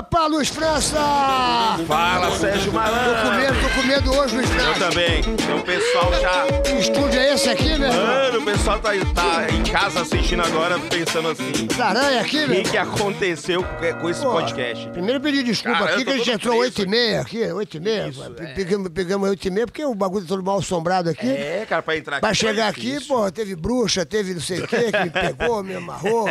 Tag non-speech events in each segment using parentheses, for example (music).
Opa, Luiz França! Fala, Sérgio Malandro! Tô comendo, tô hoje, Luiz França. Eu também. Então, o pessoal já... Que estúdio é esse aqui, né? Mano, o pessoal tá, tá, em casa assistindo agora, pensando assim... Taranha é aqui, velho? O que, aconteceu com esse Pô, podcast? Primeiro pedir desculpa Cara, aqui, que a gente entrou 8h30 aqui, 8h30. É. Pegamos, pegamos 8h30 porque o bagulho tá todo mal assombrado aqui. É, cara, pra entrar aqui. Pra chegar aqui, pô, teve bruxa, teve não sei o quê, que me pegou, me (laughs) amarrou.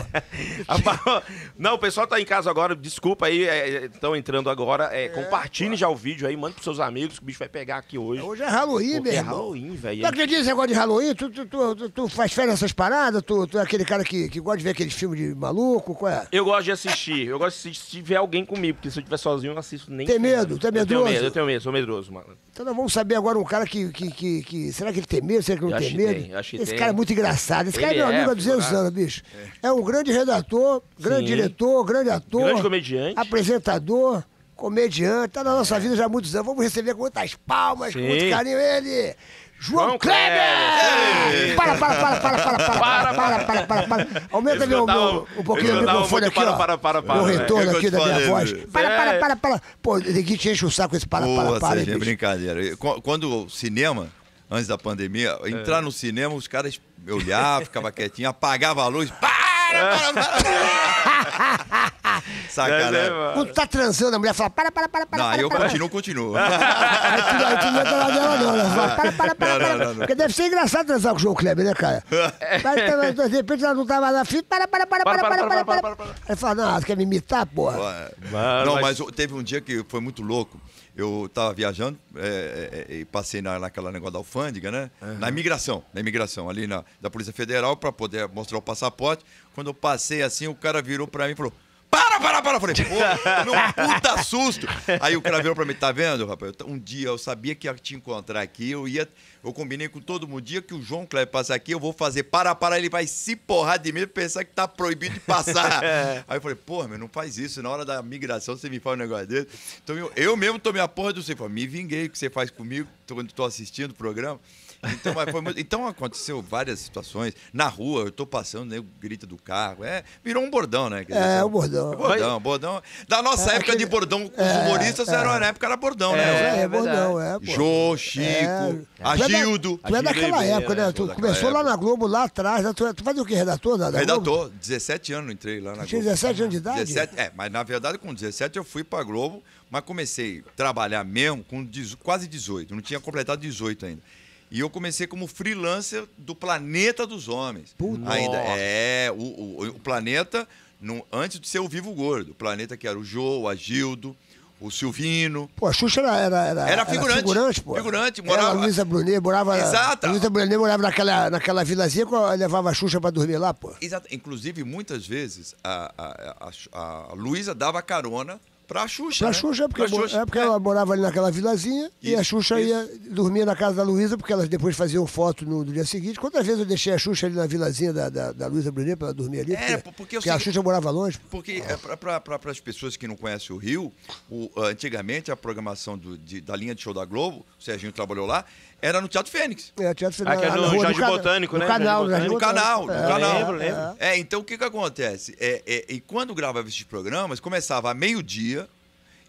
não, o pessoal tá em casa agora, desculpa aí, é estão é, é, entrando agora, é, é compartilhe já o vídeo aí, para pros seus amigos que o bicho vai pegar aqui hoje. Hoje é Halloween, meu É Halloween, velho. Tu acredita nesse negócio de Halloween? Tu, tu, tu, tu- tu faz férias nessas paradas? Tu, tu é aquele cara que, que gosta de ver aqueles filmes de maluco? Qual é? Eu gosto de assistir. Eu gosto de assistir se tiver alguém comigo, porque se eu estiver sozinho, eu não assisto nem. Tem medo? tem medo Eu tenho medo, eu tenho medo, sou medroso, mano. Então nós vamos saber agora um cara que. que, que, que- será que ele tem medo? Será que não Eu tem medo? tem, acho que Esse tem. cara é muito engraçado. Esse cara é meu é, amigo há 200 anos, bicho. É um grande redator, grande Sim. diretor, grande ator. Grande comediante apresentador, comediante, está na nossa vida já há muitos anos. Vamos receber com muitas palmas, Sim. com muito carinho ele. João Kleber! Para, para, para, para, para, para, para, para, para, para. Aumenta meu, meu, um pouquinho o microfone aqui, ó. Para, para, para, meu retorno é, é aqui da minha voz. Para, para, é. para, para. Pô, ninguém te enche o saco esse para, para, para. É brincadeira. Quando o cinema, antes da pandemia, entrar no cinema, os caras olhavam, ficava quietinho, apagava a luz, pá! para, para, para. Sacanagem. Quando tá transando, a mulher fala, para, para, para, para. Não, para, eu para, continuo, para. continuo. Para, para, para, não, não, não. Porque deve ser engraçado transar com o João Kleber, né, cara? de repente ela não tava na fita, para, para, para, para, para, para, para. Aí fala, não, você quer me imitar, porra? Não, mas teve um dia que foi muito louco eu estava viajando é, é, é, e passei na, naquela negócio da alfândega, né? Uhum. Na imigração, na imigração, ali na, da Polícia Federal, para poder mostrar o passaporte. Quando eu passei assim, o cara virou para mim e falou: para, para, para. Eu falei, pô, (laughs) meu puta susto. Aí o cara virou pra mim, tá vendo, rapaz? Um dia eu sabia que ia te encontrar aqui, eu ia, eu combinei com todo mundo, o dia que o João Cleber passar aqui, eu vou fazer para, para, ele vai se porrar de mim e pensar que tá proibido de passar. (laughs) É. Aí eu falei, porra, meu, não faz isso, na hora da migração você me faz um negócio desse. Então eu, eu mesmo tomei a porra do você, me vinguei o que você faz comigo quando tô assistindo o programa. Então, muito... então aconteceu várias situações. Na rua, eu estou passando, nego grita do carro. É, virou um bordão, né? Dizer, é, o bordão. Bordão, bordão. Da nossa é, época aquele... de bordão, os é, humoristas é, na época, era bordão, né? É, é, é, é bordão, é. Jô, Chico, Agildo. Tu é daquela época, né? né? Tu começou lá na Globo, lá atrás. Né? Tu, faz fazia o quê? Redator? Da, Redator, 17 anos entrei lá na Globo. Tinha 17 anos de idade? 17, é, mas na verdade, com 17 eu fui pra Globo, mas comecei a trabalhar mesmo com quase 18. Não tinha completado 18 ainda. E eu comecei como freelancer do Planeta dos Homens. Puta. Ainda é o, o, o planeta no, antes de ser o Vivo Gordo. O planeta que era o Joe, o Agildo, o Silvino. Pô, a Xuxa era. Era, era, era figurante. Era figurante, pô. Figurante, morava. Ela, a Luísa Brunet morava. Exato. A Luísa Brunet morava naquela, naquela vilazinha que levava a Xuxa pra dormir lá, pô. Exato. Inclusive, muitas vezes, a, a, a, a Luísa dava carona Pra Xuxa. Pra né? Xuxa, porque, pra Xuxa. É porque ela morava ali naquela vilazinha isso, e a Xuxa isso. ia dormir na casa da Luísa, porque elas depois faziam foto no, no, dia seguinte. Quantas vezes eu deixei a Xuxa ali na vilazinha da, da, da Luísa Brunet pra ela dormir ali? É, porque, porque, é porque a Xuxa morava longe. Porque para É, para pra, as pessoas que não conhecem o Rio, o, antigamente a programação do, de, da linha de show da Globo, o Serginho trabalhou lá, era no Teatro Fênix. É, Teatro Fênix. Ah, que é no, né? Jardim Botânico, né? No canal, no No canal, no canal. Lembro, lembro. É, então o que que acontece? É, é, e quando gravava esses programas, começava a meio-dia,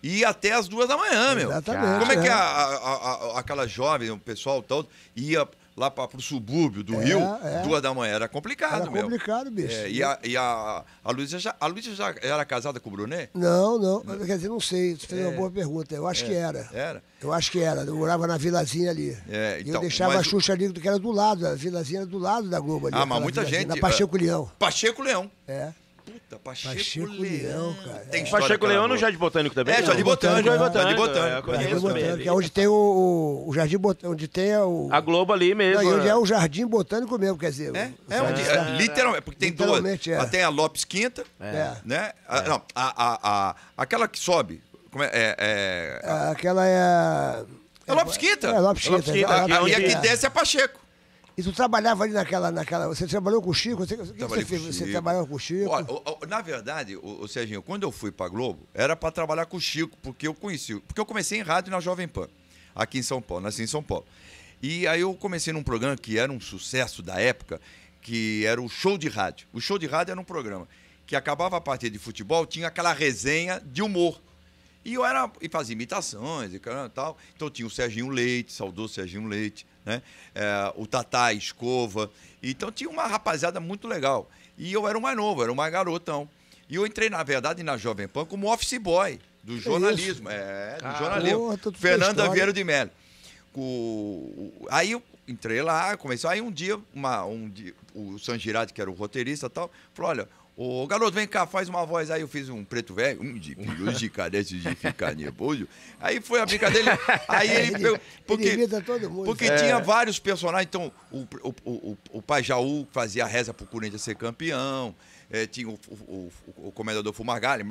e até as duas da manhã, meu. Exatamente. Como é, é. que a, a, a, aquela jovem, o pessoal todo, ia lá para o subúrbio do é, Rio, é. duas da manhã. Era complicado, era meu. complicado, bicho. É, e a, e a, a Luísa já, a Luísa já era casada com o Brunet? Não, não. não. Quer dizer, não sei. Você fez uma é. boa pergunta. Eu acho é. que era. Era? Eu acho que era. Eu morava na vilazinha ali. É, então, eu deixava a Xuxa ali, que era do lado. A vilazinha era do lado da Globo ali. Ah, mas muita gente... Na Pacheco é. Leão. Pacheco Leão. É. Puta, Pacheco, Pacheco Leão. Leão cara. Tem é. Pacheco Leão no Jardim Botânico também? É, Jardim Botânico. Jardim Botânico. Botânico, é, Jardim é, Botânico, Botânico é onde tem o, o Jardim Botânico, onde tem o... A Globo ali mesmo. Não, onde é. é o Jardim Botânico mesmo, quer dizer. É, é onde, é, literalmente, porque tem duas. É. Tem a Lopes Quinta, é. né? A, não, a, a, a, aquela que sobe, como é, é, é... Aquela é... É Lopes Quinta. É Lopes Quinta. É Lopes Quinta. E a que desce é Pacheco. E tu trabalhava ali naquela. naquela você trabalhou com o Chico? Você, o que você fez? Você trabalhava com o Chico? Olha, na verdade, o, o, Serginho, quando eu fui para Globo, era para trabalhar com o Chico, porque eu conheci. Porque eu comecei em rádio na Jovem Pan, aqui em São Paulo, nasci em São Paulo. E aí eu comecei num programa que era um sucesso da época, que era o show de rádio. O show de rádio era um programa que acabava a partir de futebol, tinha aquela resenha de humor. E eu era e fazia imitações e tal. Então tinha o Serginho Leite, saudoso Serginho Leite, né? É, o Tatá Escova. Então tinha uma rapaziada muito legal. E eu era o mais novo, era o mais garotão. E eu entrei, na verdade, na Jovem Pan como office boy do jornalismo. Isso. É, do ah, jornalismo. Porra, Fernanda Vieira de Mello. O, aí eu entrei lá, comecei. Aí um dia, uma, um dia o San Girardi, que era o roteirista e tal, falou: olha, Ô, garoto, vem cá, faz uma voz. Aí eu fiz um preto velho, um de pilhos de caretes de ficar nervoso. Aí foi a brincadeira. Aí ele. ele porque ele todo mundo. porque é. tinha vários personagens. Então, o, o, o, o pai Jaú fazia reza pro Corinthians ser campeão. É, tinha o, o, o, o comendador Fumagalli,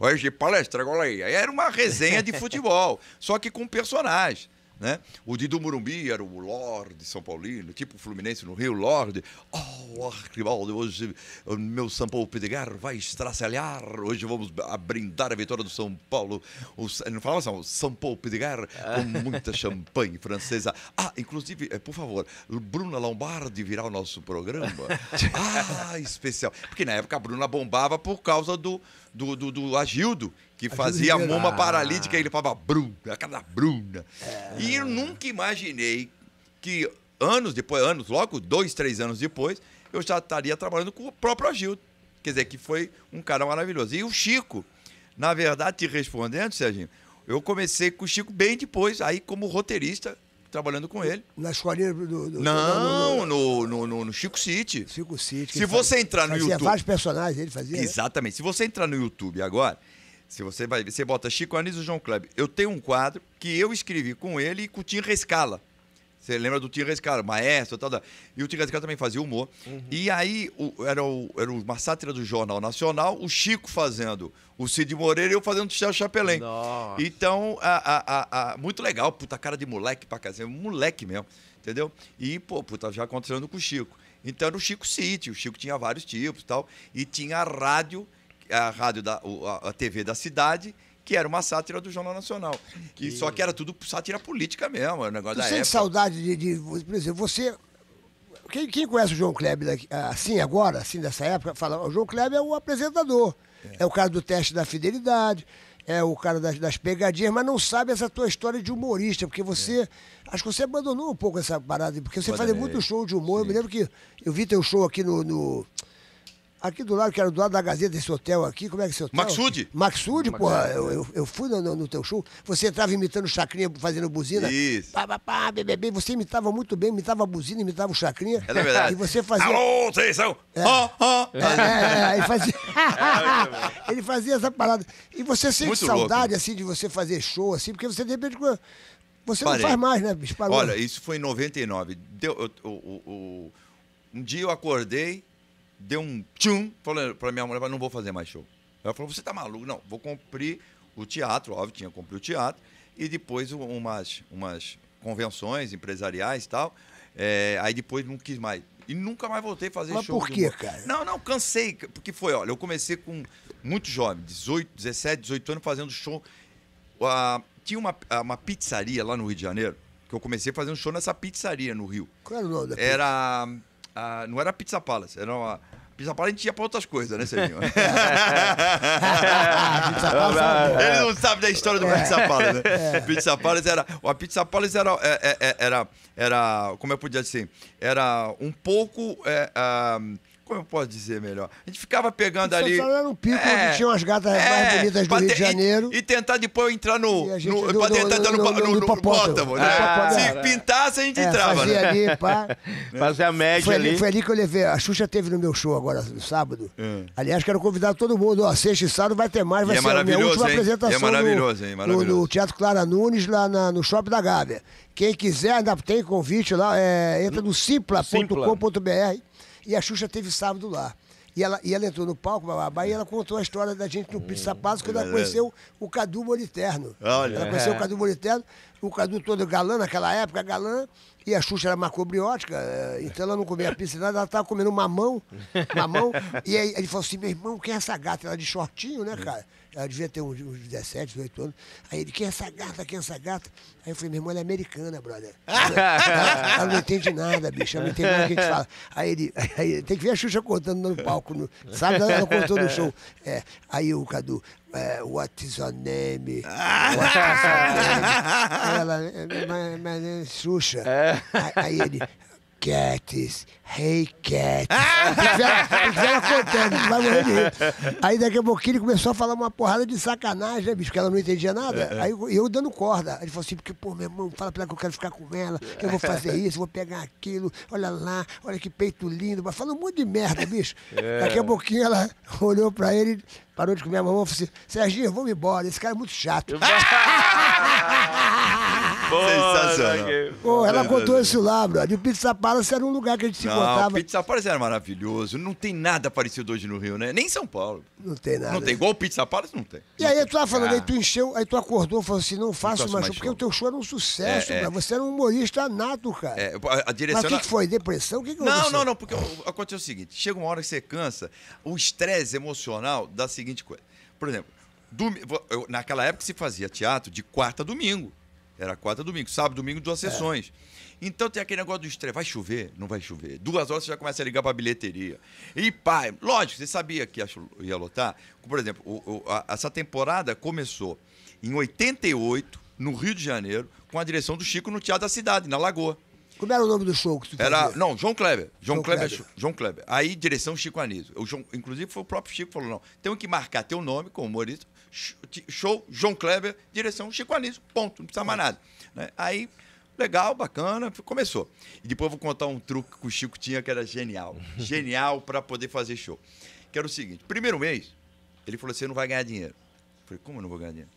hoje palestra, goleia. Era uma resenha de futebol, só que com personagens. Né? O do Murumbi era o Lorde São Paulino, tipo o Fluminense no Rio, Lorde. Oh, Arquibaldo, hoje o meu São Paulo Pedregar vai estraçalhar. Hoje vamos a brindar a vitória do São Paulo. O, não falava assim, São Paulo Pedregar com (laughs) muita champanhe francesa. Ah, inclusive, eh, por favor, Bruna Lombardi virá o nosso programa. (laughs) Ah, especial. Porque na época a Bruna bombava por causa do, do, do, do Agildo que fazia a moma ah. paralítica e ele falava Bruna, aquela Bruna. É. E eu nunca imaginei que anos depois, anos, logo dois, três anos depois, eu já estaria trabalhando com o próprio Agildo. Quer dizer, que foi um cara maravilhoso. E o Chico, na verdade, te respondendo, Serginho, eu comecei com o Chico bem depois, aí como roteirista, trabalhando com ele. Na escolinha do. do não, no, no, no, no, Chico City. Chico City. Se você faz, entrar no fazia YouTube. vários personagens ele fazia. Né? Exatamente. Né? Se você entrar no YouTube agora se você vai você bota Chico Anísio e João Kleber. Eu tenho um quadro que eu escrevi com ele e com o Tim Rescala. Você lembra do Tim Rescala, maestro, tal, tal. E o Tim Rescala também fazia humor. Uhum. E aí o, era, o, era uma sátira do Jornal Nacional, o Chico fazendo o Cid Moreira e eu fazendo o Tiago Chapelém. Nossa. Então, a, a, a, muito legal, puta cara de moleque pra casa, moleque mesmo, entendeu? E, pô, puta, já acontecendo com o Chico. Então era o Chico City, o Chico tinha vários tipos tal, e tinha a rádio a rádio da a, a TV da cidade que era uma sátira do Jornal Nacional. Que... Só que era tudo sátira política mesmo, o negócio tu da sente época. saudade de, de, por exemplo, você... Quem, quem conhece o João Kleber ah, assim agora, assim dessa época, fala, o João Kleber é o apresentador, é, é o cara do teste da fidelidade, é o cara das, das, pegadinhas, mas não sabe essa tua história de humorista, porque você. É. Acho que você abandonou um pouco essa parada, porque você faz fazia muito show de humor. Sim. Eu me lembro que eu vi teu show aqui no, no Aqui do lado, que era do lado da Gazeta, desse hotel aqui, como é que é esse hotel? Maxud. Maxud, porra, eu, eu, eu fui no, no, no, teu show, você entrava imitando chacrinha, fazendo buzina. Isso. Pá, pá, pá, bebê, você imitava muito bem, imitava a buzina, imitava o chacrinha. É verdade. E você fazia... Alô, atenção! É. Oh, oh. É, é, é, fazia... (laughs) É, ele fazia essa parada. E você sente muito saudade, louco. assim, de você fazer show, assim, porque você de repente... Você Parei. não faz mais, né, bicho? Olha, isso foi em 99. Deu, eu, eu, eu, um dia eu acordei deu um tchum, falando pra minha mulher, não vou fazer mais show. Ela falou, você tá maluco? Não, vou cumprir o teatro, óbvio, tinha cumprir o teatro, e depois umas, umas convenções empresariais e tal. É, aí depois não quis mais. E nunca mais voltei a fazer Mas show. Mas por quê, cara? Não, não, cansei. Porque foi, olha, eu comecei com muito jovem, 18, 17, 18 anos, fazendo show. tinha uma, uma pizzaria lá no Rio de Janeiro, que eu comecei fazendo show nessa pizzaria no Rio. Qual era o nome da Era a, não era a Pizza Palace, era uma. Pizza Palace a gente ia para outras coisas, né, Serginho? (laughs) (laughs) É Ele não sabe da história do é. Pizza Palace, né? É. Pizza Palace era... A Pizza Palace era, era, é, era, era... Como eu podia dizer? Era um pouco... É, um, ah, como eu posso dizer melhor? A gente ficava pegando ali. Só era um pico é, onde tinha umas gatas é, mais bonitas do Rio de Janeiro. E, e tentar depois entrar no. Gente, no, no, tentar no, no, né? hipopótamo. Se pintasse, a gente é, entrava. Fazia né? ali, pá. (laughs) a média foi ali, ali. Foi ali que eu levei. A Xuxa teve no meu show agora, no sábado. Hum. Aliás, quero convidar todo mundo. Ó, sexta e sábado vai ter mais. Vai e é ser é a minha última hein? apresentação. E é maravilhoso, hein? Maravilhoso. No, no Teatro Clara Nunes, lá na, no Shopping da Gávea. Quem quiser, ainda tem convite lá, é, entra no simpla.com.br. Simpla. E a Xuxa teve sábado lá. E ela, e ela entrou no palco, bababá, e ela contou a história da gente no Pizza hum, Paz, quando ela conheceu o Cadu Moliterno. Olha. Ela conheceu o Cadu Moliterno, o Cadu todo galã, naquela época, galã, e a Xuxa era macobriótica, eh, então ela não comia pizza nada, ela estava comendo mamão, mamão, e aí ele falou assim, meu irmão, quem é essa gata? Ela de shortinho, né, cara? Ela devia ter uns, uns 17, 18 anos. Aí ele, quem é essa gata? Quem é essa gata? Aí eu falei, meu irmão, ela é americana, brother. ela, (laughs) ela, não entende nada, bicho. Ela não entende nada do que a gente fala. Aí ele, (laughs) aí, tem que ver a Xuxa contando no palco. No, sabe, ela contou no show. É, aí o Cadu, é, what is your name? (laughs) What is your name? Ela, my, my name is é Xuxa. É. Aí, aí ele, Cats, hey Cats. Ah! Fizeram, fizeram contando, vai morrer de Aí daqui a pouquinho ele começou a falar uma porrada de sacanagem, né, bicho? Porque ela não entendia nada. É, é. Aí eu, dando corda. Aí ele falou assim, porque, pô, meu irmão, fala pra ela que eu quero ficar com ela, que eu vou fazer (laughs) isso, vou pegar aquilo, olha lá, olha que peito lindo. Mas fala um monte de merda, bicho. É. Daqui a pouquinho ela (laughs) olhou pra ele, parou de comer a mamão e falou assim, Serginho, vamos embora, esse cara é muito chato. (laughs) Sensacional. Pô, ela contou isso lá, brother. E o Pizza Palace era um lugar que a gente se não, encontrava. O Pizza Palace era maravilhoso. Não tem nada parecido hoje no Rio, né? Nem em São Paulo. Não tem nada. Não tem. Igual o Pizza Palace, não tem. E aí tu tava falando, ah. aí tu encheu, aí tu acordou e falou assim, não faço, mais, mais show, porque o teu show era um sucesso, é, é. Você era um humorista nato, cara. É, a, a direção... Mas o que, que, foi? Depressão? O que, que Não, aconteceu? não, não, porque aconteceu o seguinte. Chega uma hora que você cansa, o estresse emocional dá a seguinte coisa. Por exemplo, do, naquela época se fazia teatro de quarta a domingo. Era quarta, domingo. Sábado, domingo, duas é. sessões. É. Então tem aquele negócio do estresse. Vai chover? Não vai chover. Duas horas você já começa a ligar para a bilheteria. E pai lógico, você sabia que ia lotar. Por exemplo, o, o, a, essa temporada começou em 88, no Rio de Janeiro, com a direção do Chico no Teatro da Cidade, na Lagoa. Como era o nome do show que tu Era, não, João Kleber. João, João Kleber, Kleber. João Kleber. Aí direção Chico Anísio. O João, inclusive foi o próprio Chico que falou: "Não, tem que marcar teu nome como humorista show João Kleber, direção Chico Anísio, ponto, não precisa mais nada. Né? Aí, legal, bacana, começou. E depois eu vou contar um truque que o Chico tinha que era genial, (laughs) genial para poder fazer show. Que era o seguinte, primeiro mês, ele falou assim, você não vai ganhar dinheiro. Eu falei, como eu não vou ganhar dinheiro?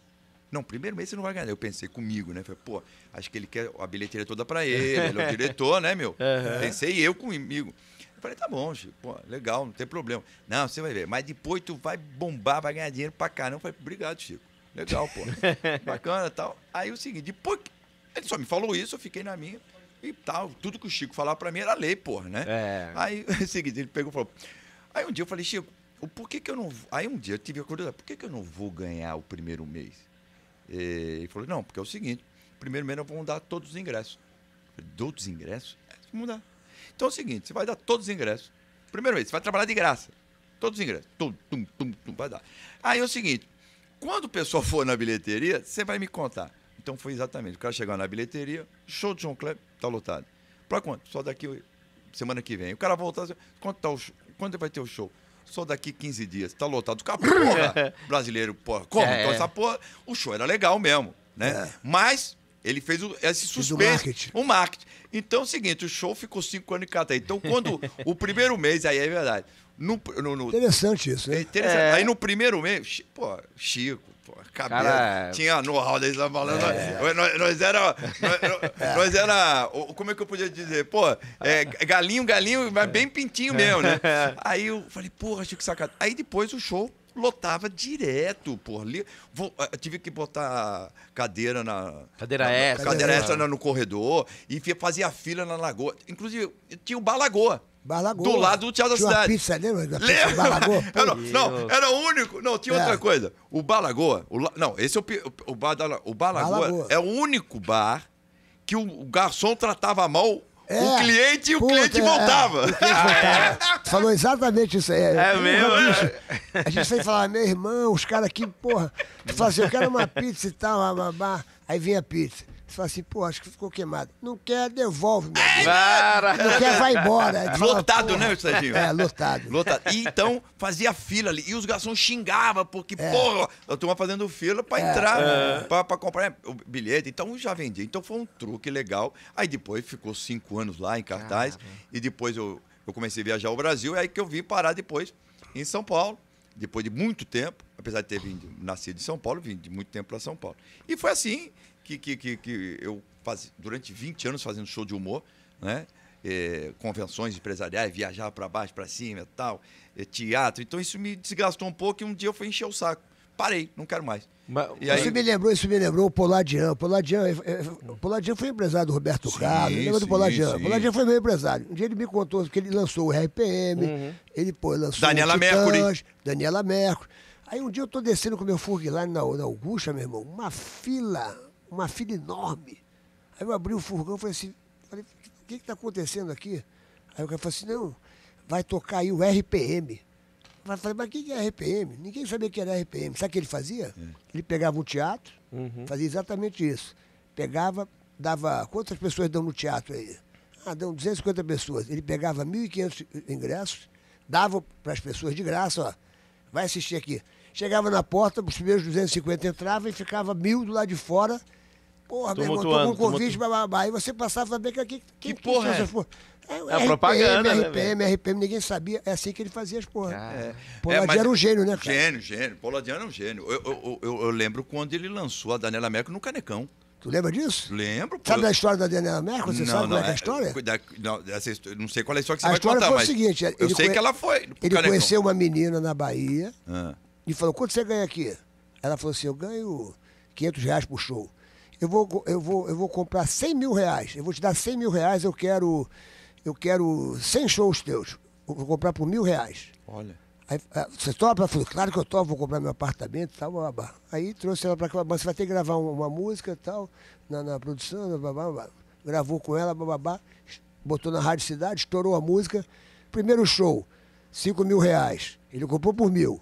Não, primeiro mês você não vai ganhar. Eu pensei comigo, né? Falei, pô, acho que ele quer a bilheteria é toda para ele, ele é o (laughs) diretor, né, meu? Uhum. Pensei eu comigo. Eu falei, tá bom, Chico, pô, legal, não tem problema. Não, você vai ver. Mas depois tu vai bombar, vai ganhar dinheiro pra caramba. Eu falei, obrigado, Chico. Legal, pô. (laughs) Bacana tal. Aí o seguinte, depois ele só me falou isso, eu fiquei na minha e tal. Tudo que o Chico falava pra mim era lei, porra, né? É. Aí (laughs) o seguinte, ele pegou e falou. Aí um dia eu falei, Chico, por que que eu não. Aí um dia eu tive a curiosidade, por que que eu não vou ganhar o primeiro mês? E ele falou, não, porque é o seguinte, primeiro mês nós vamos dar todos os ingressos. Falei, todos os ingressos? É, vamos dar. Então é o seguinte: você vai dar todos os ingressos. Primeiro vez. você vai trabalhar de graça. Todos os ingressos. Tum, tum, tum, tum, vai dar. Aí é o seguinte: quando o pessoal (laughs) for na bilheteria, você vai me contar. Então foi exatamente. O cara chegou na bilheteria, show de João Kleber, tá lotado. Para quanto? Só daqui semana que vem. O cara voltar, quanto tá o show? Quando vai ter o show? Só daqui 15 dias, tá lotado. Cara, porra, (laughs) brasileiro, porra, como? É. Então essa porra, o show era legal mesmo, né? É. Mas ele fez o, esse suspense. Fez o marketing. O marketing. Então é o seguinte, o show ficou cinco anos em Cataí. Então, quando. (laughs) o primeiro mês, aí é verdade. No, no, no, interessante isso, né? É interessante. É. Aí no primeiro mês, pô, Chico, pô, cabelo. Cara... É. Tinha know-how eles lá falando. É. Nós, nós, nós, era. Nós, nós, (laughs) é. era. Como é que eu podia dizer? Pô, é, galinho, galinho, mas bem pintinho mesmo, né? (laughs) Aí eu falei, porra, Chico sacado. Aí depois o show lotava direto, por ali. Ah, tive que botar cadeira na. Cadeira na, extra. Cadeira né? extra no, no corredor. E fazia fila na lagoa. Inclusive, tinha o Balagoa. Balagoa. Do lado do Teatro da Cidade. Pizza, lembra? Da pizza Balagoa. (laughs) Era, não, era o único. Não, tinha é. outra coisa. O Balagoa. O, não, esse é o, o, bar da, o Balagoa, Balagoa é o único bar que o, o garçom tratava mal é. O cliente e o Puta, cliente é, voltava. (laughs) Falou exatamente isso aí. É, é mesmo? Bicho, a gente sempre falava, meu irmão, os caras aqui, porra. Tu fala assim, eu quero uma pizza e tal, babá. Aí vinha a pizza. Você fala assim, pô, acho que ficou queimado. Não quer, devolve, é, né? Não quer, vai (laughs) embora. Fala, lotado, né, Serginho? É, lotado. lotado. E então fazia fila ali. E os garçons xingavam, porque, é. porra, eu turma fazendo fila pra é. entrar, é. Pra, pra, comprar né, o bilhete. Então já vendia. Então foi um truque legal. Aí depois ficou cinco anos lá em cartaz. Caramba. E depois eu, eu comecei a viajar ao Brasil. E aí que eu vim parar depois em São Paulo depois de muito tempo, apesar de ter vindo, nascido em São Paulo, vim de muito tempo para São Paulo. E foi assim, que, que, que, que eu faz, durante 20 anos fazendo show de humor, né? É, convenções empresariais, viajar para baixo, para cima, tal, é, teatro. Então isso me desgastou um pouco e um dia eu fui encher o saco. Parei, não quero mais. Mas, aí... Isso me lembrou, isso me lembrou o Poladian. Poladian, é, é, Poladian foi empresário do Roberto sim, Carlos, lembra do Poladian? Sim. Poladian foi meu empresário. Um dia ele me contou que ele lançou o RPM, uhum. ele pô, lançou Daniela o Titãs, Mercury. Daniela Mercury. Aí um dia eu tô descendo com meu lá na, na Augusta, meu irmão, uma fila uma fila enorme. Aí eu abri o furgão e falei assim, falei, o que está acontecendo aqui? Aí o cara falou assim, não, vai tocar aí o RPM. Eu falei, mas é o que é RPM? Ninguém sabia que era RPM. Sabe o que ele fazia? É. Ele pegava um teatro, uhum. fazia exatamente isso. Pegava, dava. Quantas pessoas dão no teatro aí? Ah, dão 250 pessoas. Ele pegava 1.500 ingressos, dava para as pessoas de graça, ó. Vai assistir aqui. Chegava na porta, os primeiros 250 entravam e ficava mil do lado de fora porra, meu irmão, tô com um convite, bababá. E você passava a ver que, aqui. que, que porra que é? Porra? É, é RPM, propaganda, RPM, né, RPM, RPM, ninguém sabia. É assim que ele fazia as porras. Ah, é. é. Poladiano é, era um gênio, né, cara? Gênio, gênio. Poladiano era é um gênio. Eu, eu, eu, eu lembro quando ele lançou a Daniela Merkel no Canecão. Tu lembra disso? Lembro. Pô. Sabe da história da Daniela Merkel? Você não, sabe não, é qual é a história? Da, não, essa, não sei qual é a história que você a vai história contar, foi o seguinte... eu sei conhe... que ela foi. Ele Canecão. conheceu uma menina na Bahia ah. e falou, quanto você ganha aqui? Ela falou assim, eu ganho 500 reais por show eu vou, eu vou, eu vou comprar 100 mil reais, eu vou te dar 100 mil reais, eu quero, eu quero 100 shows teus, vou comprar por mil reais. Olha. Aí, é, você topa? Falei, claro que eu topo, vou comprar meu apartamento e tal, babá. Aí trouxe ela pra cá, você vai ter que gravar uma, uma música e tal, na, na produção, babá, babá. Gravou com ela, babá, botou na Rádio Cidade, estourou a música. Primeiro show, 5 mil reais. Ele comprou por mil.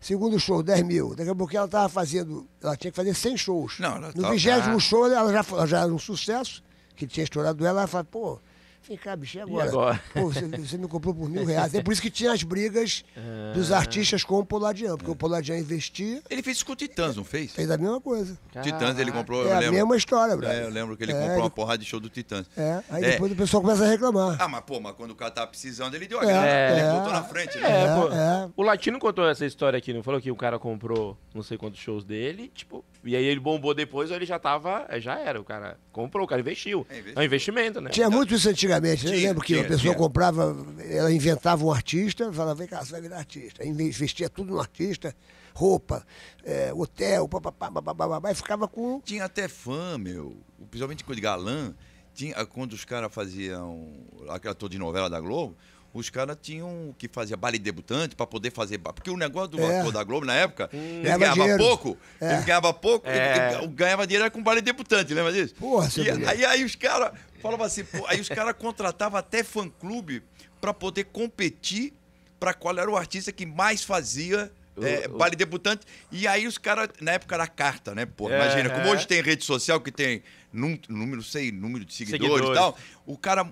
Segundo show, 10 mil. Daqui a pouco ela estava fazendo. Ela tinha que fazer 100 shows. Não, não no tá- vigésimo ah. show, ela já, já era um sucesso, que tinha estourado ela, ela falou, pô, Falei, cara, bicho, e agora? E agora? Pô, você, você, me comprou por mil (laughs) reais. É por isso que tinha as brigas ah. dos artistas com o Poladian, porque o Poladian investia. Ele fez isso com o Titãs, não fez? Fez a mesma coisa. Caraca. Titãs ele comprou, é eu lembro. É a mesma história, brother. É, eu lembro que ele é, comprou ele... uma porrada de show do Titãs. É, aí é. depois o pessoal começa a reclamar. Ah, mas pô, mas quando o cara tá precisando, ele deu a é, grana, é. ele voltou na frente, né? É, é, o Latino contou essa história aqui, não falou que o cara comprou não sei quantos shows dele, tipo, e aí ele bombou depois, ou ele já tava, já era, o cara comprou, o cara investiu. É, investiu. um investimento, né? Tinha muito isso antigamente antigamente, né? tinha, eu lembro que tinha, a pessoa tinha. comprava, ela inventava um artista, falava, vem cá, você vai virar artista. investia tudo no artista, roupa, é, hotel, papapá, bababá, e ficava com. Tinha até fã, meu, principalmente com de galã, tinha, ah, quando os caras faziam aquela ator de novela da Globo, os caras tinham que fazer baile debutante para poder fazer. Porque o negócio do é. ator da Globo na época, hum. ele ganhava pouco, é. ele ganhava pouco, é. ele ganhava dinheiro com baile debutante, lembra disso? Porra, e, aí, aí os caras Falava assim, pô, aí os caras contratavam até fã-clube para poder competir para qual era o artista que mais fazia é, o, baile debutante. E aí os caras, na época era carta, né? Pô, é, imagina, como hoje é. tem rede social que tem num, número, sei, número de seguidores, seguidores, e tal, o cara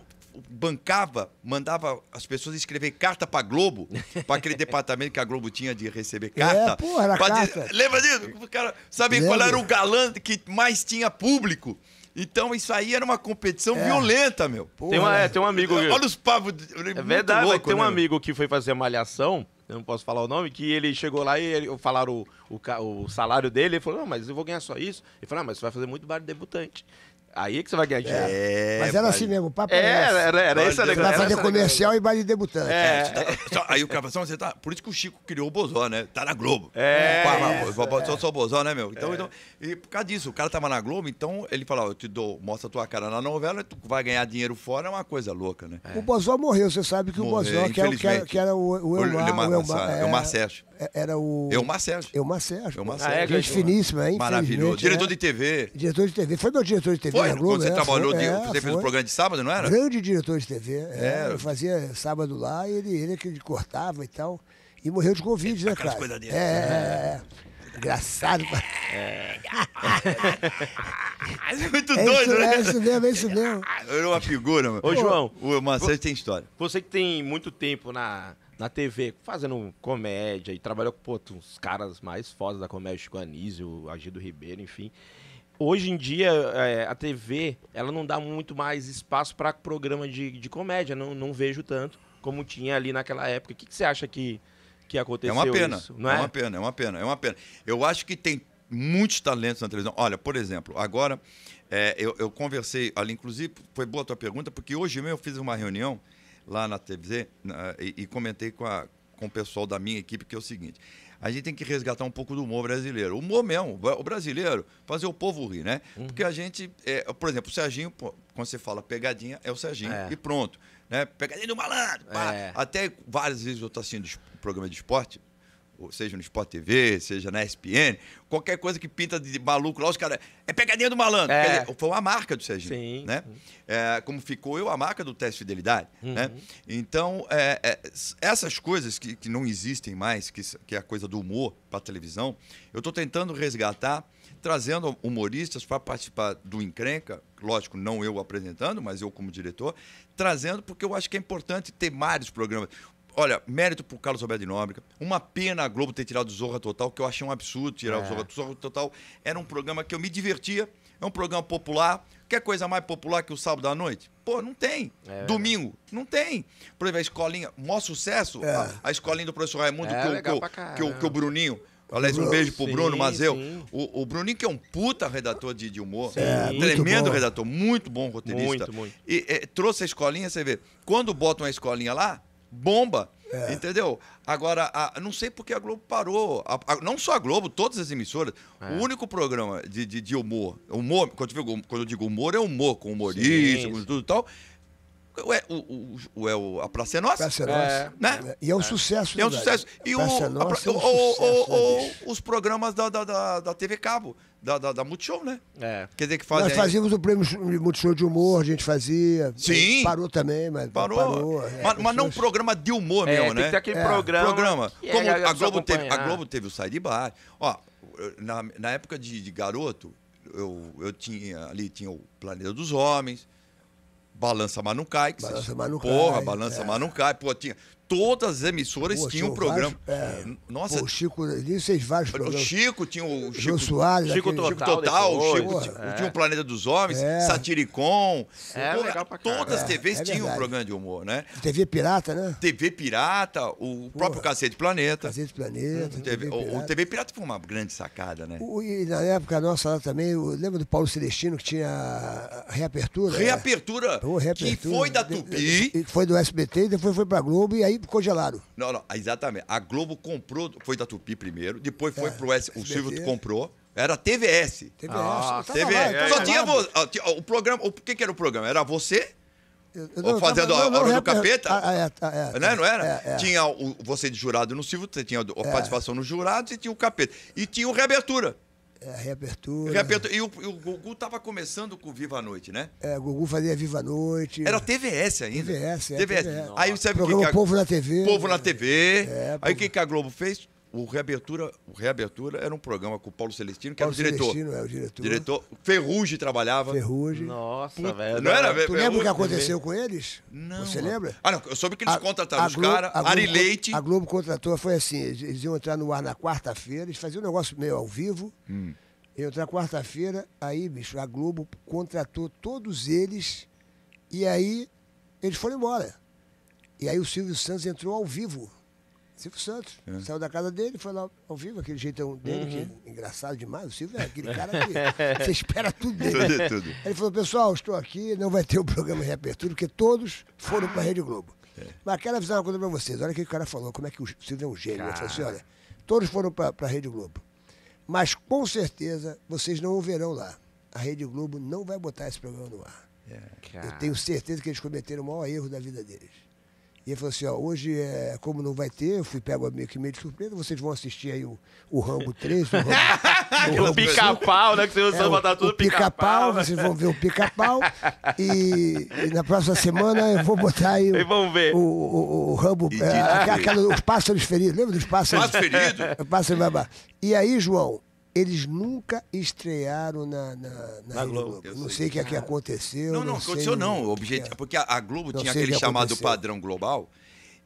bancava, mandava as pessoas escrever carta pra Globo, para aquele (laughs) departamento que a Globo tinha de receber carta. É, porra, era carta. Dizer, lembra disso? O cara sabia qual era o galã que mais tinha público. Então isso aí era uma competição é. violenta, meu. Porra. Tem, uma, é, tem um amigo. Olha os pavos. É, é verdade, louco, tem um né? amigo que foi fazer malhação, eu não posso falar o nome, que ele chegou lá e ele, falaram o, o, o salário dele, ele falou, não, mas eu vou ganhar só isso. Ele falou, não, ah, mas você vai fazer muito bar debutante. Aí é que você vai ganhar dinheiro. É, mas era assim mesmo, o papo é, era, era, era esse negócio. Pra fazer comercial negócio. e baile debutante. É. é tá, aí o cara fala assim, você tá. Por isso que o Chico criou o Bozó, né? Tá na Globo. É. só, o Bozó, né, meu? Então, é. então, e por causa disso, o cara tava na Globo, então ele falou: eu te dou, mostra a tua cara na novela, tu vai ganhar dinheiro fora, é uma coisa louca, né? O Bozó morreu, você sabe que morreu, o Bozó, que era, que era, que era o, o Elmar, o, o Elmar, Elmar é, Sérgio. Era o. Elmar Sérgio. Eu Sérgio. Sérgio. Gente né? finíssima, hein? Maravilhoso. Né? Diretor de TV. Diretor de TV. Foi meu diretor de TV. Globo, quando você é, trabalhou, foi, de, é, você fez o um programa de sábado, não era? Grande diretor de TV. É, é, eu fazia sábado lá e ele, ele é que cortava e tal. E morreu de Covid, ele, né, cara? Coisa dele. É, é, é, Engraçado. É. (laughs) Muito é doido, isso, né? É isso mesmo, é isso mesmo. Ah, era uma figura, mano. Ô, João. O Marcelo tem história. Você que tem muito tempo na, na TV, fazendo comédia e trabalhou com pô, uns caras mais fodas da comédia, Chico Anísio, Agido Ribeiro, enfim hoje em dia é, a TV ela não dá muito mais espaço para programa de, de comédia, não, não vejo tanto como tinha ali naquela época. O que, que você acha que, que aconteceu? É uma pena, isso, não é? é uma pena, é uma pena, é uma pena. Eu acho que tem muitos talentos na televisão. Olha, por exemplo, agora é, eu, eu, conversei ali, inclusive foi boa a tua pergunta, porque hoje mesmo eu fiz uma reunião lá na TV e, e comentei com a, com o pessoal da minha equipe, que é o seguinte: a gente tem que resgatar um pouco do humor brasileiro. O humor mesmo, o brasileiro, fazer o povo rir, né? Uhum. Porque a gente, é, por exemplo, o Serginho, quando você fala pegadinha, é o Serginho é. e pronto. Né? Pegadinha do malandro, é. Até várias vezes eu estou assistindo programa de esporte, seja no Sport TV, seja na ESPN, qualquer coisa que pinta de maluco lá, os caras. É pegadinha do malandro. É. Dizer, foi uma marca do Serginho. Sim. Né? É, como ficou eu, a marca do teste de fidelidade. Né? Uhum. Né? Então, é, é, essas coisas que, que não existem mais, que, que é a coisa do humor para televisão, eu estou tentando resgatar, trazendo humoristas para participar do encrenca, lógico, não eu apresentando, mas eu como diretor, trazendo, porque eu acho que é importante ter vários programas olha, mérito pro Carlos Alberto de Nóbrega. Uma pena a Globo ter tirado o Zorra Total, que eu achei um absurdo tirar é. o Zorra, Zorra Total. Era um programa que eu me divertia, é um programa popular. Quer coisa mais popular que o sábado à noite? Pô, não tem. É. Domingo, não tem. Por exemplo, a escolinha, maior sucesso, é. a, a, escolinha do professor Raimundo, que, que, que, que o Bruninho. Aliás, um beijo pro sim, Bruno Mazeu. O, o, Bruninho, que é um puta redator de, de humor, sim, é, tremendo redator, muito bom roteirista. Muito, muito. E, é, trouxe a escolinha, você vê. Quando botam a escolinha lá, bomba. É. Entendeu? Agora, a, não sei porque a Globo parou. A, a, não só a Globo, todas as emissoras. É. O único programa de, de, de humor, humor quando eu, digo, quando eu, digo, humor, é humor, com humorismo e tudo e tal, Ué, o, o, é o, a Praça é Nossa. Praça é né? Nossa. É. Né? E é um é. sucesso. É um sucesso. E o, é, é um o, sucesso, o, os programas da, da, da, da TV Cabo, da, da, da, Multishow, né? É. Quer dizer que Nós fazíamos o prêmio Multishow de humor, a gente fazia. Sim. Parou também, mas parou. parou é, mas, mas, não um programa de humor é, mesmo, né? até aquele programa... Programa. Como a, Globo teve, a Globo teve o Sai de Bar. Ó, na, na época de, de garoto, eu, eu tinha ali tinha o Planeta dos Homens Balança, mas não cai. Que balança, mas não Porra, cai. balança, é. mas não cai. Pô, tinha todas as emissoras Pô, tinham um programa. Vários, é, Nossa. Pô, o Chico, vocês vários programas. O Chico tinha o Chico, Soares, Chico, aquele... Total, Chico Total, depois, Chico, Chico é. tinha o é. Planeta dos Homens, é. Satiricon. É, Pô, todas as TVs é tinham um programa de humor, né? TV Pirata, né? TV Pirata, o Pô, próprio Cacete Planeta. Cacete Planeta. Uhum. TV, TV o, o, TV Pirata foi uma grande sacada, né? O, e na época nossa lá também, lembra do Paulo Celestino que tinha a reapertura? Reapertura. Pô, reapertura. Que foi da Tupi. de, de, foi do SBT, depois foi pra Globo e aí aí congelaram. Não, não, exatamente. A Globo comprou, foi da Tupi primeiro, depois foi é, pro S, o Silvio comprou. Era TVS. TVS. Ah, TVS. Só tinha o programa. O que, que era o programa? Era você, eu, eu fazendo tava, a hora do é, capeta? É, é, né, não era? tinha o, você de jurado no Silvio, você tinha a participação nos jurados e tinha o capeta. E tinha o reabertura. É, a reapertura. E o, o Gugu estava começando com Viva a Noite, né? É, o Gugu fazia Viva a Noite. Era TVS ainda. TVS, é, TVS. TVS. Aí sabe o que, que a... Povo na TV. Povo na TV. É, aí o povo... que, que a Globo fez? o Reabertura, o Reabertura era um programa com o Paulo Celestino, que Paulo era o diretor. Celestino é o diretor. Diretor. Ferrugem trabalhava. Ferrugem. Nossa, velho. Não era, tu lembra o que aconteceu com eles? Não. Você lembra? Ah, não. Eu soube que eles a, contrataram a Globo, os caras. Ari Leite. A Globo contratou, foi assim: eles, eles iam entrar no ar na quarta-feira, eles faziam um negócio meio ao vivo. Hum. Iam entrar quarta-feira, aí, bicho, a Globo contratou todos eles e aí eles foram embora. E aí o Silvio Santos entrou ao vivo Silvio Santos. É. Saiu da casa dele, foi lá ao vivo, aquele jeitão dele, uhum. que, engraçado demais. O Silvio é aquele cara que (laughs) você espera tudo dele. Tudo, tudo. ele falou, pessoal, estou aqui, não vai ter o um programa de reapertura, porque todos foram para a Rede Globo. É. Mas quero avisar uma coisa para vocês. Olha o que o cara falou, como é que o Silvio é um gênio. Ele falou assim, olha, todos foram para a Rede Globo. Mas com certeza vocês não o verão lá. A Rede Globo não vai botar esse programa no ar. É. Eu tenho certeza que eles cometeram o maior erro da vida deles. E ele falou assim, ó, hoje, é, como não vai ter, eu fui pego meio que meio de surpresa, vocês vão assistir aí o, o Rambo 3, o (laughs) Rambo... pica-pau, né? Que você usou é, botar tudo pica-pau. Pica vocês vão ver o pica-pau. E, e, na próxima semana eu vou botar aí o, ver. o, o, o Rambo... É, aquela, os pássaros feridos, lembra dos pássaros? Pássaros feridos? (laughs) Pássaros babá. E aí, João, eles nunca estrearam na, na, na, na Globo. Globo. Não sei o que, é que é. aconteceu. Não, não, não aconteceu não. O é. Porque a Globo não tinha aquele chamado aconteceu. padrão global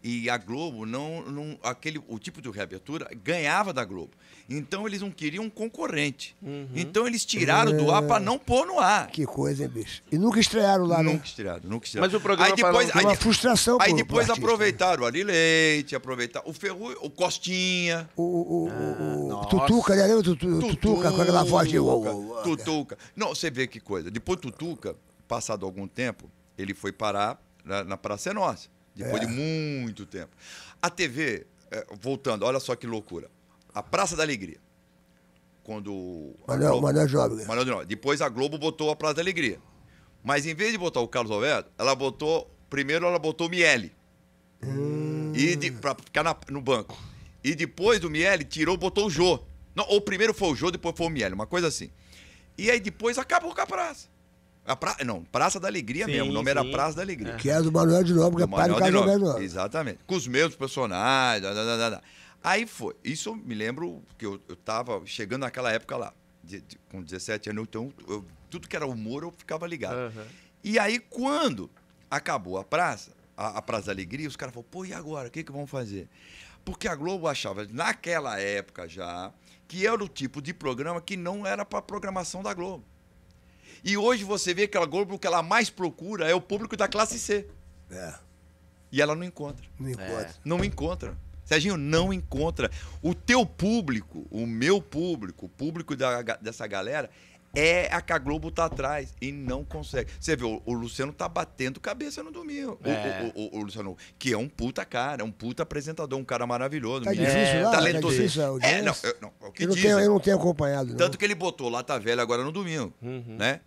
e a Globo não, não aquele o tipo de reabertura ganhava da Globo. Então eles não queriam um concorrente. Uhum. Então eles tiraram é... do ar é. para não pôr no ar. Que coisa, hein, bicho. E nunca estrearam lá, né? nunca né? Estrearam, nunca estrearam. Mas o programa aí depois, aí, uma frustração Aí depois artista, né? aproveitaram né? o Ari Leite, aproveitaram o Ferru, o Costinha. O, o, ah, o, o Tutuca, né? Lembra Tutuca, Tutuca com aquela voz de... Né? Tutuca. Não, você vê que coisa. Depois Tutuca, passado algum tempo, ele foi parar na, na Praça Nossa. Depois é. de muito tempo. A TV, é, voltando, olha só que loucura. A Praça da Alegria. Quando. Manoel, Globo, Manoel Jovem. Né? Depois a Globo botou a Praça da Alegria. Mas em vez de botar o Carlos Alberto, ela botou. Primeiro ela botou o Miele. Hum. E de, pra ficar na, no banco. E depois do Miele, tirou, botou o Jô. Não, ou primeiro foi o Jô, depois foi o Miele, uma coisa assim. E aí depois acabou com a praça. A pra... Não, Praça da Alegria sim, mesmo. O nome sim. era Praça da Alegria. Que é do Manuel de Nóbrega, pai do Carlos Nobre. Exatamente. Com os mesmos personagens. Da, da, da, Aí foi. Isso eu me lembro que eu, eu tava chegando naquela época lá, de, de, com 17 anos. Então, eu, tudo que era humor eu ficava ligado. Uhum. E aí, quando acabou a praça, a, a Praça da Alegria, os caras falaram, pô, e agora? O que, que vão fazer? Porque a Globo achava, naquela época já, que era o tipo de programa que não era para programação da Globo. E hoje você vê que a Globo, o que ela mais procura é o público da classe C. É. E ela não encontra. Não encontra. É. Não encontra. Serginho, não encontra. O teu público, o meu público, o público da, dessa galera, é a que a Globo tá atrás e não consegue. Você vê, o, o Luciano tá batendo cabeça no domingo. É. O, o, o, Luciano, que é um puta cara, um puta apresentador, um cara maravilhoso. Tá menino, difícil é, lá, talentoso. Tá, tá difícil, é, não, eu, não, é eu, não tenho, eu, não tenho, acompanhado. Tanto não. que ele botou lá tá velho agora no domingo, uhum. né?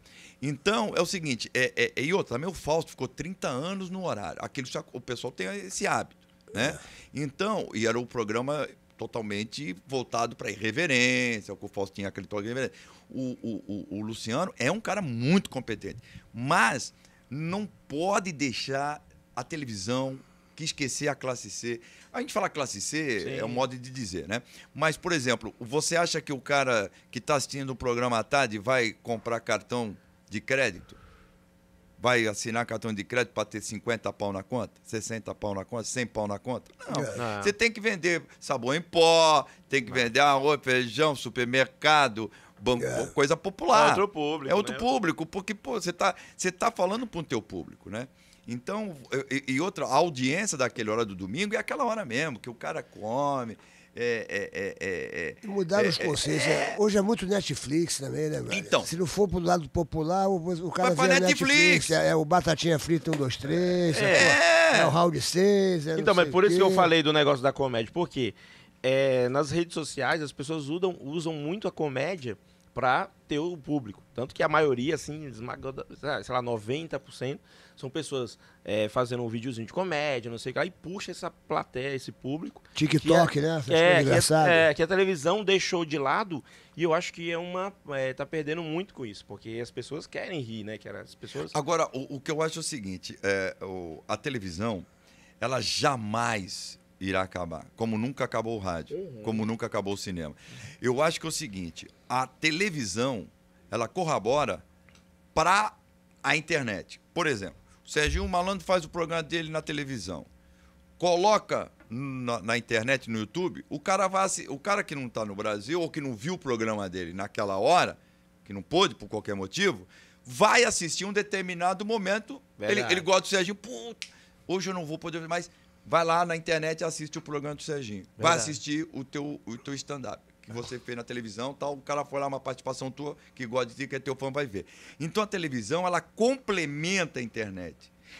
Então, é o seguinte, é, é, é e outro também o Fausto ficou 30 anos no horário. Aquilo, o pessoal tem esse hábito, né? É. Então, e era o programa totalmente voltado para irreverência, o que o Fausto tinha aquele toque de irreverência. O, o, o, o Luciano é um cara muito competente, mas não pode deixar a televisão que esquecer a classe C. A gente fala classe C, Sim. é um modo de dizer, né? Mas, por exemplo, você acha que o cara que está assistindo o programa à tarde vai comprar cartão de crédito? vai assinar cartão de crédito para ter 50 pau na conta, 60 pau na conta, 100 pau na conta. Não. É. Você tem que vender sabão em pó, tem que é. vender arroz, feijão, supermercado, banco, é. coisa popular. É outro público. É outro né? público, porque pô, você está você tá falando para o teu público, né? Então, e, e outra, a audiência daquela hora do domingo é aquela hora mesmo, que o cara come. É, é, é, é, é. Mudaram é, os conceitos. Né? Hoje é muito Netflix também, né, velho? Então. Se não for pro lado popular, o, o cara vai vê Netflix. Netflix. É, o Batatinha Frita 1, 2, 3. É, o Round 6. então, mas por isso que eu falei do negócio da comédia. Por quê? nas redes sociais, as pessoas usam, usam muito a comédia para ter o público. Tanto que a maioria, assim, esmagada, sei lá, 90%, são pessoas é, fazendo um videozinho de comédia, não sei o que lá, e puxa essa plateia, esse público. É TikTok, a, né? é, que é, a, é, que a televisão deixou de lado e eu acho que é uma. É, tá perdendo muito com isso, porque as pessoas querem rir, né? Que as pessoas... Agora, o, o, que eu acho é o seguinte: é, o, a televisão, ela jamais irá acabar, como nunca acabou o rádio, uhum. como nunca acabou o cinema. Eu acho que é o seguinte: a televisão, ela corrobora para a internet. Por exemplo, o Serginho Malandro faz o programa dele na televisão. Coloca na, na, internet, no YouTube, o cara, vai, o cara que não está no Brasil ou que não viu o programa dele naquela hora, que não pôde por qualquer motivo, vai assistir um determinado momento. Ele, ele, gosta do Serginho. hoje eu não vou poder, mas vai lá na internet e assiste o programa do Serginho. Verdade. Vai assistir o teu, o teu stand-up que você fez na televisão, tal, o cara foi lá uma participação tua que gosta de ti, que é teu fã vai ver. Então a televisão ela complementa a internet.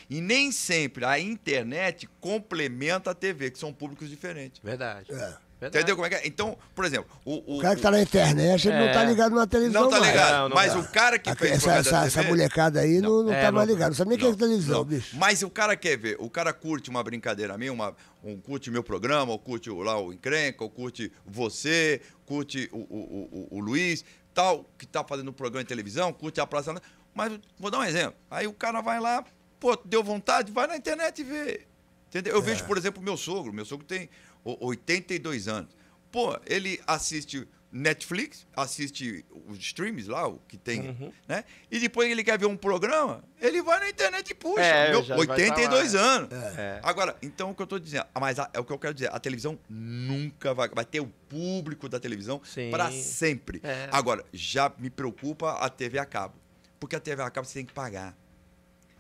E nem sempre a internet complementa a TV, que são públicos diferentes. Verdade. É. Verdade. Entendeu como é que é? Então, por exemplo, o. O, o cara que tá na internet, ele é. não tá é. ligado na televisão. Não tá ligado. Não, não mas dá. o cara que a, fez essa, essa, TV, essa molecada aí não, não, tá é, mais ligado. Não sabe nem que é televisão, bicho. Mas o cara quer ver, o cara curte uma brincadeira minha, uma, um, curte meu programa, ou curte lá o encrenca, ou curte você, curte o, o, o, o Luiz, tal, que tá fazendo um programa de televisão, curte a Praça. Mas vou dar um exemplo. Aí o cara vai lá, pô, deu vontade, vai na internet e vê. Entendeu? Eu é. vejo, por exemplo, meu sogro. Meu sogro tem 82 anos. Pô, ele assiste Netflix, assiste os streams lá, o que tem, uhum. né? E depois ele quer ver um programa, ele vai na internet e puxa. É, meu, 82 anos. É. é. Agora, então o que eu tô dizendo, mas a, é o que eu quero dizer, a televisão nunca vai, vai ter o público da televisão para sempre. É. Agora, já me preocupa a TV a cabo, porque a TV a cabo você tem que pagar.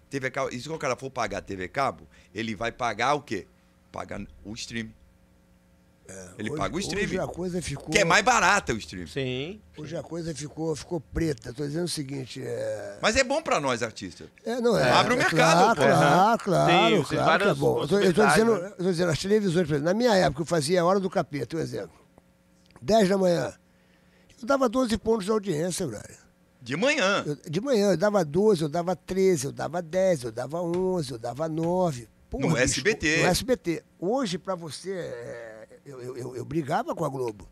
TV cabo, e se o cara for pagar a TV cabo, ele vai pagar o quê? Pagar o stream é, ele hoje, paga o streaming. Hoje a coisa ficou. Que é mais barata o streaming. Sim. Hoje a coisa ficou, ficou preta. Tô dizendo o seguinte. É... Mas é bom para nós, artistas. É, não é. Abre o é mercado, claro, pô. Claro, claro, Sim, claro. é bom. Eu tô, eu tô dizendo, né? eu tô dizendo, as televisões, por exemplo, na minha época eu fazia a hora do capeta, um exemplo. 10 da manhã. Eu dava 12 pontos de audiência, velho. De manhã? Eu, de manhã, eu dava 12, eu dava 13, eu dava 10, eu dava 11, eu dava 9. Porra, no bicho, SBT. No SBT. Hoje, para você. É eu, eu, eu, eu brigava com a Globo.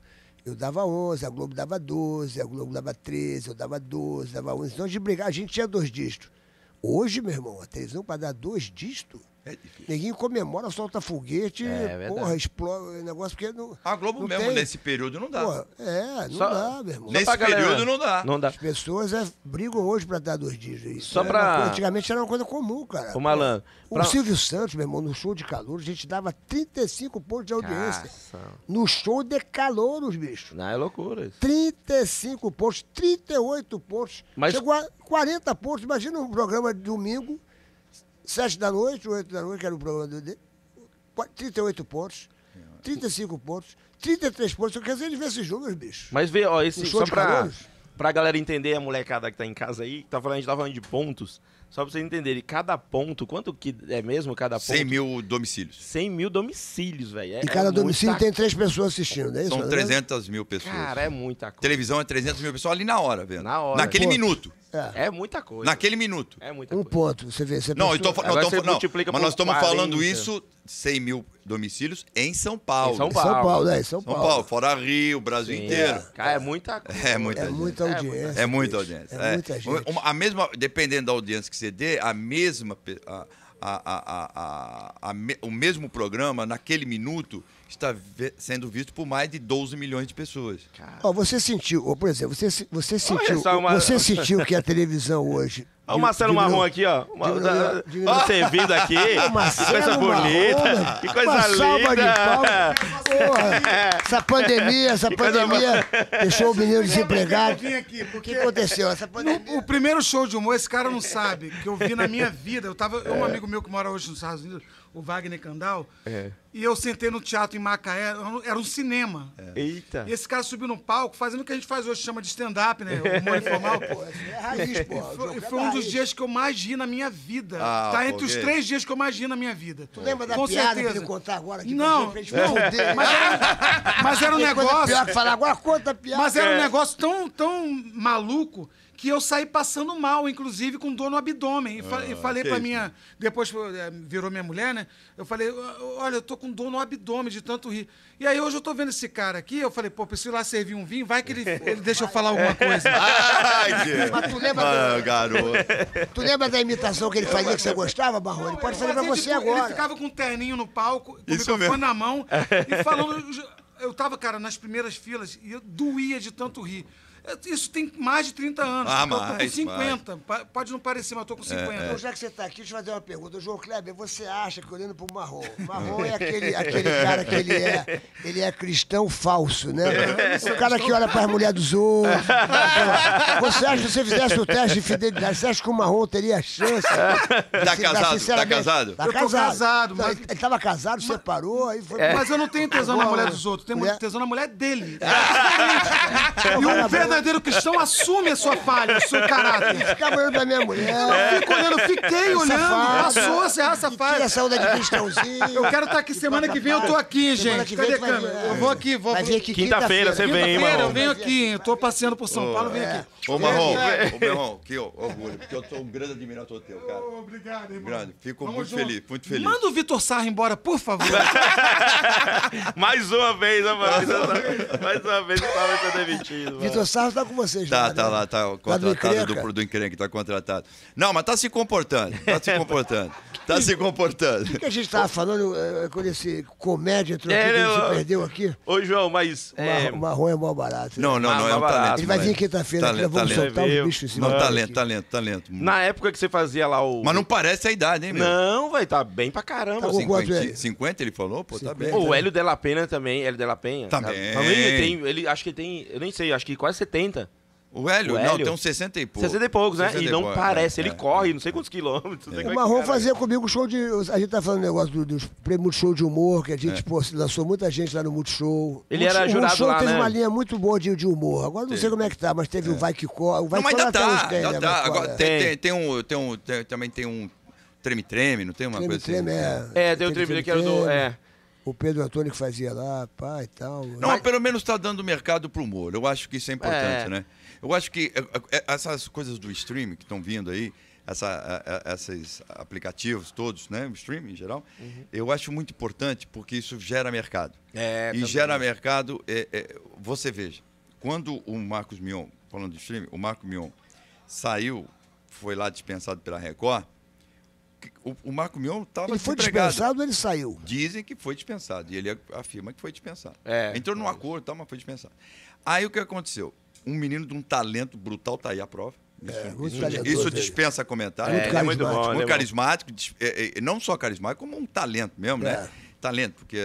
Eu dava 11, a Globo dava 12, a Globo dava 13, eu dava 12, dava 11. Então, de brigar, a gente tinha dois distos. Hoje, meu irmão, a televisão para dar dois distos ninguém é Neguinho comemora, solta foguete, é, é porra, explode o negócio, porque não. A Globo não mesmo, tem... nesse período, não dá. Porra, é, não só, dá, meu irmão. Nesse período não dá. Não dá. As pessoas é, brigam hoje pra dar dois dias. Isso só é, pra... Coisa, antigamente era uma coisa comum, cara. O malandro. O pra... Silvio Santos, meu irmão, no show de calor, a gente dava 35 pontos de audiência. Caça. No show de calor, os bichos. Não, é loucura isso. 35 pontos, 38 pontos. Mas... Chegou a 40 pontos. Imagina um programa de domingo sete da noite, oito da noite, que era o problema dele, 38 pontos, 35 pontos, 33 pontos. Eu quero ver esse jogo esses números, bicho. Mas vê, ó, esse só pra, pra galera entender, a molecada que tá em casa aí, que tá falando, a gente tá falando de pontos. Só pra vocês entenderem, cada ponto, quanto que é mesmo cada ponto? 100 mil domicílios. 100 mil domicílios, velho. É, e cada é domicílio muita... tem três pessoas assistindo, não é isso? São 300 né? mil pessoas. Cara, é muita coisa. Televisão é 300 mil pessoas ali na hora, vendo Na hora. Naquele Pô. minuto. É. é muita coisa. Naquele minuto. É muita um coisa. ponto, você vê. Você não, eu tô, não, tô, você não mas nós estamos falando isso, 100 mil domicílios, em São Paulo. Em São Paulo, é, em São Paulo. São é, Paulo, fora Rio, Brasil Sim, inteiro. É. Cara, é muita é coisa. É muita, é muita audiência. É muita audiência. É, é. muita gente. A mesma, dependendo da audiência que você dê, a mesma... A, a, a, a, a, o mesmo programa, naquele minuto, está sendo visto por mais de 12 milhões de pessoas. oh, você sentiu, oh, por exemplo, você, você sentiu, Olha, uma... você sentiu que a televisão hoje (laughs) Olha o Marcelo Divino, Marrom aqui, ó. Uma, diminuiu, diminuiu. servindo aqui. que coisa bonita. que coisa uma linda. De essa (laughs) pandemia, essa que pandemia deixou o menino desempregado. o que aconteceu? Essa pandemia... No, o primeiro show de humor, esse cara não sabe, que eu vi na minha vida. Eu tava. Um amigo meu que mora hoje nos Estados Unidos, o Wagner Candal. É. E eu sentei no teatro em Macaé, era um cinema. É. é. Eita. E esse cara subiu no palco fazendo o que a gente faz hoje, chama de stand-up, né? O (laughs) humor informal. É, pô, é raiz, pô. E foi, é um dos dias que eu mais ri na minha vida. Ah, tá entre os três dias que eu mais ri na minha vida. Tu lembra da Com piada certeza. que eu contar agora? Que não, não. Mas era, mas era um negócio... Pior que falar agora, conta a piada. Mas era um negócio tão, tão maluco que eu saí passando mal, inclusive com dor no abdômen. E, fa ah, e falei pra minha. Depois eh, virou minha mulher, né? Eu falei: olha, eu tô com dor no abdômen de tanto rir. E aí hoje eu tô vendo esse cara aqui, eu falei: pô, preciso ir lá servir um vinho, vai que ele, (laughs) ele deixa eu falar alguma coisa. (laughs) Ai, que... Mas tu lembra. Ah, do... garoto. Tu lembra da imitação que ele fazia que você gostava, Barro? Ele pode fazer pra você tipo, agora. Ele ficava com um terninho no palco, com o microfone na mão, e falando. (laughs) Eu tava, cara, nas primeiras filas e eu doía de tanto rir. É, isso tem mais de 30 anos. Ah, mais, tô com 50. Mais. Pode não parecer, mas estou com 50. É, é. Então, já que você está aqui, deixa eu fazer uma pergunta. João Kleber, você acha que olhando para o Marrom, Marrom é aquele, aquele cara que ele é, ele é cristão falso, né? É. O cara que olha para as mulheres dos outros. Você acha que se você fizesse o teste de fidelidade, você acha que o Marrom teria chance? Está casado? Está casado? está casado. casado mas... Ele estava casado, separou, aí foi... Mas eu não tenho tesão na mulher dos outros, tenho muito tesão na mulher dele. É. E um verdadeiro verdadeiro cristão assume a sua falha, o seu caráter. Ficava olhando pra minha mulher. Eu é. fico olhando, fiquei olhando. Passou a serra safada. Tira a saúde de cristãozinho. Eu quero estar tá aqui semana que vem, eu tô aqui, semana gente. Cadê a câmera? Eu vou aqui, vou. Quinta-feira você vem, hein, Marrom? Eu venho aqui, eu tô passeando por São Paulo, venho é. aqui. Ô, Marrom, é. ô, Marrom, que orgulho, porque eu sou um grande admirador teu, cara. Obrigado, irmão. Grande, fico muito feliz, muito feliz. Manda o Vitor Sarra embora, por favor. (laughs) Mais uma vez, mano? Mais uma vez, o Paulo tá demitido. Vitor Sarra Sarro tá com vocês, Tá, né? tá lá, tá contratado do, do, do encrenque, tá contratado. Não, mas tá se comportando, tá se (laughs) é, comportando. tá se comportando. O que a gente tava falando é, é, quando esse comédia entrou aqui, eu... se perdeu aqui? Ô, João, mas. O, é... marrom é mó barato. Né? Não, não, não, é um barato, talento. Ele vai vir quinta-feira, nós vamos talento. soltar o um bicho em cima. Não, talento, aqui. talento, talento. Na época que você fazia lá o. Mas não parece a idade, hein, meu? Não, vai, tá bem pra caramba. Tá 50, 50 ele falou? Pô, 50. tá bem. O Hélio Della pena também, Hélio Della Penha. Também. também tá, ele tem, ele, acho que ele tem, eu nem sei, acho que quase 70. O Hélio, o Hélio, não, tem uns 60 e poucos. 60 e poucos, né? E, e não pouco, é. parece, é, ele é. corre é. não sei quantos quilômetros. É. O é Marrom fazia comigo show de. A gente tá falando do negócio do, dos prêmios show de humor, que a gente pô, lançou muita gente lá no Multishow. Ele Multishow, era jurado Multishow lá, teve né? uma linha muito boa de, de humor. Agora não tem. sei como é que tá, mas teve o Vai Que Corre. Vai não, mas ainda tá, tem, ainda né? tá. Agora, tem, tem, tem, um, tem um. também tem um treme-treme, não tem uma treme, coisa assim? treme, assim? É, é, tem o treme-treme que era do. É o Pedro Antônio que fazia lá, pá e tal. Não, mas... pelo menos está dando mercado para o Moro. Eu acho que isso é importante, é. né? Eu acho que é, é, é, essas coisas do streaming que estão vindo aí, essa, esses aplicativos todos, né? Streaming em geral, uhum. eu acho muito importante porque isso gera mercado. É, e também. gera mercado, é, é, você veja, quando o Marcos Mion, falando de streaming, o Marcos Mion saiu, foi lá dispensado pela Record o, o Marco Mion estava Ele foi dispensado dispensado ele saiu? Dizem que foi dispensado. E ele afirma que foi dispensado. É, Entrou num acordo e tal, mas foi dispensado. Aí o que aconteceu? Um menino de um talento brutal tá aí à prova. É, isso, dispensa comentário. É, é, é muito, bom, muito carismático. É, não só carismático, como um talento mesmo, né? Talento, porque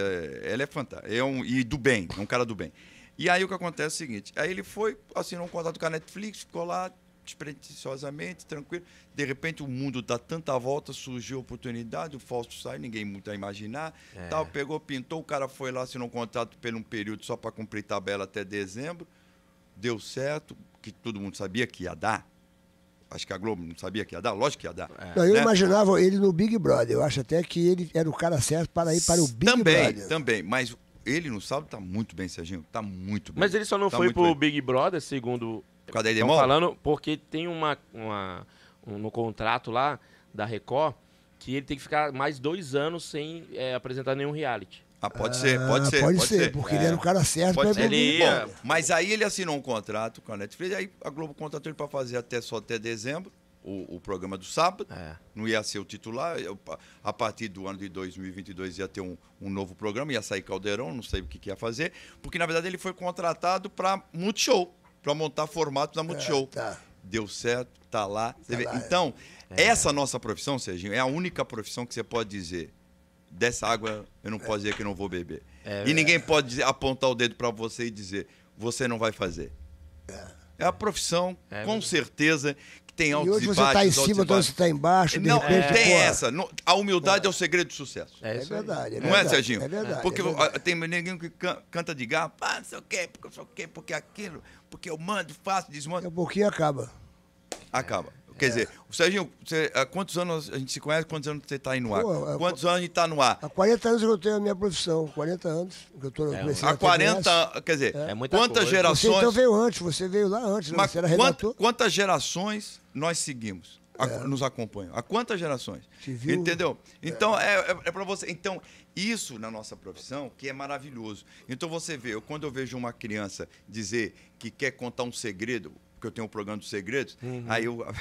ele é fantástico. É um, e do bem, é um cara do bem. E aí o que acontece é o seguinte: aí ele foi, assinou um contato com a Netflix, ficou lá, despretensiosamente, tranquilo. De repente o mundo dá tanta volta, surgiu a oportunidade, o falso sai, ninguém muda a imaginar. É. Tal, pegou, pintou, o cara foi lá, assinou um contrato por um período só para cumprir tabela até dezembro. Deu certo, que todo mundo sabia que ia dar. Acho que a Globo não sabia que ia dar, lógico que ia dar. É. Não, eu né? imaginava ele no Big Brother. Eu acho até que ele era o cara certo para ir para o Big também, Brother. Também, também. Mas ele no sábado está muito bem, Serginho. Está muito bem. Mas ele só não tá foi para o Big Brother, segundo por causa falando porque tem uma, uma um, no contrato lá da Record que ele tem que ficar mais dois anos sem é, apresentar nenhum reality. Ah, pode ser, ah, pode ser. pode, pode, ser, ser. porque é. ele era é. o cara certo pode pra ser. Ele ia... Bom, mas aí ele assinou um contrato com a Netflix, aí a Globo contratou ele para fazer até só até dezembro. O, o, programa do sábado, é. não ia ser o titular. A partir do ano de 2022 ia ter um, um novo programa, ia sair Caldeirão, não sei o que, que ia fazer, porque na verdade ele foi contratado para Multishow para montar formatos na é, Multishow. É, tá. Deu certo, tá lá. Tá lá é. então, é. essa nossa profissão, Serginho, é a única profissão que você pode dizer dessa água eu não posso dizer que não vou beber. É, e ninguém pode dizer, apontar o dedo para você e dizer você não vai fazer. É, é a profissão, é com certeza, tem altos e hoje você está em cima, hoje então você está embaixo. não, repente, tem essa. Não, a humildade é. o segredo do sucesso. É, isso é verdade. É não é, verdade, é, Serginho? É verdade. Porque é verdade. tem ninguém que canta de gato, ah, não sei o quê, porque eu sei o quê, porque aquilo, porque eu mando, faço, desmando. É porque acaba. Acaba. Quer é. dizer, Serginho, você, há quantos anos a gente se conhece? Quantos anos você está aí no ar? Pô, quantos a, anos a gente está no ar? Há 40 anos que eu tenho a minha profissão. 40 anos que eu estou é, Há 40, quer dizer, é. é quantas coisa. gerações. Você então veio antes, você veio lá antes, né? Mas você era quanta, Quantas gerações nós seguimos? A, é. Nos acompanham. Há quantas gerações? viu? Entendeu? É. Então, é, é, é para você. Então, isso na nossa profissão que é maravilhoso. Então, você vê, eu, quando eu vejo uma criança dizer que quer contar um segredo, porque eu tenho um programa dos segredos. Uhum. Aí eu. (laughs)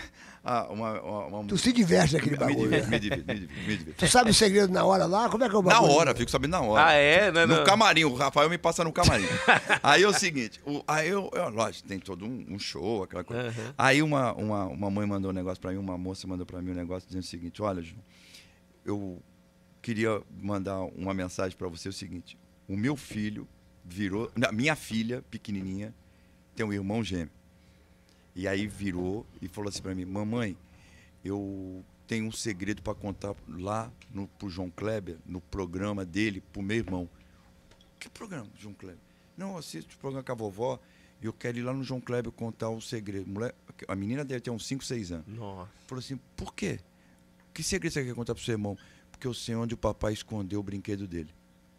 Ah, uma, uma, tu se diverte naquele bagulho. Me, me, me, divirto, me Tu sabe o segredo na hora lá? Como é que é o bagulho? Na hora, fico sabendo na hora. Ah, é? Tipo, não, no não. camarim, o Rafael me passa no camarim. (laughs) aí é o seguinte, o, aí eu, eu, lógico, tem todo um, um show, aquela coisa. Uhum. Aí uma, uma, uma mãe mandou um negócio pra mim, uma moça mandou pra mim um negócio dizendo o seguinte: olha, João, eu queria mandar uma mensagem para você é o seguinte: o meu filho virou, não, minha filha pequenininha tem um irmão gêmeo. E aí virou e falou assim para mim: Mamãe, eu tenho um segredo para contar lá no, pro João Kleber, no programa dele, pro meu irmão. Que programa, João Kleber? Não, eu assisto o programa com a vovó e eu quero ir lá no João Kleber contar o um segredo. Mulher, a menina deve ter uns 5, 6 anos. Nossa. Falou assim: Por quê? Que segredo você quer contar pro seu irmão? Porque eu sei onde o papai escondeu o brinquedo dele.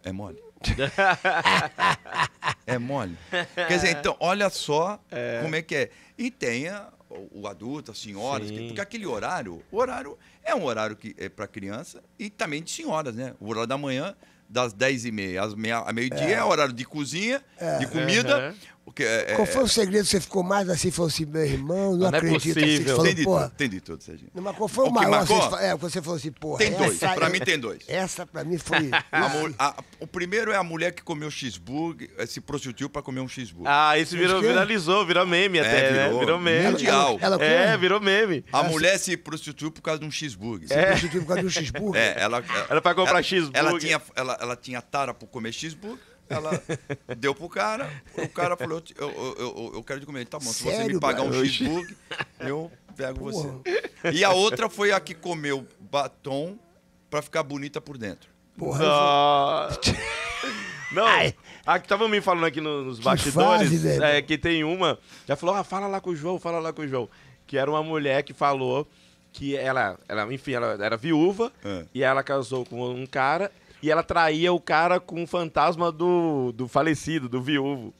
É mole? (laughs) É mole. Quer dizer, então, olha só é. como é que é. E tenha o adulto, as senhoras, que, porque aquele horário, o horário é um horário que é para criança e também de senhoras, né? O horário da manhã, das 10h30 às meia, meio-dia, é. é horário de cozinha, é. de comida. Uhum é, é, Qual foi é. o segredo que você ficou mais assim? Falou assim, meu irmão, não, ah, não é acredito. É possível. Assim, falou, entendi, porra. entendi tudo, Serginho. Mas qual foi o, o maior? Você, é, você falou assim, porra. Tem dois, essa, pra mim tem dois. Essa pra mim foi. (laughs) a, (laughs) a, o primeiro é a mulher que comeu cheeseburger, eh, se prostituiu pra comer um cheeseburger. Ah, isso virou, viralizou, virou meme até, é, virou, né? Virou meme. Mundial. Ela, ela, ela é, virou meme. A mulher se prostituiu por causa de um cheeseburger. Se prostituiu por causa de um cheeseburger? É, ela. Ela, ela pra comprar cheeseburger. Ela tinha, ela, ela tinha tara por comer cheeseburger. Ela deu pro cara, o cara falou: Eu, eu, eu, eu quero de comer. Tá bom, se você me pagar um cheeseburger, eu pego Porra. você. E a outra foi a que comeu batom pra ficar bonita por dentro. Porra. Não, Ai. a que tava me falando aqui nos bastidores, que, fase, é, que tem uma, já falou: ah, fala lá com o João, fala lá com o João. Que era uma mulher que falou que ela, ela enfim, ela era viúva é. e ela casou com um cara e ela traía o cara com o fantasma do, do falecido, do viúvo.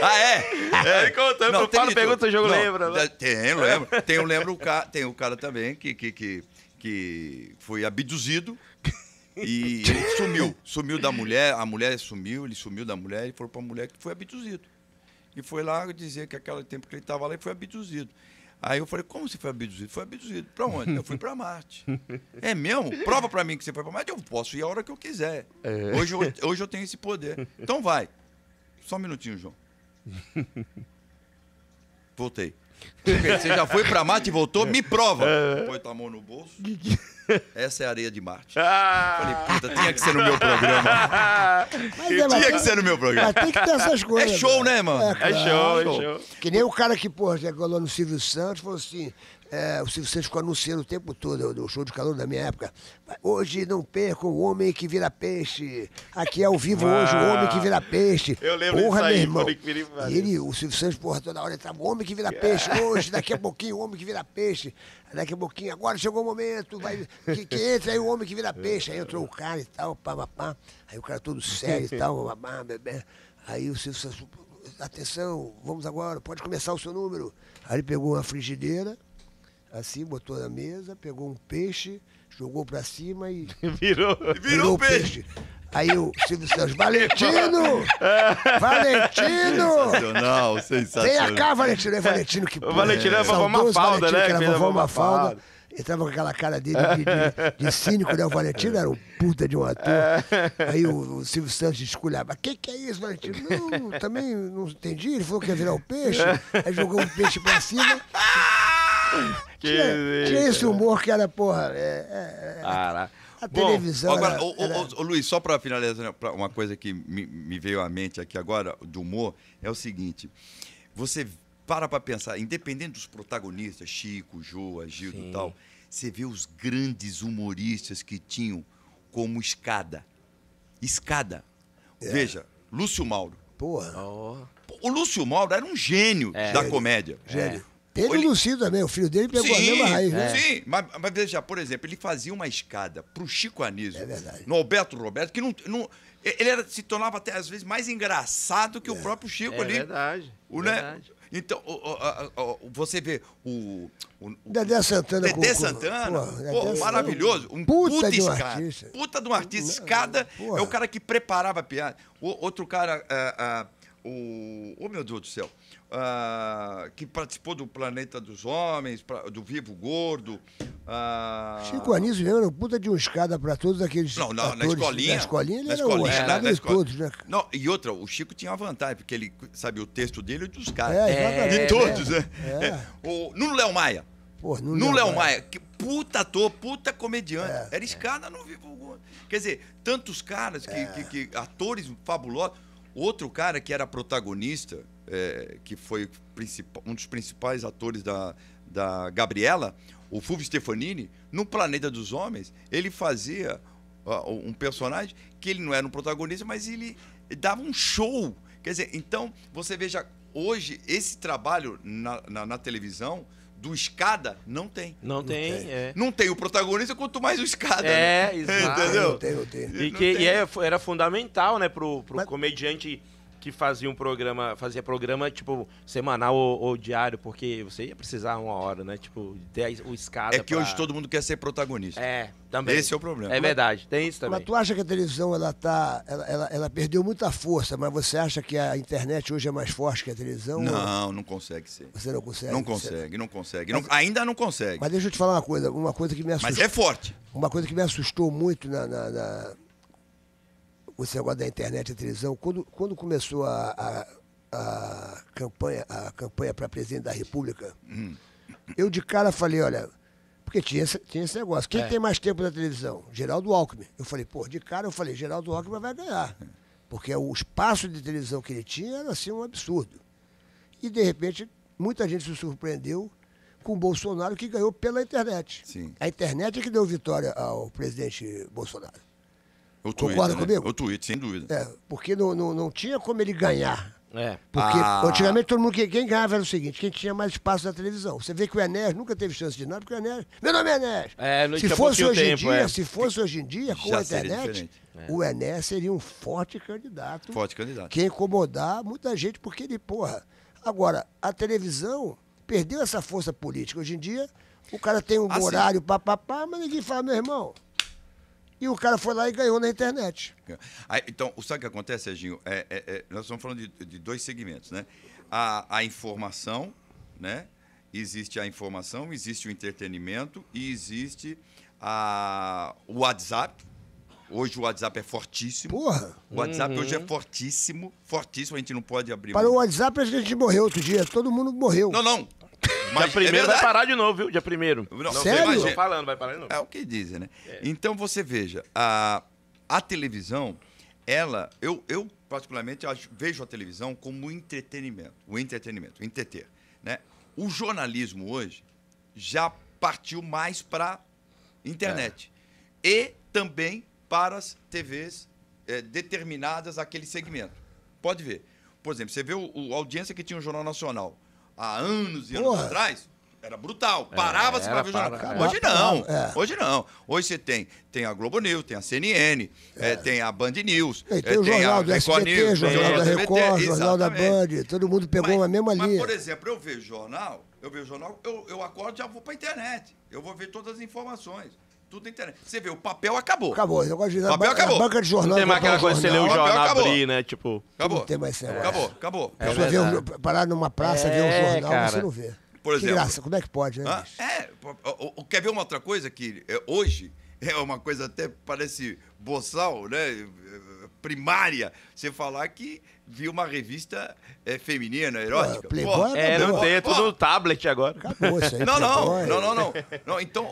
Ah, é? é contando. Não, Paulo pergunta se o jogo não, lembra. Né? É, tem, lembro. Tem, eu lembro o cara, tem o cara também que, que, que, que foi abduzido e sumiu. Sumiu da mulher, a mulher sumiu, ele sumiu da mulher e foi para a mulher que foi abduzido. E foi lá dizer que aquele tempo que ele estava lá, ele foi abduzido. Aí eu falei, como você foi abduzido? Foi abduzido. Para onde? eu fui para Marte. é mesmo? Prova para mim que você foi para Marte. Eu posso ir a hora que eu quiser. É. Hoje, hoje eu tenho esse poder. Então vai. Só um minutinho, João. (laughs) Voltei. Você já foi pra Marte e voltou? Me prova. É. Põe tua mão no bolso. É? Essa é a areia de Marte. Ah! Falei, puta, tinha que ser no meu programa. Mas, é, tinha que ser no meu programa. tem que ter essas coisas. É show, né, né mano? É, claro. é show, show. Que nem o cara que, porra, já colou no Silvio Santos, falou assim, é, o Silvio Santos ficou anunciando o tempo todo do show de calor da minha época. Hoje não percam o homem que vira peixe. Aqui é ao vivo ah, hoje, o homem que vira ah, peixe. Eu lembro Porra, disso aí, irmão. E ele, o Silvio Santos, porra, toda hora entrava, o homem que vira peixe hoje, daqui a pouquinho o homem que vira peixe. Daqui a pouquinho, agora chegou o momento, vai, que, que entra aí o homem que vira peixe. Aí entrou o cara e tal, pá, pá, pá. Aí o cara todo sério e tal, pá, pá, bebê. Aí o Silvio Santos, atenção, vamos agora, pode começar o seu número. Aí ele pegou uma frigideira assim, botou na mesa, pegou um peixe, jogou para cima e. (laughs) Virou, virou, um peixe. peixe. Aí o Silvio Santos, Valentino! (laughs) Valentino! Sensacional, sensacional. Vem cá, Valentino. É Valentino que... Valentino é, é vovó Mafalda, né? Que era vovó Mafalda. Entrava com aquela cara dele de, de, de, (laughs) cínico, né? O Valentino era um puta de um ator. Aí o, o Silvio Santos esculhava. Que que é isso, Valentino? Não, também não entendi. Ele falou que ia virar o um peixe. Aí jogou um peixe pra cima que tinha, esse né? humor que era, porra. É, é, é A Bom, televisão. Agora, era, o, era... O, o, Luiz, só para finalizar, né, pra uma coisa que me, me, veio à mente aqui agora, de humor, é o seguinte: você para para pensar, independente dos protagonistas, Chico, Joa, Gildo e tal, você vê os grandes humoristas que tinham como escada. Escada. É. Veja, Lúcio Mauro. Porra. Oh. O Lúcio Mauro era um gênio é. da comédia. Gênio. É. Ele e o Lucido também, o filho dele pegou sim, a mesma raiz. Né? Sim, mas, mas, veja, por exemplo, ele fazia uma escada pro Chico Anísio, é verdade. no Alberto Roberto, que não, não ele era, se tornava até às vezes mais engraçado que é. o próprio Chico é ali. Verdade, o, né? verdade. Então, o, o, o, você vê o. o Dedé Santana. Dedé Santana, porra, Dedé maravilhoso. Um puta, puta de um escada. Artista. Puta de um artista. Escada é o cara que preparava a piada. outro cara, é, é, o. Oh, meu Deus do céu. Ah, que participou do Planeta dos Homens, pra, do Vivo Gordo. Ah... Chico Anísio era puta de um escada para todos aqueles. Não, não atores. na escolinha. Na escolinha ele na era escolinha, era na, na escola... todos, né? Não, e outra, o Chico tinha uma vantagem, porque ele sabia o texto dele e é dos caras. É, é. de é. todos, né? É. O, Nuno Léo Maia. Pô, Nuno, Nuno Léo, Maia. Maia. que puta ator, puta comediante. É. Era escada no Vivo Gordo. Quer dizer, tantos caras, que, que, que atores fabulosos. Outro cara que era protagonista, é, que foi um dos principais atores da, da Gabriela, o Fulvio Stefanini, no Planeta dos Homens, ele fazia uh, um personagem que ele não era um protagonista, mas ele dava um show. Quer dizer, então você veja, hoje esse trabalho na, na, na televisão, do escada não tem. Não tem, não tem, é. Não tem o protagonista, quanto mais o escada. É, né? exato. Entendeu? E, que, e é, era fundamental, né, pro, pro Mas... comediante que fazia um programa, fazia programa tipo semanal ou, ou, diário, porque você ia precisar uma hora, né? Tipo, ter o escada. É que pra... hoje todo mundo quer ser protagonista. É, também. Esse é o problema. É verdade, tem isso também. Mas tu acha que a televisão ela tá, ela, ela, ela perdeu muita força, mas você acha que a internet hoje é mais forte que a televisão? Não, ou... não consegue ser. Você não consegue. Não consegue, ser. não consegue, mas, não, ainda não consegue. Mas deixa eu te falar uma coisa, uma coisa que me assustou. Mas é forte. Uma coisa que me assustou muito na, na, na esse negócio da internet e televisão, quando, quando começou a, a, a campanha a campanha para presidente da República, hum. eu de cara falei, olha, porque tinha esse, tinha esse negócio. Quem é. tem mais tempo na televisão? Geraldo Alckmin. Eu falei, pô, de cara eu falei, Geraldo Alckmin vai ganhar. Porque o espaço de televisão que ele tinha era assim um absurdo. E de repente, muita gente se surpreendeu com o Bolsonaro que ganhou pela internet. Sim. A internet é que deu vitória ao presidente Bolsonaro. O Concorda né? comigo? Né? O Twitter, sem dúvida. É, porque não, não, não tinha como ele ganhar. É. Porque ah. antigamente todo mundo, quem, quem ganhava era o seguinte, quem tinha mais espaço na televisão. Você vê que o Enéas nunca teve chance de nada, porque o Enéas... Meu nome é Enéas! É, se, fosse hoje tempo, em dia, é. se fosse hoje em dia, com Já a internet, o Enéas seria um forte candidato. Forte candidato. Que incomodar muita gente, porque ele, porra... Agora, a televisão perdeu essa força política. Hoje em dia, o cara tem um assim. horário, papapá, mas ninguém fala, meu irmão... E o cara foi lá e ganhou na internet. Aí, então, sabe o que acontece, Serginho? É, é, é, nós estamos falando de, de, dois segmentos, né? A, a informação, né? Existe a informação, existe o entretenimento e existe a, o WhatsApp. Hoje o WhatsApp é fortíssimo. Porra! O WhatsApp uhum. hoje é uhum. fortíssimo, fortíssimo, a gente não pode abrir. Para o WhatsApp, a gente morreu outro dia, todo mundo morreu. Não, não, (laughs) Mas Dia primeiro é vai parar de novo, viu? Dia primeiro. Não, Sério? Você falando, vai parar de novo. É o que dizem, né? É. Então você veja, a, a televisão, ela, eu, eu particularmente acho, vejo a televisão como entretenimento, o entretenimento, o entreter, né? O jornalismo hoje já partiu mais para internet é. e também para as TVs é, determinadas aquele segmento. Pode ver. Por exemplo, você vê o, a audiência que tinha o Jornal Nacional há anos e anos atrás, era brutal. Parava-se é, para ver o jornal. Para, Hoje não. É. Hoje não. Hoje você tem, tem a Globo News, tem a CNN, é. é. tem a Band News, tem, é, tem, o jornal tem a jornal da Record, SBT, jornal da Band, todo mundo pegou mas, a mesma linha. Mas, por exemplo, eu vejo jornal, eu vejo jornal, eu, eu acordo e já vou para a internet. Eu vou ver todas as informações. Tudo na internet. Você vê, o papel acabou. Acabou. Eu gosto de papel acabou. banca de jornal. Não tem mais aquela coisa que você lê o jornal, acabou. abrir, né? Tipo... Acabou. Não tem mais essa Acabou, acabou. É, é você um, parar numa praça, é, ver um jornal, cara. você não vê. Por exemplo... Que graça, como é que pode, né? Ah, é, quer ver uma outra coisa que é, hoje é uma coisa até parece boçal, né? Primária. Você falar que vi uma revista é, feminina, erótica. Ah, Pô, Playboy Pô, é, é, não tem, é tudo no tablet agora. Acabou isso aí. Não, não, não, não, não, não. Então,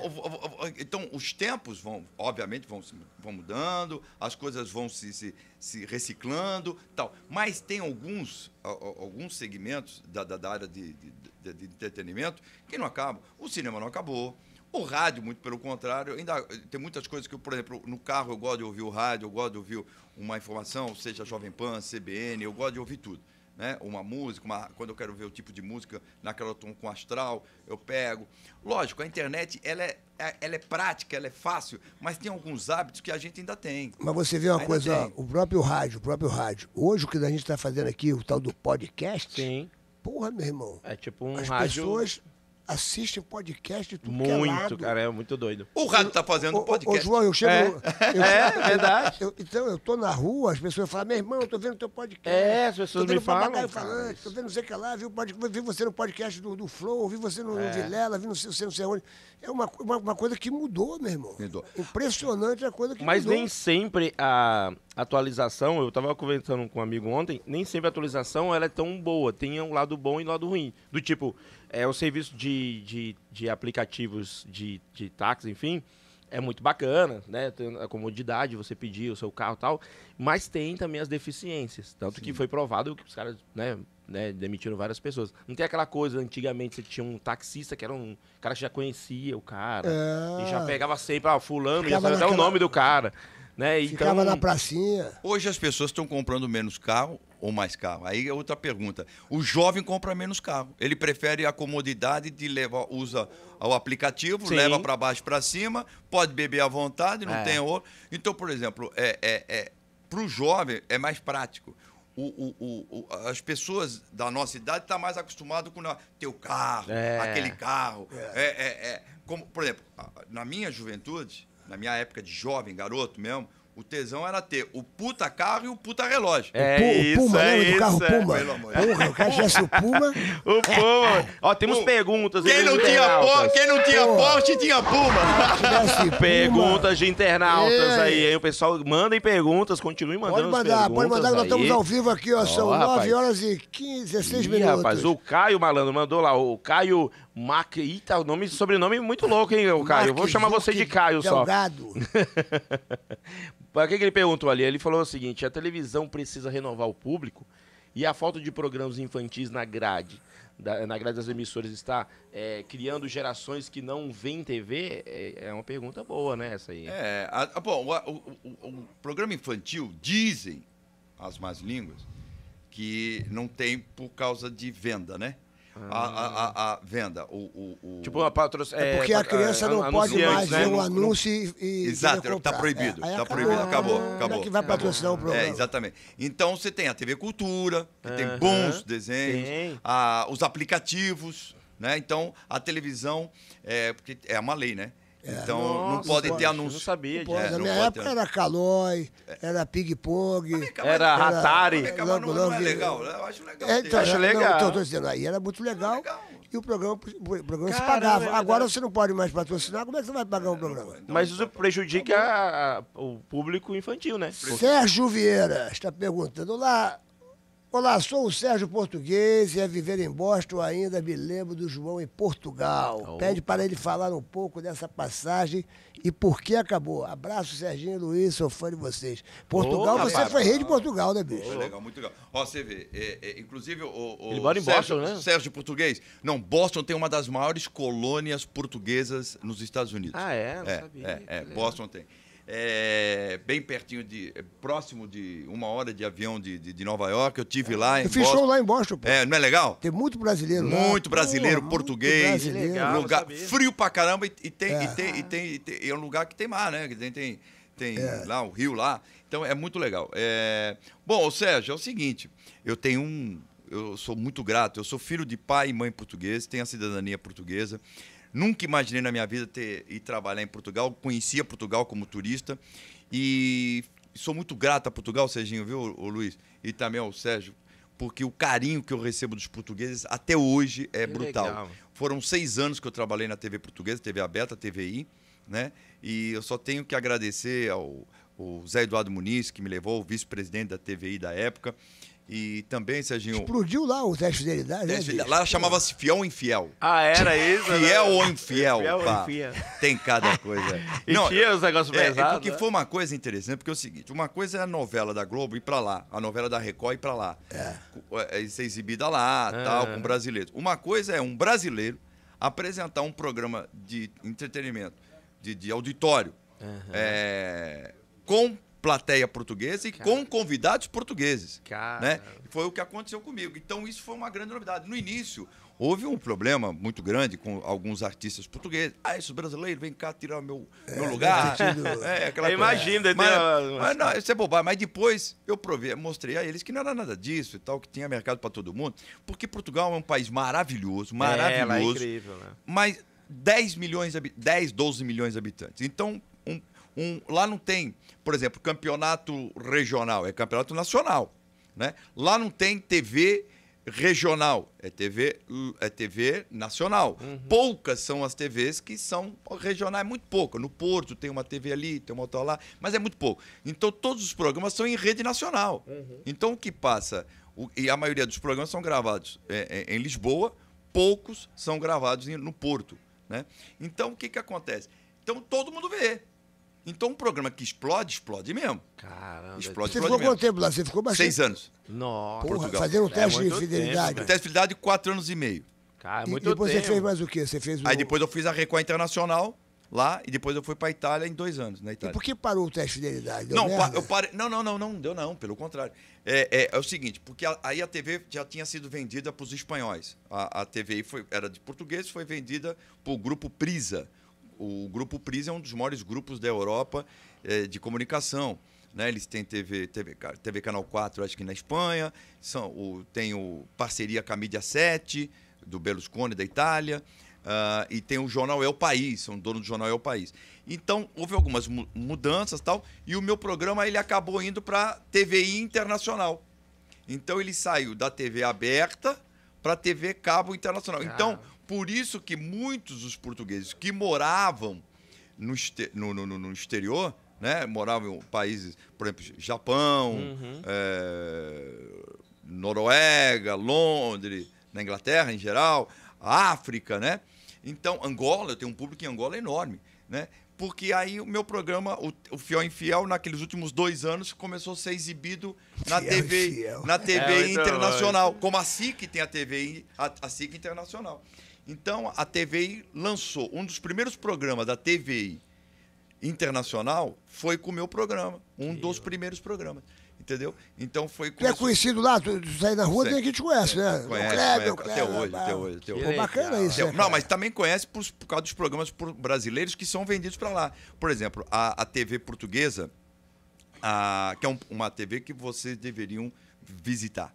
então, os tempos vão, obviamente, vão, vão mudando, as coisas vão se, se, se reciclando tal. Mas tem alguns, alguns segmentos da, da, da área de, de, de, de entretenimento que não acabam. O cinema não acabou o rádio, muito pelo contrário, ainda tem muitas coisas que, eu, por exemplo, no carro eu gosto de ouvir o rádio, eu gosto de ouvir uma informação, seja Jovem Pan, CBN, eu gosto de ouvir tudo. Né? Uma música, uma, quando eu quero ver o tipo de música naquela tom com astral, eu pego. Lógico, a internet ela é, ela é prática, ela é fácil, mas tem alguns hábitos que a gente ainda tem. Mas você vê uma ainda coisa, ó, o próprio rádio, o próprio rádio. Hoje o que a gente está fazendo aqui, o tal do podcast. Sim. Porra, meu irmão. É tipo um As rádio. Pessoas Assiste podcast tudo é Muito, é cara, é muito doido. O rádio tá fazendo o, podcast. Ô, João, eu chego... É, eu, é, é verdade. Eu, então, eu tô na rua, as pessoas falam, meu irmão, eu tô vendo teu podcast. É, as pessoas me falam. Tô vendo falante, tô vendo não sei o que lá, vi, podcast, vi você no podcast do, do Flow, vi você no, é. no Vilela, vi você não sei onde é uma, uma, uma, coisa que mudou, meu irmão. Mudou. Impressionante a coisa que Mas mudou. Mas nem sempre a atualização, eu estava conversando com um amigo ontem, nem sempre a atualização ela é tão boa. Tem um lado bom e um lado ruim. Do tipo, é o serviço de, de, de aplicativos de, de táxi, enfim, é muito bacana, né? Tem a comodidade, você pedir o seu carro e tal, mas tem também as deficiências. Tanto Sim. que foi provado que os caras, né, né? Demitiram várias pessoas. Não tem aquela coisa, antigamente você tinha um taxista que era um cara que já conhecia o cara. É. E já é. pegava sempre, ah, fulano, Ficava já sabia o nome do cara. Né? Então Ficava então, na pracinha. Hoje as pessoas estão comprando menos carro ou mais carro? Aí é outra pergunta. O jovem compra menos carro. Ele prefere a comodidade de levar, usa o aplicativo, Sim. leva para baixo para cima, pode beber à vontade, não é. tem outro. Então, por exemplo, é, é, é para o jovem é mais prático o, o, o, as pessoas da nossa idade estão tá mais acostumadas com o teu carro, é. aquele carro. É. É, é, é. como, por exemplo, na minha juventude, na minha época de jovem, garoto mesmo, o tesão era ter o puta carro e o puta relógio. É o, isso, Puma, é lembra carro é, Puma? Pelo amor. Porra, o cara tivesse o Puma. (laughs) o Puma. Ó, temos o, perguntas. Quem não, tinha por, quem não tinha Porsche tinha Puma. Perguntas de internautas é. aí, hein? O pessoal mandem perguntas, continue mandando. Pode mandar, pode mandar, nós estamos ao vivo aqui, ó. Oh, são rapaz. 9 horas e 15, 16 Ih, minutos. Rapaz, o Caio Malandro mandou lá, o Caio Mac. Eita, o nome, sobrenome muito louco, hein, o Caio? Eu vou chamar você de Caio Delgado. só. (laughs) O que, que ele perguntou ali? Ele falou o seguinte: a televisão precisa renovar o público e a falta de programas infantis na grade, da, na grade das emissoras, está é, criando gerações que não veem TV? É, é, uma pergunta boa, né? Essa aí. É, a, a, bom, o, o, o, o programa infantil, dizem as más línguas, que não tem por causa de venda, né? a, a, ah. a, venda. O, o, o... Tipo uma patrocinadora. É, é porque a criança é, não pode né? mais né? ver o um anúncio e. Exato, está proibido. Está é, proibido, acabou. Ah, acabou. que vai patrocinar o programa. É, exatamente. Então você tem a TV Cultura, que tem bons desenhos, A, os aplicativos, né? Então a televisão, é, porque é uma lei, né? É, então Nossa, não pode ter anúncio. não sabia. Não é, Na minha época ter... era Calói, era Pig Pog, era, Ratari. não, não, não é legal, né? eu acho legal. É, então, eu legal. Não, tô, dizendo, aí era muito legal, e o programa, o programa Caramba, se pagava. É Agora você não pode mais patrocinar, como é que você vai pagar o programa? Então, mas então, isso tá prejudica a, a, o público infantil, né? Sérgio Vieira está perguntando lá Olá, sou o Sérgio Português e a é viver em Boston ainda me lembro do João em Portugal. Pede para ele falar um pouco dessa passagem e por que acabou. Abraço, Serginho e Luiz, sou fã de vocês. Portugal, você rapaz, foi rei de Portugal, né, bicho? Foi legal, muito legal. Ó, você vê, é, é, inclusive o, o ele mora em Sérgio, Boston, né? Sérgio Português. Não, Boston tem uma das maiores colônias portuguesas nos Estados Unidos. Ah, é? Não é, sabia. É, é Boston tem é, bem pertinho de. É, próximo de uma hora de avião de, de, de Nova York. Eu tive é, lá em Fechou lá em Boston, pô. É, não é legal? Tem muito brasileiro lá. Muito brasileiro, Pô, português. Muito brasileiro. Legal, lugar frio pra caramba e, tem, é. e, tem, e, tem, e tem. E é um lugar que tem mar, né? Tem, tem, tem é. lá o um rio lá. Então é muito legal. É... Bom, Sérgio, é o seguinte: eu tenho um. Eu sou muito grato. Eu sou filho de pai e mãe português, tenho a cidadania portuguesa. Nunca imaginei na minha vida ter ir trabalhar em Portugal. Conhecia Portugal como turista e sou muito grato a Portugal, Serginho, viu, o Luiz? E também ao Sérgio, porque o carinho que eu recebo dos portugueses até hoje é que brutal. Legal. Foram seis anos que eu trabalhei na TV portuguesa, TV aberta, TVI, né? E eu só tenho que agradecer ao, ao Zé Eduardo Muniz, que me levou, o vice-presidente da TVI da época, e também, Serginho. Explodiu lá o teste de fidelidade. Né, teste né, lá chamava-se fiel ou infiel. Ah, era isso? Né? Fiel ou infiel? Fiel pá. ou infiel. Tem cada coisa. (laughs) e Não, tinha os negócios é, é pesados. É porque né? foi uma coisa interessante, porque é o seguinte: uma coisa é a novela da Globo ir pra lá, a novela da Record ir pra lá. É. é, é ser exibida lá, é. tal, com brasileiros. Uma coisa é um brasileiro apresentar um programa de entretenimento, de, de auditório, uhum. é, com plateia portuguesa e Cara. com convidados portugueses. Cara. Né? Foi o que aconteceu comigo. Então, isso foi uma grande novidade. No início, houve um problema muito grande com alguns artistas portugueses. Ah, esse brasileiro vem cá tirar meu, é, meu né? lugar. (laughs) É, é Imagina, mas, mas não, isso é bobagem. Mas depois eu provei, mostrei a eles que não era nada disso e tal, que tinha mercado para todo mundo. Porque Portugal é um país maravilhoso, é, é maravilhoso. É, é incrível, né? Mas 10 milhões, 10, 12 milhões de habitantes. Então, um, lá não tem, por exemplo, campeonato regional, é campeonato nacional, né? Lá não tem TV regional, é TV, é TV nacional. Uhum. Poucas são as TVs que são regionais, é muito pouca. No Porto tem uma TV ali, tem uma outra lá, mas é muito pouco. Então todos os programas são em rede nacional. Uhum. Então o que passa, o, e a maioria dos programas são gravados é, é, em Lisboa, poucos são gravados em, no Porto. Né? Então o que, que acontece? Então todo mundo vê. Então um programa que explode, explode mesmo. Caramba. Explode, você explode ficou mesmo. quanto tempo lá? Você ficou bastante? Seis anos. Nossa. Porra, fazer um é né? teste de fidelidade. Tempo, teste de fidelidade de quatro anos e meio. Cara, é muito tempo. E depois tempo. você fez mais o quê? Você fez o... Aí depois eu fiz a Record Internacional lá e depois eu fui para Itália em dois anos na Itália. E por que parou o teste de fidelidade? Deu não, merda? eu parei. Não, não, não, não deu não. Pelo contrário. É, é, é o seguinte, porque a, aí a TV já tinha sido vendida para os espanhóis. A, a TVI foi, era de português, foi vendida para o grupo Prisa o Grupo Pris é um dos maiores grupos da Europa é, de comunicação. Né? Eles têm TV, TV, TV Canal 4, acho que na Espanha, são, o, tem o parceria com a Mídia 7, do Berlusconi, da Itália, uh, e tem o jornal É o País, são dono do jornal É o País. Então, houve algumas mudanças tal, e o meu programa ele acabou indo para TVI Internacional. Então, ele saiu da TV aberta para TV Cabo Internacional. Então, ah. Então, por isso que muitos dos portugueses que moravam no, no, no, no exterior, né, moravam em países, por exemplo, Japão, uhum. é, Noruega, Londres, na Inglaterra em geral, África, né? Então, Angola, eu tenho um público em Angola enorme, né? Porque aí o meu programa, o, o Fiel Infiel, naqueles últimos dois anos, começou a ser exibido na Fiel TV, na TV é, então, internacional. É Como a SIC tem a TV, a, a SIC internacional. Então a TVI lançou um dos primeiros programas da TVI internacional foi com o meu programa, um que dos eu... primeiros programas. Entendeu? Então foi Tu é conhecido lá, tu, tu sai na rua, tem quem te conhece, né? Conhece, Kleber, conhece, Kleber, né? até, hoje, até hoje, até hoje. Pô, bacana isso. não, mas também conhece por, por causa dos programas brasileiros que são vendidos para lá. Por exemplo, a, a TV portuguesa, a, que é um, uma TV que vocês deveriam visitar.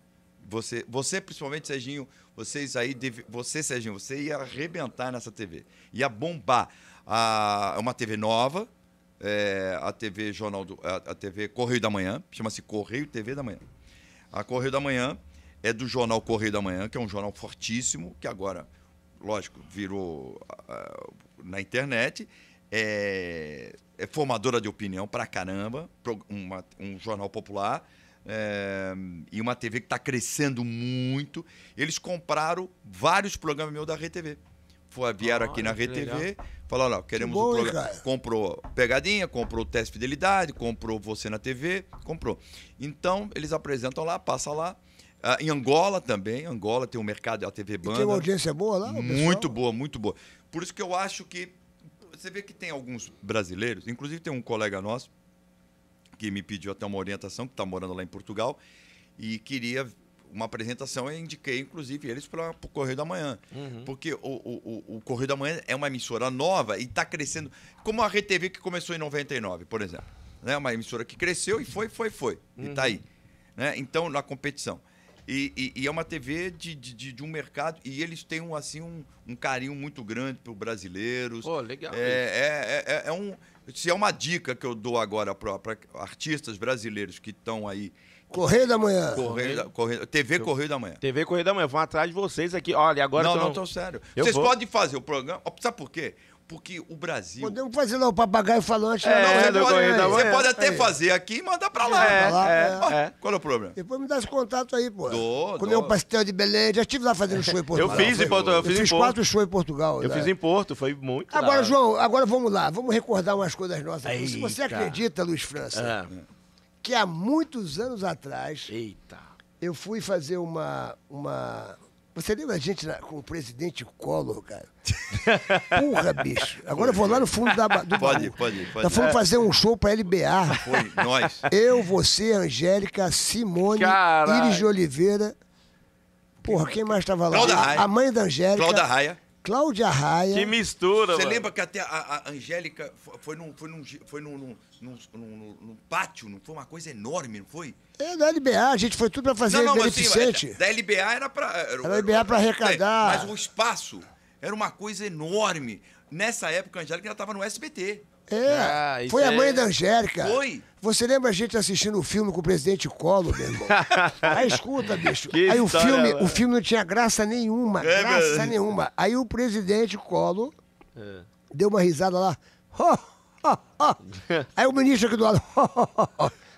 Você, você principalmente, Serginho, vocês aí, deve, você, Serginho, você ia arrebentar nessa TV. Ia bombar. É uma TV nova, é, a TV Jornal do, a, a TV Correio da Manhã, chama-se Correio TV da Manhã. A Correio da Manhã é do jornal Correio da Manhã, que é um jornal fortíssimo, que agora, lógico, virou uh, na internet. É, é, formadora de opinião pra caramba, pro, uma, um jornal popular é, e uma TV que está crescendo muito. Eles compraram vários programas meus da RTV. Foi, vieram ah, aqui na RTV, falaram, ó, queremos que bom, um programa. Cara. Comprou Pegadinha, comprou Teste Fidelidade, comprou Você na TV, comprou. Então, eles apresentam lá, passa lá. Ah, em Angola também, Angola tem um mercado, a TV Banda. E tem uma audiência boa lá? Muito boa, muito boa. Por isso que eu acho que... Você vê que tem alguns brasileiros, inclusive tem um colega nosso, que me pediu até uma orientação, que está morando lá em Portugal, e queria uma apresentação e indiquei, inclusive, eles para o Correio da Manhã. Uhum. Porque o, o, o, Correio da Manhã é uma emissora nova e está crescendo. Como a RTV que começou em 99, por exemplo. Né? Uma emissora que cresceu e foi, foi, foi. Tá uhum. E está aí. Né? Então, na competição. E, e, e, é uma TV de, de, de, um mercado e eles têm um, assim, um, um carinho muito grande para os brasileiros. Pô, legal. É, é, é, é, é, um, se é uma dica que eu dou agora para artistas brasileiros que estão aí. Correio da Manhã. Correio, Correio, TV Correio da Manhã. TV Correio da Manhã. Vão atrás de vocês aqui. Olha, agora. Não, não, não tô sério. Eu vocês vou. podem fazer o programa. Sabe por quê? porque o Brasil. Podemos fazer lá o papagaio falante. Né? É, não, você, pode, você é, pode até é. fazer aqui e mandar pra lá. É, lá, é, é, Qual é o problema? Depois me dá esse contato aí, pô. Dou, Comer um pastel de Belém. Já estive lá fazendo show em (laughs) Portugal. Eu fiz em Portugal. Eu fiz, quatro shows em Portugal. Eu né? fiz em Porto, foi muito. Agora, João, agora vamos lá. Vamos recordar umas coisas nossas. Se você acredita, Luiz França, ah. que há muitos anos atrás. Eita. Eu fui fazer uma, uma, você lembra a gente na, com o presidente Collor, cara? Porra, bicho. Agora eu vou lá no fundo da, do Pode, baú. pode, pode. Nós fomos fazer um show pra LBA. Foi, nós. Eu, você, Angélica, Simone, Caralho. Iris de Oliveira. Porra, quem mais tava lá? Cláudia Raia. A mãe da Angélica. Cláudia Raia. Cláudia Raia. Que mistura, Você lembra que até a, a Angélica foi, num, foi, num, foi num, num, num, num, num pátio, não foi uma coisa enorme, não foi? É, da LBA, a gente foi tudo pra fazer não, não, assim, beneficente. Assim, da LBA era pra... Era, era LBA era, pra arrecadar. É, mas o espaço era uma coisa enorme. Nessa época, a Angélica já tava no SBT. É, ah, foi a mãe é. da Angélica. Foi. Você lembra a gente assistindo o um filme com o presidente Collor, meu irmão? Aí (laughs) ah, escuta, bicho. Que aí o filme, o filme não tinha graça nenhuma, é, graça nenhuma. Aí o presidente Collor é. deu uma risada lá. Ho, ho, ho. (laughs) Aí o ministro aqui do lado.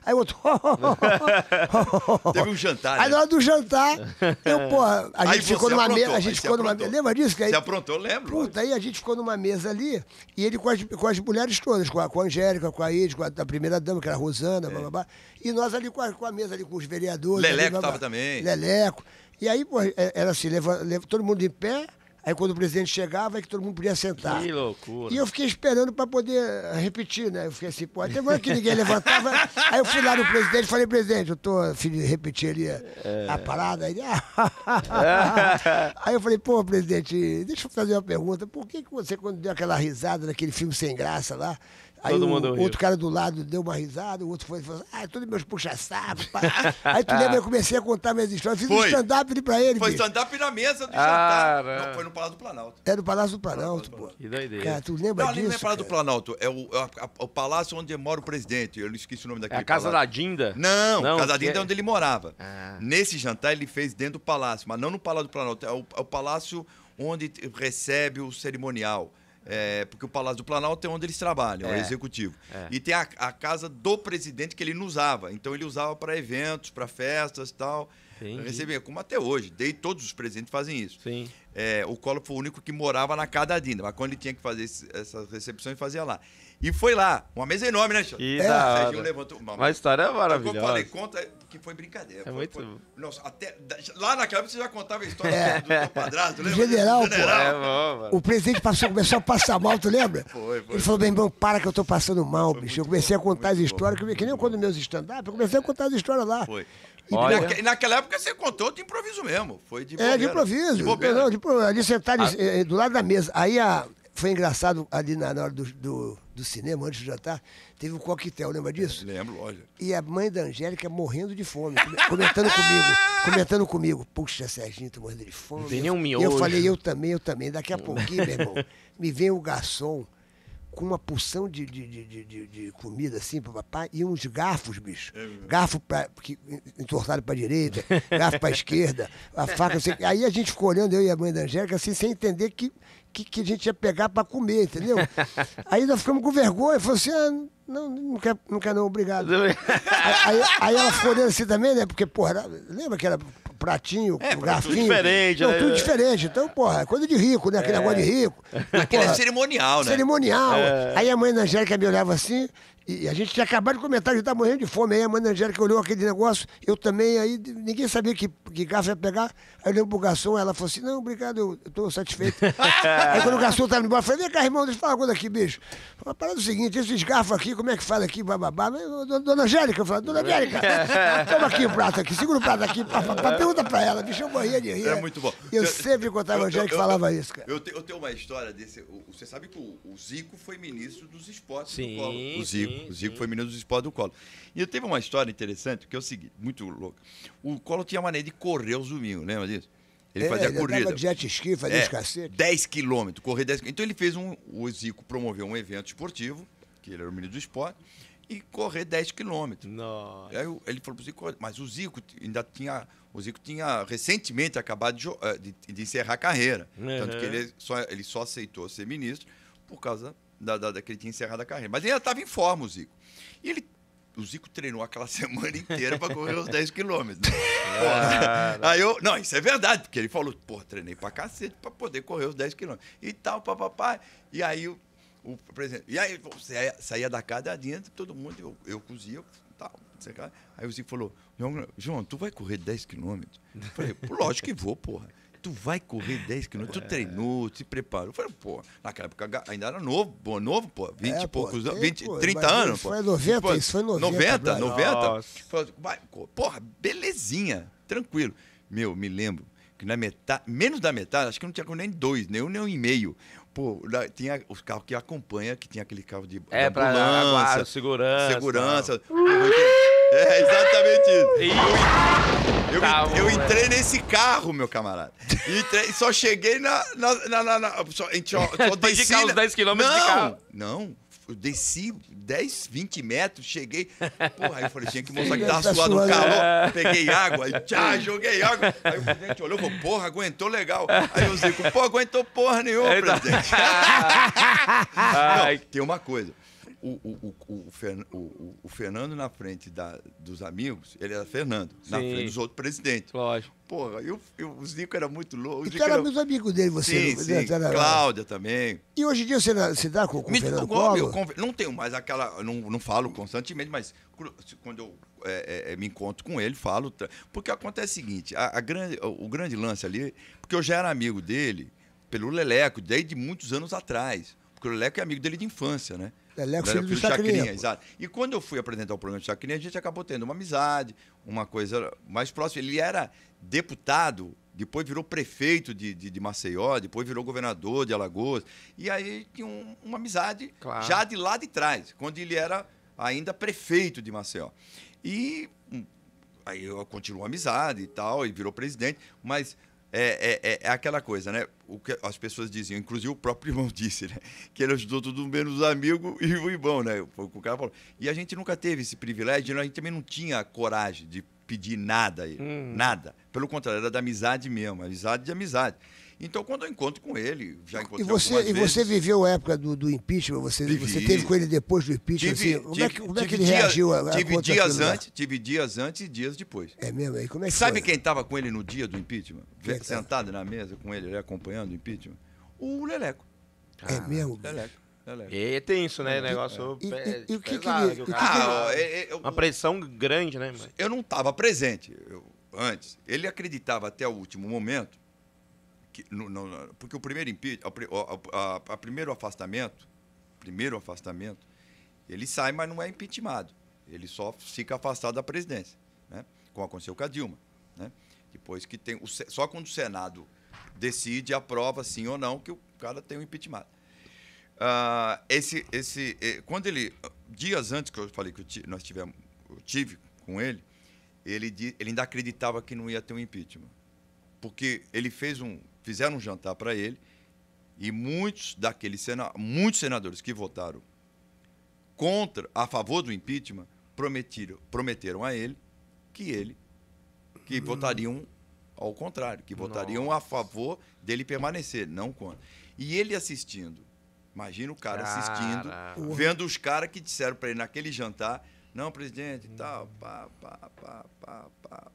Aí o outro. (laughs) Teve um jantar. Aí né? na hora do jantar, eu, porra, (laughs) a gente ficou numa mesa. A gente ficou numa mesa. Lembra disso? Que aí, você aprontou, lembro. Puta, aí a gente ficou numa mesa ali e ele com as, com as mulheres todas, com a, com a Angélica, com a Ide, com a, a, primeira dama, que era a Rosana, é. blá, blá, blá, E nós ali com a, com a mesa ali com os vereadores. Leleco ali, blá, blá, tava também. Leleco. E aí, pô, é, era assim, leva, leva, todo mundo em pé. Aí quando o presidente chegava, é que todo mundo podia sentar. Que loucura. E eu fiquei esperando para poder eh, repetir, né? Eu fiquei assim, pô, até agora que ninguém levantava. (laughs) aí eu fui lá no presidente e falei, presidente, eu tô afim de repetir ali eh, é. a parada. Aí, (laughs) ah, (laughs) aí eu falei, pô, presidente, deixa eu fazer uma pergunta. Por que, que você, quando deu aquela risada naquele filme sem graça lá, Aí Todo o mundo outro cara do lado deu uma risada, o outro foi e falou assim, ah, todos meus puxa-sapos. Aí tu (laughs) ah. lembra, eu comecei a contar minhas histórias. Fiz foi. um stand-up pra ele. Foi stand-up na mesa do ah, jantar. Não, foi no Palácio do Planalto. Era é, no Palácio do Planalto, pô. Que doideira. Cara, tu lembra não, disso? Não, não é Palácio do Planalto. É o, é o palácio onde mora o presidente. Eu esqueci o nome daquele É a Casa palácio. da Dinda? Não, não Casa da Dinda é... é onde ele morava. Ah. Nesse jantar ele fez dentro do palácio, mas não no Palácio do Planalto. É o, é o palácio onde recebe o cerimonial. É, porque o Palácio do Planalto é onde eles trabalham, é, o é. executivo. É. E tem a, a, casa do presidente que ele não usava. Então ele usava para eventos, para festas e tal. Recebia, como até hoje. Dei, todos os presidentes fazem isso. É, o Collor foi o único que morava na casa da Dinda, mas quando ele tinha que fazer esse, essas recepções, fazia lá. E foi lá. Uma mesa enorme, né, Xandão? É. O Serginho levantou. Uma, uma história maravilhosa. Eu falei, conta que foi brincadeira. É foi, muito... Foi... Nossa, até, lá naquela época você já contava a história é. do, do teu padrasto, lembra? General, General. Pô, é bom, o presidente passou, começou a passar mal, tu lembra? Foi, foi. Ele falou, meu irmão, para que eu tô passando mal, foi bicho. Eu comecei bom, a contar as histórias, bom. que nem quando meus stand-up, eu comecei a contar as histórias lá. Foi. E naquela época você contou de improviso mesmo. Foi de bobeira. É, de improviso. De Não, de, ali sentado ah. do lado da mesa. Aí a, ah, foi engraçado ali na, na hora do, do do cinema, antes do jantar, teve um coquetel, lembra disso? É, lembro, lógico. E a mãe da Angélica morrendo de fome, comentando (laughs) comigo, comentando comigo, puxa, Serginho, tô morrendo de fome. Vem tem miolo. miojo. Eu falei, eu também, eu também. Daqui a pouquinho, meu irmão, (laughs) me vem o garçom com uma porção de, de, de, de, de comida assim para papai e uns garfos, bicho. É garfo pra, que, entortado para direita, garfo para (laughs) esquerda, a faca. Assim. Aí a gente ficou olhando, eu e a mãe da Angélica, assim, sem entender que que, que a gente ia pegar para comer, entendeu? (laughs) aí nós ficamos com vergonha, falou assim, ah, não, não quer não, quer não obrigado. aí, aí, ela ficou olhando assim também, né? Porque, porra, lembra que era pratinho, é, garfinho. Tudo diferente, não, né? Tudo diferente. Então, porra, é coisa de rico, né? Aquele é. negócio de rico. Aquele é cerimonial, né? Cerimonial. É. Aí a mãe da Angélica me olhava assim, e a gente tinha acabado de comentar, a gente tá morrendo de fome. Aí a mãe Angélica olhou aquele negócio, eu também, aí ninguém sabia que, que garfo ia pegar. Aí eu lembro pro garçom, ela falou assim: Não, obrigado, eu, eu tô satisfeito. (laughs) aí quando o garçom tava embora, eu falei: Vem cá, irmão, deixa eu falar uma coisa aqui, bicho. Falei, parada é o seguinte: esses garfos aqui, como é que fala aqui, bababá? Dona Angélica, eu falei: Dona é. Angélica, toma aqui o prato aqui, segura o prato aqui, pra, pra, pra, pergunta pra ela, bicho, eu é morria de rir. É, é. muito bom. Eu sempre contava a Angélica eu, eu, falava isso, cara. Eu, tenho uma história desse. Você sabe que o, o Zico foi ministro dos esportes Sim. do O Zico o Zico sim. foi menino do Esporte do Colo E eu teve uma história interessante, que é o seguinte, muito louco. O Colo tinha a maneira de correr os domingos, lembra disso? Ele é, fazia ele corrida. jet ski, fazia é, 10 quilômetros, correr 10 Então ele fez um. O Zico promoveu um evento esportivo, que ele era o menino do esporte, e correr 10 quilômetros. Nossa. Aí ele falou pro Zico, mas o Zico ainda tinha. O Zico tinha recentemente acabado de, eh, de, de encerrar a carreira. Uhum. Tanto que uhum. ele só, ele só aceitou ser ministro por causa da, da, da que ele tinha encerrado a carreira. Mas ele ainda estava em forma, o Zico. E ele o Zico treinou aquela (laughs) semana inteira para correr os 10 quilômetros. aí eu, não, isso é verdade, porque ele falou, pô, treinei para cacete para poder correr os 10 quilômetros. E tal, papapá. E aí o, o presidente, e aí saía, saía da casa adiante, todo mundo, eu, eu cozinho, tal, aí o Zico falou, João, João, tu vai correr 10 quilômetros? Eu falei, lógico que vou, porra tu vai correr 10 quilômetros, tu treinou, te preparou. Eu falei, pô, naquela época ainda era novo, pô, novo, pô, 20 e é, poucos anos, 20, pô, 30 anos, pô. Foi 90, pô, tipo, isso foi 90. 90, 90. Nossa. porra, belezinha, tranquilo. Meu, me lembro que na metade, menos da metade, acho que não tinha nem dois, nem um, nem um e meio pô, lá, tinha os carros que acompanha, que tinha aquele carro de é, ambulância, pra, guarda, segurança, segurança. Não. É, exatamente isso. (laughs) Eu, tá bom, eu entrei velho. nesse carro, meu camarada. entrei, só cheguei na. na, na, na, na só, a gente só, só desci. uns 10 quilômetros não, de carro. Não, eu desci 10, 20 metros, cheguei. Porra, aí eu falei, tinha que mostrar que tava tá suado o calor. Peguei água, aí tchá, joguei água. Aí o presidente olhou e falou, porra, aguentou legal. Aí eu Zico, pô, aguentou porra nenhuma, presidente. (laughs) Não, tem uma coisa o, o, o, o, Fernando na frente da, dos amigos, ele era Fernando, Sim. na frente dos outros presidentes. Lógico. Porra, eu, eu, o Zico era muito louco. Zico era, era meus amigos dele, você. Sim, né? você sim. Era... Cláudia também. E hoje em dia você, você dá com, Me, o Fernando Collor? Eu, não tenho mais aquela... Não, não falo constantemente, mas quando eu é, é, é, me encontro com ele, falo... Porque acontece o seguinte, a, a grande, o grande lance ali... Porque eu já era amigo dele pelo Leleco, desde muitos anos atrás. Porque o Leleco é amigo dele de infância, né? Leleco filho, do Chacrinha. Chacrinha exato. E quando eu fui apresentar o programa do Chacrinha, a gente acabou tendo uma amizade, uma coisa mais próxima. Ele era deputado, depois virou prefeito de, de, de Maceió, depois virou governador de Alagoas. E aí tinha um, uma amizade claro. já de lá de trás, quando ele era ainda prefeito de Maceió. E hum, aí eu continuo a amizade e tal, e virou presidente, mas é, é, é, é, aquela coisa, né? O que as pessoas diziam, inclusive o próprio (laughs) irmão disse, né? Que ele ajudou tudo menos amigo e o irmão, né? O, o cara falou. E a gente nunca teve esse privilégio, a gente também não tinha coragem de pedir nada a ele, hum. nada. Pelo contrário, era da amizade mesmo, amizade de amizade. Então, quando eu encontro com ele, já encontrei e você, E vezes. você viveu a época do, do impeachment? Você, você teve com ele depois do impeachment? Assim? Tive, assim, como, é que, como é que ele dia, reagiu a, a tive dias antes, Tive dias antes e dias depois. É mesmo? E como é que Sabe foi? quem estava com ele no dia do impeachment? Sentado tá? na mesa com ele, acompanhando o impeachment? O Leleco. Ah, é mesmo? Leleco. E é tem isso, né? É. Negócio e, o que, que, ele, ah, é, Uma pressão grande, né? Mas... Eu não estava presente eu, antes. Ele acreditava até o último momento que, no, no, porque o primeiro impeachment, o primeiro afastamento, primeiro afastamento, ele sai, mas não é impeachmentado. Ele só fica afastado da presidência, né? como aconteceu com a Dilma. Né? Depois que tem. O, só quando o Senado decide, aprova sim ou não, que o cara tem um impeachment. Uh, esse, esse, eh, quando ele. Dias antes que eu falei que eu tive, nós tivemos, eu tive com ele, ele, ele ainda acreditava que não ia ter um impeachment. Porque ele fez um fizeram um jantar para ele e muitos daqueles sena muitos senadores que votaram contra, a favor do impeachment, prometeram, prometeram a ele que ele que hum. votariam ao contrário, que votariam Nossa. a favor dele permanecer, não contra. E ele assistindo. Imagina o cara assistindo, vendo os caras que disseram para ele naquele jantar não, presidente, hum. tal, pá, pá, pá, pá,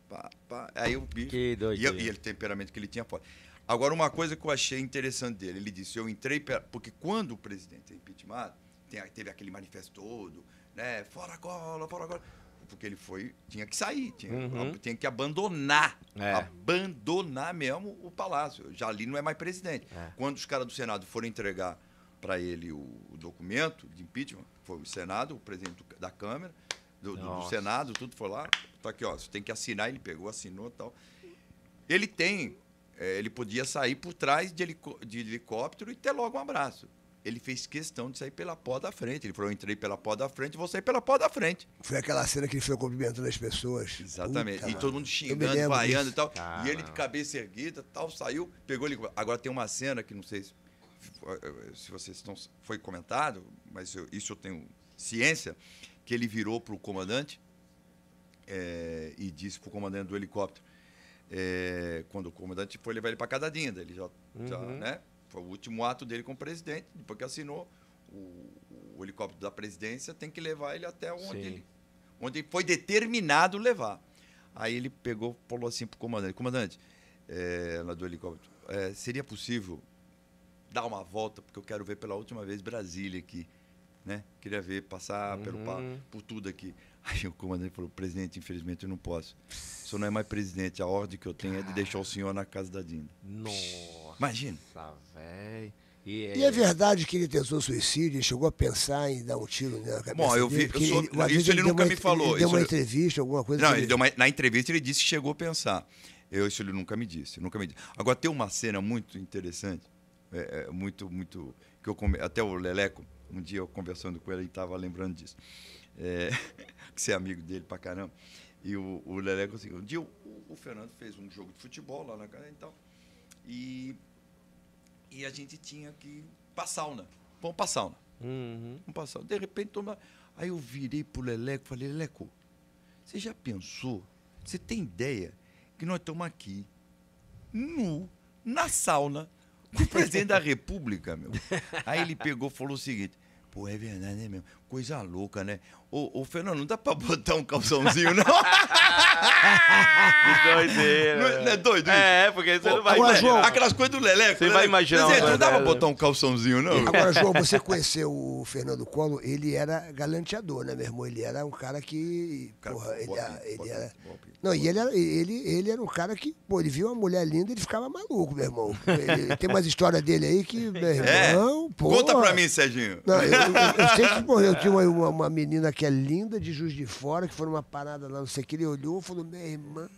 pá, pá, Aí o bicho. Que doideira. E, e ele, temperamento que ele tinha fora. Agora, uma coisa que eu achei interessante dele, ele disse, eu entrei... Pra... Porque quando o presidente é impeachment, tem, teve aquele manifesto todo, né? Fora cola, fora cola. Porque ele foi... Tinha que sair, tinha, uhum. tinha que abandonar. É. Abandonar mesmo o palácio. Já ali não é mais presidente. É. Quando os caras do Senado foram entregar para ele o, o, documento de impeachment, foi o Senado, o presidente da Câmara, do, do, do Senado, tudo foi lá. Tá aqui, ó, você tem que assinar, ele pegou, assinou tal. Ele tem é, ele podia sair por trás de, helico de, helicóptero e ter logo um abraço. Ele fez questão de sair pela porta da frente. Ele falou: eu entrei pela porta da frente, vou sair pela porta da frente. Foi aquela cena que ele foi cumprimentando as pessoas. Exatamente. Puta, e todo mundo xingando, vaiando e tal. Caramba. E ele de cabeça erguida, tal, saiu, pegou ele. Agora tem uma cena que não sei se, se vocês estão. Foi comentado, mas eu, isso eu tenho ciência, que ele virou para o comandante é, e disse para o comandante do helicóptero: é, quando o comandante foi levar ele para a Cadadinda. Ele já, uhum. já, né? Foi o último ato dele como presidente, depois que assinou o, o helicóptero da presidência, tem que levar ele até onde ele, onde foi determinado levar. Aí ele pegou, falou assim para o comandante: Comandante, é, lá do helicóptero, é, seria possível dar uma volta, porque eu quero ver pela última vez Brasília aqui, né? Queria ver passar uhum. pelo, por tudo aqui. Aí o comandante falou: presidente, infelizmente eu não posso. O senhor não é mais presidente. A ordem que eu tenho é de deixar o senhor na casa da Dinda. Nossa. Imagina. velho. E é... e é verdade que ele tentou suicídio e chegou a pensar em dar um tiro na cabeça Bom, eu vi, dele, eu sou, ele, isso ele, ele nunca uma, me falou. Ele deu uma entrevista, alguma coisa Não, assim. ele deu uma, na entrevista ele disse que chegou a pensar. Eu, isso ele nunca me disse, nunca me disse. Agora, tem uma cena muito interessante, é, é, muito, muito... que eu Até o Leleco, um dia eu conversando com ele, ele estava lembrando disso. É, (laughs) que você é amigo dele pra caramba. E o, o Lelé conseguiu. Um dia o, o, Fernando fez um jogo de futebol lá na casa e tal. E, e a gente tinha que pra sauna. Vamos pra sauna. Uhum. Vamos pra sauna. De repente, toma... aí eu virei pro Leleco e falei, Leleco, você já pensou? Você tem ideia que nós estamos aqui, nu, na sauna, com o presidente da (laughs) República, meu? Aí ele pegou e falou o seguinte: Pô, é verdade, né, meu? Coisa louca, né? Ô, ô Fernando, não dá pra botar um calçãozinho, não? (laughs) que doideira. Não é, é doido? É, porque você não vai agora, João, Aquelas coisas do Leleco. Você Leleco. Né? vai imaginar. Você não dá pra botar um calçãozinho, não? Agora, João, você conheceu o Fernando Colo, ele era galanteador, né, meu irmão? Ele era um cara que. Cara, porra, ele, ele era. não, e ele era, ele, ele era um cara que, pô, ele viu uma mulher linda e ele ficava maluco, meu irmão. Ele, tem umas histórias dele aí que, meu é. irmão, é. pô. Conta pra mim, Serginho. Não, eu, eu, eu, sei que, pô, eu tinha uma, uma, menina que é linda de Juiz de Fora, que foi numa parada lá, não sei o que, ele olhou falou, meu irmão,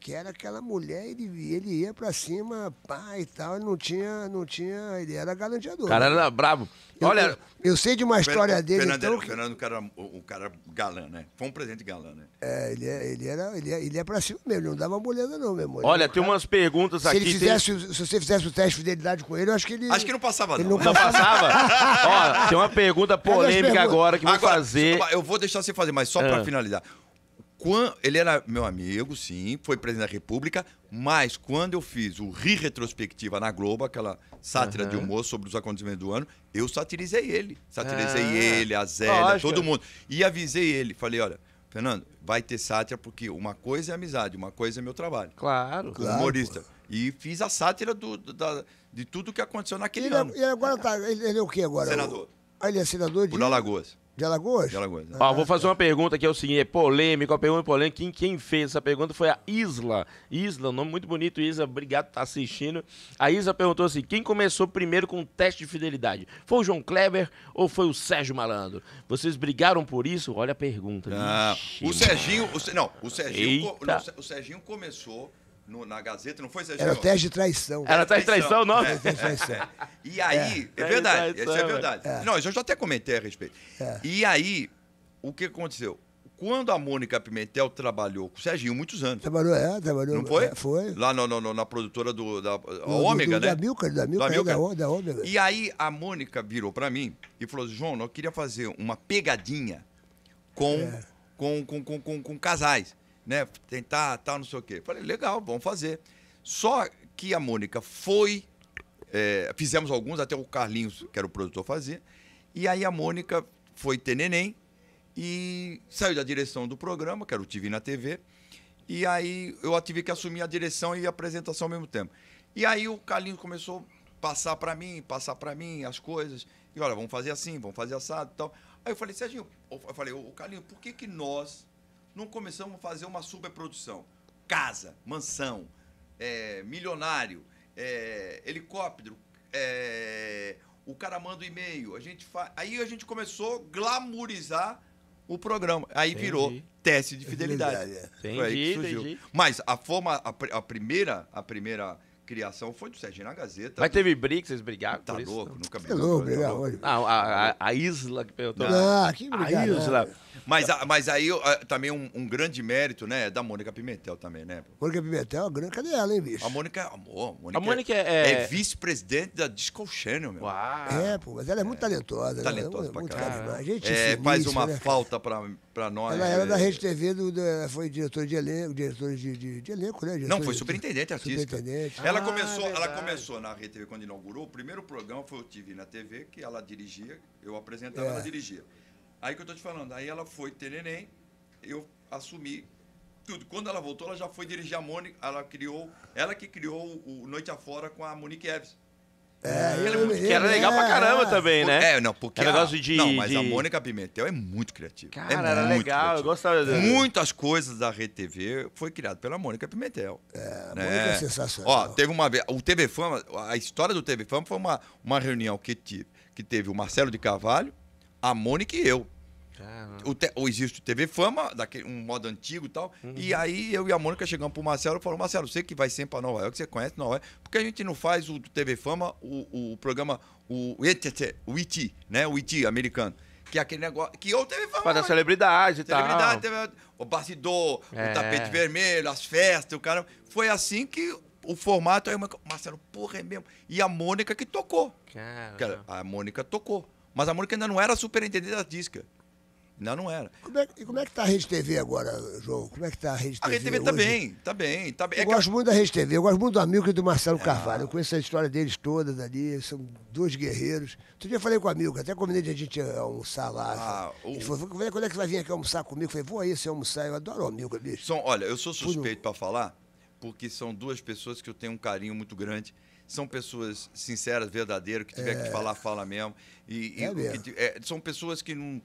que era aquela mulher, ele, ele ia pra cima, pá e tal, ele não tinha, não tinha, ele era galanteador. O cara né? era bravo. Eu, Olha, eu, sei de uma história dele. Então, Fernando, então, que... Fernando, o cara, o, o cara galã, né? Foi um presente galã, né? É, ele, é, ele era, ele é, ele é pra cima mesmo, ele não dava molhada não, meu irmão. Olha, tem cara... umas perguntas se aqui. Ele fizesse, tem... Se você fizesse o teste de fidelidade com ele, eu acho que ele. Acho que não passava, ele não. Não passava? (laughs) Ó, tem uma pergunta polêmica agora que vou agora, fazer. eu vou deixar você fazer, mas só é. pra ah. finalizar ele era meu amigo, sim, foi presidente da República, mas quando eu fiz o Ri Retrospectiva na Globo, aquela sátira uhum. de humor sobre os acontecimentos do ano, eu satirizei ele. Satirizei ah, ele, a Zélia, lógico. todo mundo. E avisei ele, falei, olha, Fernando, vai ter sátira porque uma coisa é amizade, uma coisa é meu trabalho. Claro. claro humorista. Pô. E fiz a sátira do, da, de tudo que aconteceu naquele ele ano. e agora tá, ele, ele, é o que agora? Senador. O, ah, ele é senador de... Por Alagoas. De Alagoas? De Alagoas. Ah, Ó, vou fazer uma pergunta que é o seguinte, é polêmica, uma pergunta polêmica. Quem, quem fez essa pergunta foi a Isla. Isla, nome muito bonito, Isla, obrigado por estar tá assistindo. A Isla perguntou assim, quem começou primeiro com o teste de fidelidade? Foi o João Kleber ou foi o Sérgio Malandro? Vocês brigaram por isso? Olha a pergunta. Ah, Ixi, o Serginho, o, não, o Serginho, o Serginho começou no, na Gazeta, não foi, Sérgio? Era teste de traição. Era teste de traição, não? É, teste de traição. E aí, é, é verdade, traição, isso é verdade. É. é. Não, eu já até comentei a respeito. É. E aí, o que aconteceu? Quando a Mônica Pimentel trabalhou com o Serginho, muitos anos. Trabalhou, é, trabalhou. Não foi? foi. Lá no, no, na produtora do, da do, Ômega, do, né? do, né? Da Milka, da Milka, da, Milka. Da, da Ômega. E aí a Mônica virou para mim e falou, João, eu queria fazer uma pegadinha com, com, com, com, com, com casais né? Tentar, tal, não sei o quê. Falei, legal, vamos fazer. Só que a Mônica foi, é, fizemos alguns, até o Carlinhos, que era o produtor, fazia. E aí a Mônica foi ter neném e saiu da direção do programa, que era o TV na TV. E aí eu tive que assumir a direção e a apresentação ao mesmo tempo. E aí o Carlinhos começou a passar para mim, passar para mim as coisas. E olha, vamos fazer assim, vamos fazer assado e tal. Aí eu falei, Serginho, eu falei, o Carlinhos, por que que nós não começamos a fazer uma superprodução? Casa, mansão, é, milionário, é, helicóptero, é, o cara manda o e-mail. A gente fa... Aí a gente começou a glamourizar o programa. Aí entendi. virou teste de fidelidade. Entendi, é. Foi aí surgiu. Mas a forma, a, a, primeira, a primeira criação foi do Serginho na Gazeta. Mas do... teve briga, vocês brigaram? Tá louco, isso? nunca brigou. Não, hoje. Não, tá ah, a, a, a Isla que perguntou. Ah, que A Isla. Mas, mas aí também um, um, grande mérito, né? É da Mônica Pimentel também, né? Mônica Pimentel é uma grande. Cadê ela, hein, bicho? A Mônica. Amor, a Mônica, a Mônica é, é... é vice-presidente da Disco Channel, meu. Uau. É, pô, mas ela é muito talentosa. É. Talentosa né? É muito, pra caramba. Gente, é, feliz, faz uma né? falta pra, pra nós. Ela era da Rede TV, do, foi diretor de elenco, diretor de, de, de, elenco, né? Diretor Não, foi superintendente artística. Superintendente. Ela, ah, começou, ela começou na Rede TV quando inaugurou. O primeiro programa foi o TV na TV, que ela dirigia, eu apresentava, ela dirigia. Aí que eu tô te falando, aí ela foi ter neném, eu assumi tudo. Quando ela voltou, ela já foi dirigir a Mônica, ela criou, ela que criou o Noite Afora com a Monique Eves. É, é, é que era legal é, pra caramba é, também, né? É, não, porque. Era é negócio de. Não, mas de... a Mônica Pimentel é muito criativa. Cara, é era legal, criativa. eu gostava dela. Muitas coisas da Rede TV foi criado pela Mônica Pimentel. É, a né? Mônica é sensacional. Ó, teve uma vez. O TV Fama, a história do TV Fama foi uma, uma reunião que que teve o Marcelo de Carvalho, a Mônica e eu. O, te, existe o TV Fama, daquele, um modo antigo e tal. Uhum. E aí eu e a Mônica chegamos pro Marcelo e falamos, Marcelo, você que vai sempre pra Nova York, você conhece Nova York, porque a gente não faz o TV Fama, o, o programa, o ETT, o IT, né? O IT americano. Que é aquele negócio. Que é ou tv fama. Para a celebridade e tal. Celebridade, o bastidor, é. o tapete vermelho, as festas, o cara. Foi assim que o formato. Aí o Marcelo, porra, é mesmo. E a Mônica que tocou. Cara, a Mônica tocou. Mas a Mônica ainda não era superintendente Disca. Ainda não era. Como é, e como é que tá a Rede TV agora, João? Como é que tá a Rede TV? A Rede TV tá bem, tá bem, tá bem. Eu é gosto muito da Rede TV, eu gosto muito do Amilcar e do Marcelo é. Carvalho. Eu conheço a história deles todas ali, são dois guerreiros. Outro dia eu falei com o Amilcar, até combinei de a gente almoçar lá. Ah, o... Ele falou, quando é que vai vir aqui almoçar comigo? Eu falei, vou aí se almoçar, eu adoro o Amilcar, bicho. São, olha, eu sou suspeito para falar, porque são duas pessoas que eu tenho um carinho muito grande são pessoas sinceras, verdadeiras, que tiver é. que falar, fala mesmo. E, é e mesmo. Que, é, são pessoas que não.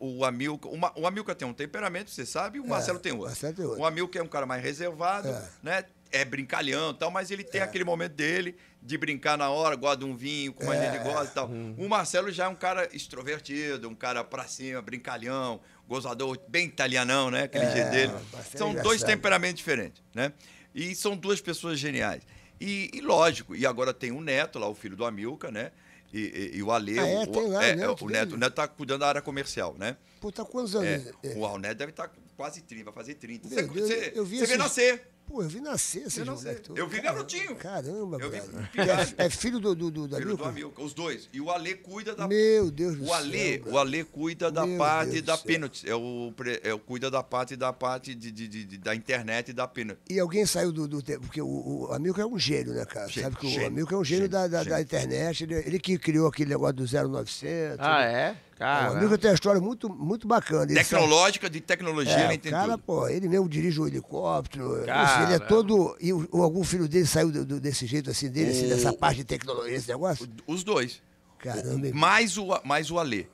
O Amilca, uma, o Amilcar tem um temperamento, você sabe, e o é, Marcelo tem outro. Marcelo tem outro. O Amilca é um cara mais reservado, é. né? É brincalhão e tal, mas ele tem é. aquele momento dele de brincar na hora, guarda um vinho, como a gente gosta e tal. Hum. O Marcelo já é um cara extrovertido, um cara pra cima, brincalhão, gozador, bem italianão, né? Aquele jeito dele. São dois temperamentos diferentes, né? E são duas pessoas geniais. E, e, lógico, e agora tem um neto lá, o filho do Amilca, né? E, e, e o Ale, ah, é, o, tem lá, é, né? o, neto, o neto tá cuidando da área comercial, né? Pô, tá quantos anos? É, é. O neto deve estar tá quase 30, vai fazer 30. Meu, você, eu, eu, eu você, você esse... vê nascer. Pô, eu vi nascer esse eu Eu vi garotinho. Caramba, eu Vi... É, é, filho do, do, do, do Filho do os dois. E o Ale cuida da. Meu Deus do o Ale, céu. O Ale cuida da Meu parte Deus da pênalti. É o, é o cuida da parte da parte de, de, de, de da internet e da pênalti. E alguém saiu do. do porque o, o Amilcar é um gênio, né, cara? Gênio, Sabe que o gênio, Amilcar é um gênio, gênio da, da, da, internet. Ele, ele que criou aquele negócio do 0900. Ah, né? é? Cara. amigo tem uma história muito, muito bacana. Ele Tecnológica, de tecnologia, é, ele O cara, tudo. pô, ele mesmo dirige o um helicóptero. Ele é todo... E o, algum filho dele saiu do, do, desse jeito, assim, dele, o... assim, dessa parte de tecnologia, esse negócio? Os dois. Caramba. O, mais, o, mais o Alê.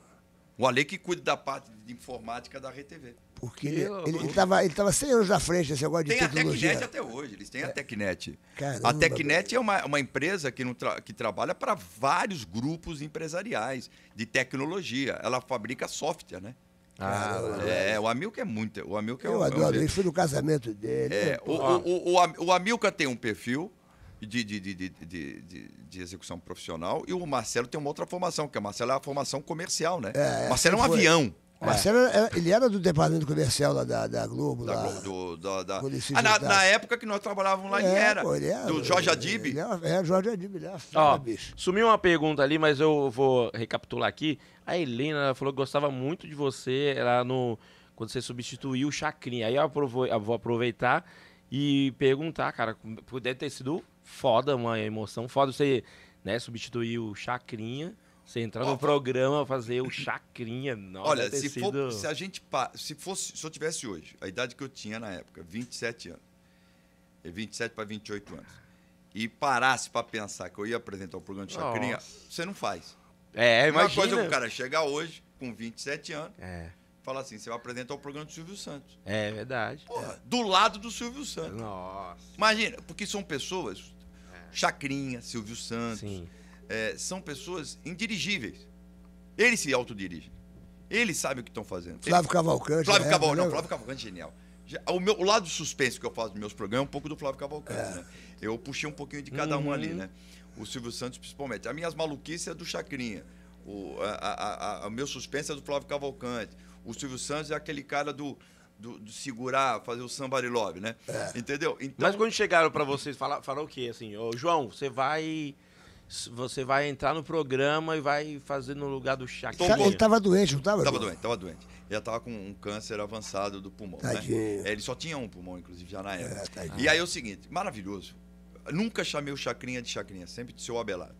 O Alê que cuida da parte de informática da RedeTV. Porque eu, ele estava ele tava 100 anos na frente desse negócio de tecnologia. Tem a Tecnet até hoje, eles têm a é. Tecnet. Caramba, a Tecnet é uma, uma empresa que, não tra que trabalha para vários grupos empresariais de tecnologia. Ela fabrica software, né? Ah, é, o Amilcar é muito. O Amilcar é eu é adoro, ele foi no casamento dele. É, o, o, o, o Amilcar tem um perfil de, de, de, de, de, execução profissional e o Marcelo tem uma outra formação, que Marcelo é a formação comercial, né? É, Marcelo é um foi. avião. Marcelo, é. era, ele era do departamento comercial lá da, da Globo. Da lá, do, do, da... Ah, na, na, época que nós trabalhávamos lá, é, ele era. Pô, ele era do Jorge Adib. Ele era, é, Jorge Adib, ele era bicho. Sumiu uma pergunta ali, mas eu vou recapitular aqui. A Helena falou que gostava muito de você, era no... Quando você substituiu o Chacrinha. Aí eu, aprovo, eu vou aproveitar e perguntar, cara, deve ter sido foda, uma emoção foda você né, substituir o Chacrinha. Você entrar no programa, fazer o chacrinha. Nossa, olha, se, sido... for, se a gente. Se, fosse, se eu tivesse hoje, a idade que eu tinha na época, 27 anos. 27 para 28 anos. E parasse para pensar que eu ia apresentar o programa de chacrinha, Nossa. você não faz. É, imagina. Uma coisa é o cara chegar hoje, com 27 anos, é. falar assim, você vai apresentar o programa do Silvio Santos. É, é verdade. Porra, é. do lado do Silvio Santos. Nossa. Imagina, porque são pessoas, é. Chacrinha, Silvio Santos, Sim é, são pessoas indirigíveis. Eles se autodirigem. Eles sabem o que estão fazendo. Flávio Cavalcante. Flávio é, Cavalcante, não, Flávio Cavalcante é genial. O, meu, o lado suspense que eu faço dos meus programas é um pouco do Flávio Cavalcante, é. né? Eu puxei um pouquinho de cada uhum. um ali, né? O Silvio Santos, principalmente. As minhas maluquices é do Chacrinha. O a, a, a, a meu suspense é do Flávio Cavalcante. O Silvio Santos é aquele cara do, do, do segurar, fazer o sambarilove, né? É. Entendeu? Então... Mas quando chegaram para vocês, falaram, o quê? Assim, ô, João, você vai você vai entrar no programa e vai fazer no lugar do Chacrinha. Ele estava doente, não estava? Estava doente, estava doente. Ele estava com um câncer avançado do pulmão. Né? É, ele só tinha um pulmão, inclusive, já na é, época. É, e aí é o seguinte, maravilhoso. Nunca chamei o Chacrinha de Chacrinha, sempre de seu Abelardo.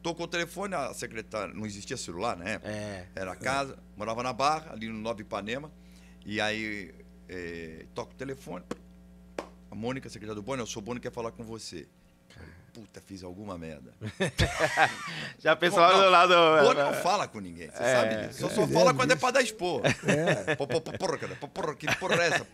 Tocou o telefone, a secretária, não existia celular na época. É. Era casa, morava na Barra, ali no Nova Ipanema. E aí, é, toca o telefone. A Mônica, secretária do Boni, eu sou o Boni, quer falar com você puta, fiz alguma merda. (laughs) Já pensou lá do lado. Pô, né? não fala com ninguém, você é, sabe disso. Só, só fala quando é pra dar expor. É. Porra, porra, porra, que porra é essa?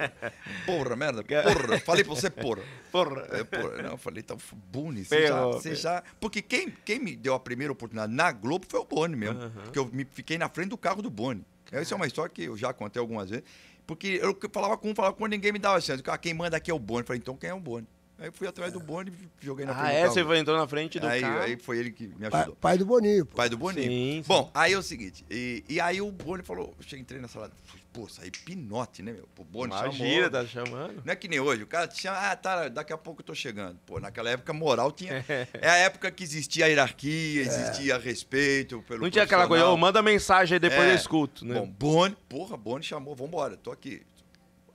Porra, merda, porra. Falei pra você, porra. Porra. É, porra. Não, eu falei, tá, então, boni você já, você já. Porque quem, quem me deu a primeira oportunidade na Globo foi o Boni mesmo. Uhum. Porque eu me fiquei na frente do carro do Boni. Essa é uma história que eu já contei algumas vezes. Porque eu falava com um, falava com ninguém me dava chance. Ah, quem manda aqui é o Boni. falei, então quem é o Boni? Aí eu fui atrás do Boni, joguei na frente frente. Ah, é? Você foi, entrou na frente do aí, carro? Aí foi ele que me ajudou. Pai, pai do Boninho. Pô. Pai do Boninho. Sim, sim. Bom, aí é o seguinte, e, e aí o Boni falou, eu entrei na sala, pô, saí é pinote, né, meu? O Boni Imagina, chamou. Imagina, tá chamando. Não é que nem hoje, o cara te chama, ah, tá, daqui a pouco eu tô chegando. Pô, naquela época moral tinha... (laughs) é a época que existia hierarquia, é. existia é. respeito pelo Não tinha aquela coisa, oh, manda mensagem aí depois é. eu escuto, né? Bom, Boni, porra, Boni chamou, vambora, tô aqui.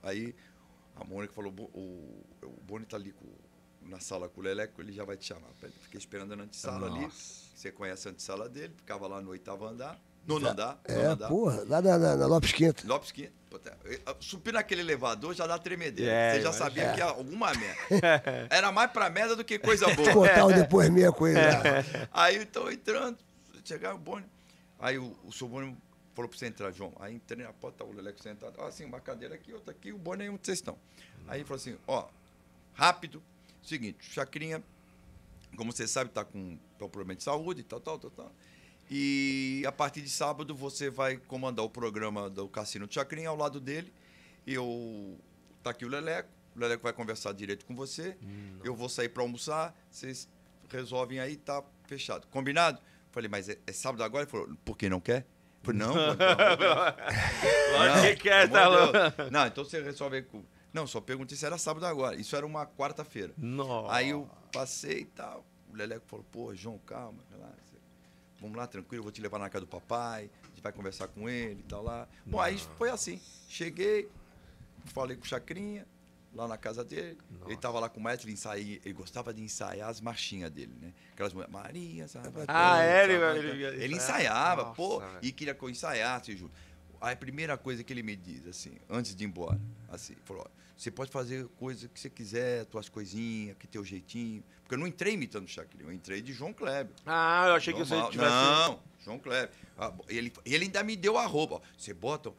Aí a Mônica falou, o, o Boni tá ali com na sala com o Leleco, ele já vai te chamar. Fiquei esperando na antessala ali. Você conhece a antessala dele, ficava lá no oitavo andar. Nono é, andar. É, andar. porra, lá na, na, na, Lopes Quinto. Lopes Quinto. Subir naquele elevador já dá tremedeira. É, Você já sabia é. que alguma merda. (laughs) Era mais pra merda do que coisa boa. Te contar o depois minha coisa. (laughs) Aí então entrando, chegar o Boni. Aí o, o seu Boni falou pra você entrar, João. Aí entrei na porta, o Leleco sentado. Ó, ah, assim, uma cadeira aqui, outra aqui, o Boni aí é onde vocês estão. Aí ele falou assim, ó, rápido, Seguinte, Chacrinha, como você sabe, está com tá problema de saúde e tal, tal, tal, tal. E a partir de sábado você vai comandar o programa do Cassino Chacrinha ao lado dele. Eu tá aqui o Leleco, o Leleco vai conversar direito com você. Hum, eu vou sair para almoçar, vocês resolvem aí, tá fechado. Combinado? Falei, mas é, é sábado agora? Ele falou, por que não quer? falei, não, não, não, não. Lógico que quer, tá louco. Não, então você resolve aí com não, só perguntei se era sábado agora. Isso era uma quarta-feira. Aí eu passei e tal. O Leleco falou, pô, João, calma, relaxa. Vamos lá, tranquilo, eu vou te levar na casa do papai, a gente vai conversar com ele e tal lá. Bom, Nossa. aí foi assim. Cheguei, falei com o Chacrinha, lá na casa dele. Nossa. Ele estava lá com o mestre, ele, ensaia, ele gostava de ensaiar as marchinhas dele, né? Aquelas Maria, sabe? Ah, é, ele, ele, ele é. ensaiava, Nossa, pô, velho. e queria que eu ensaiasse, Aí a primeira coisa que ele me diz, assim, antes de ir embora, assim, falou: você pode fazer coisa que você quiser, tuas coisinhas, que teu jeitinho. Porque eu não entrei imitando o Chacrinha, eu entrei de João Kleber. Ah, eu achei Normal. que você tivesse. Não, João Kleber. Ah, ele, ele ainda me deu a roupa. Você bota.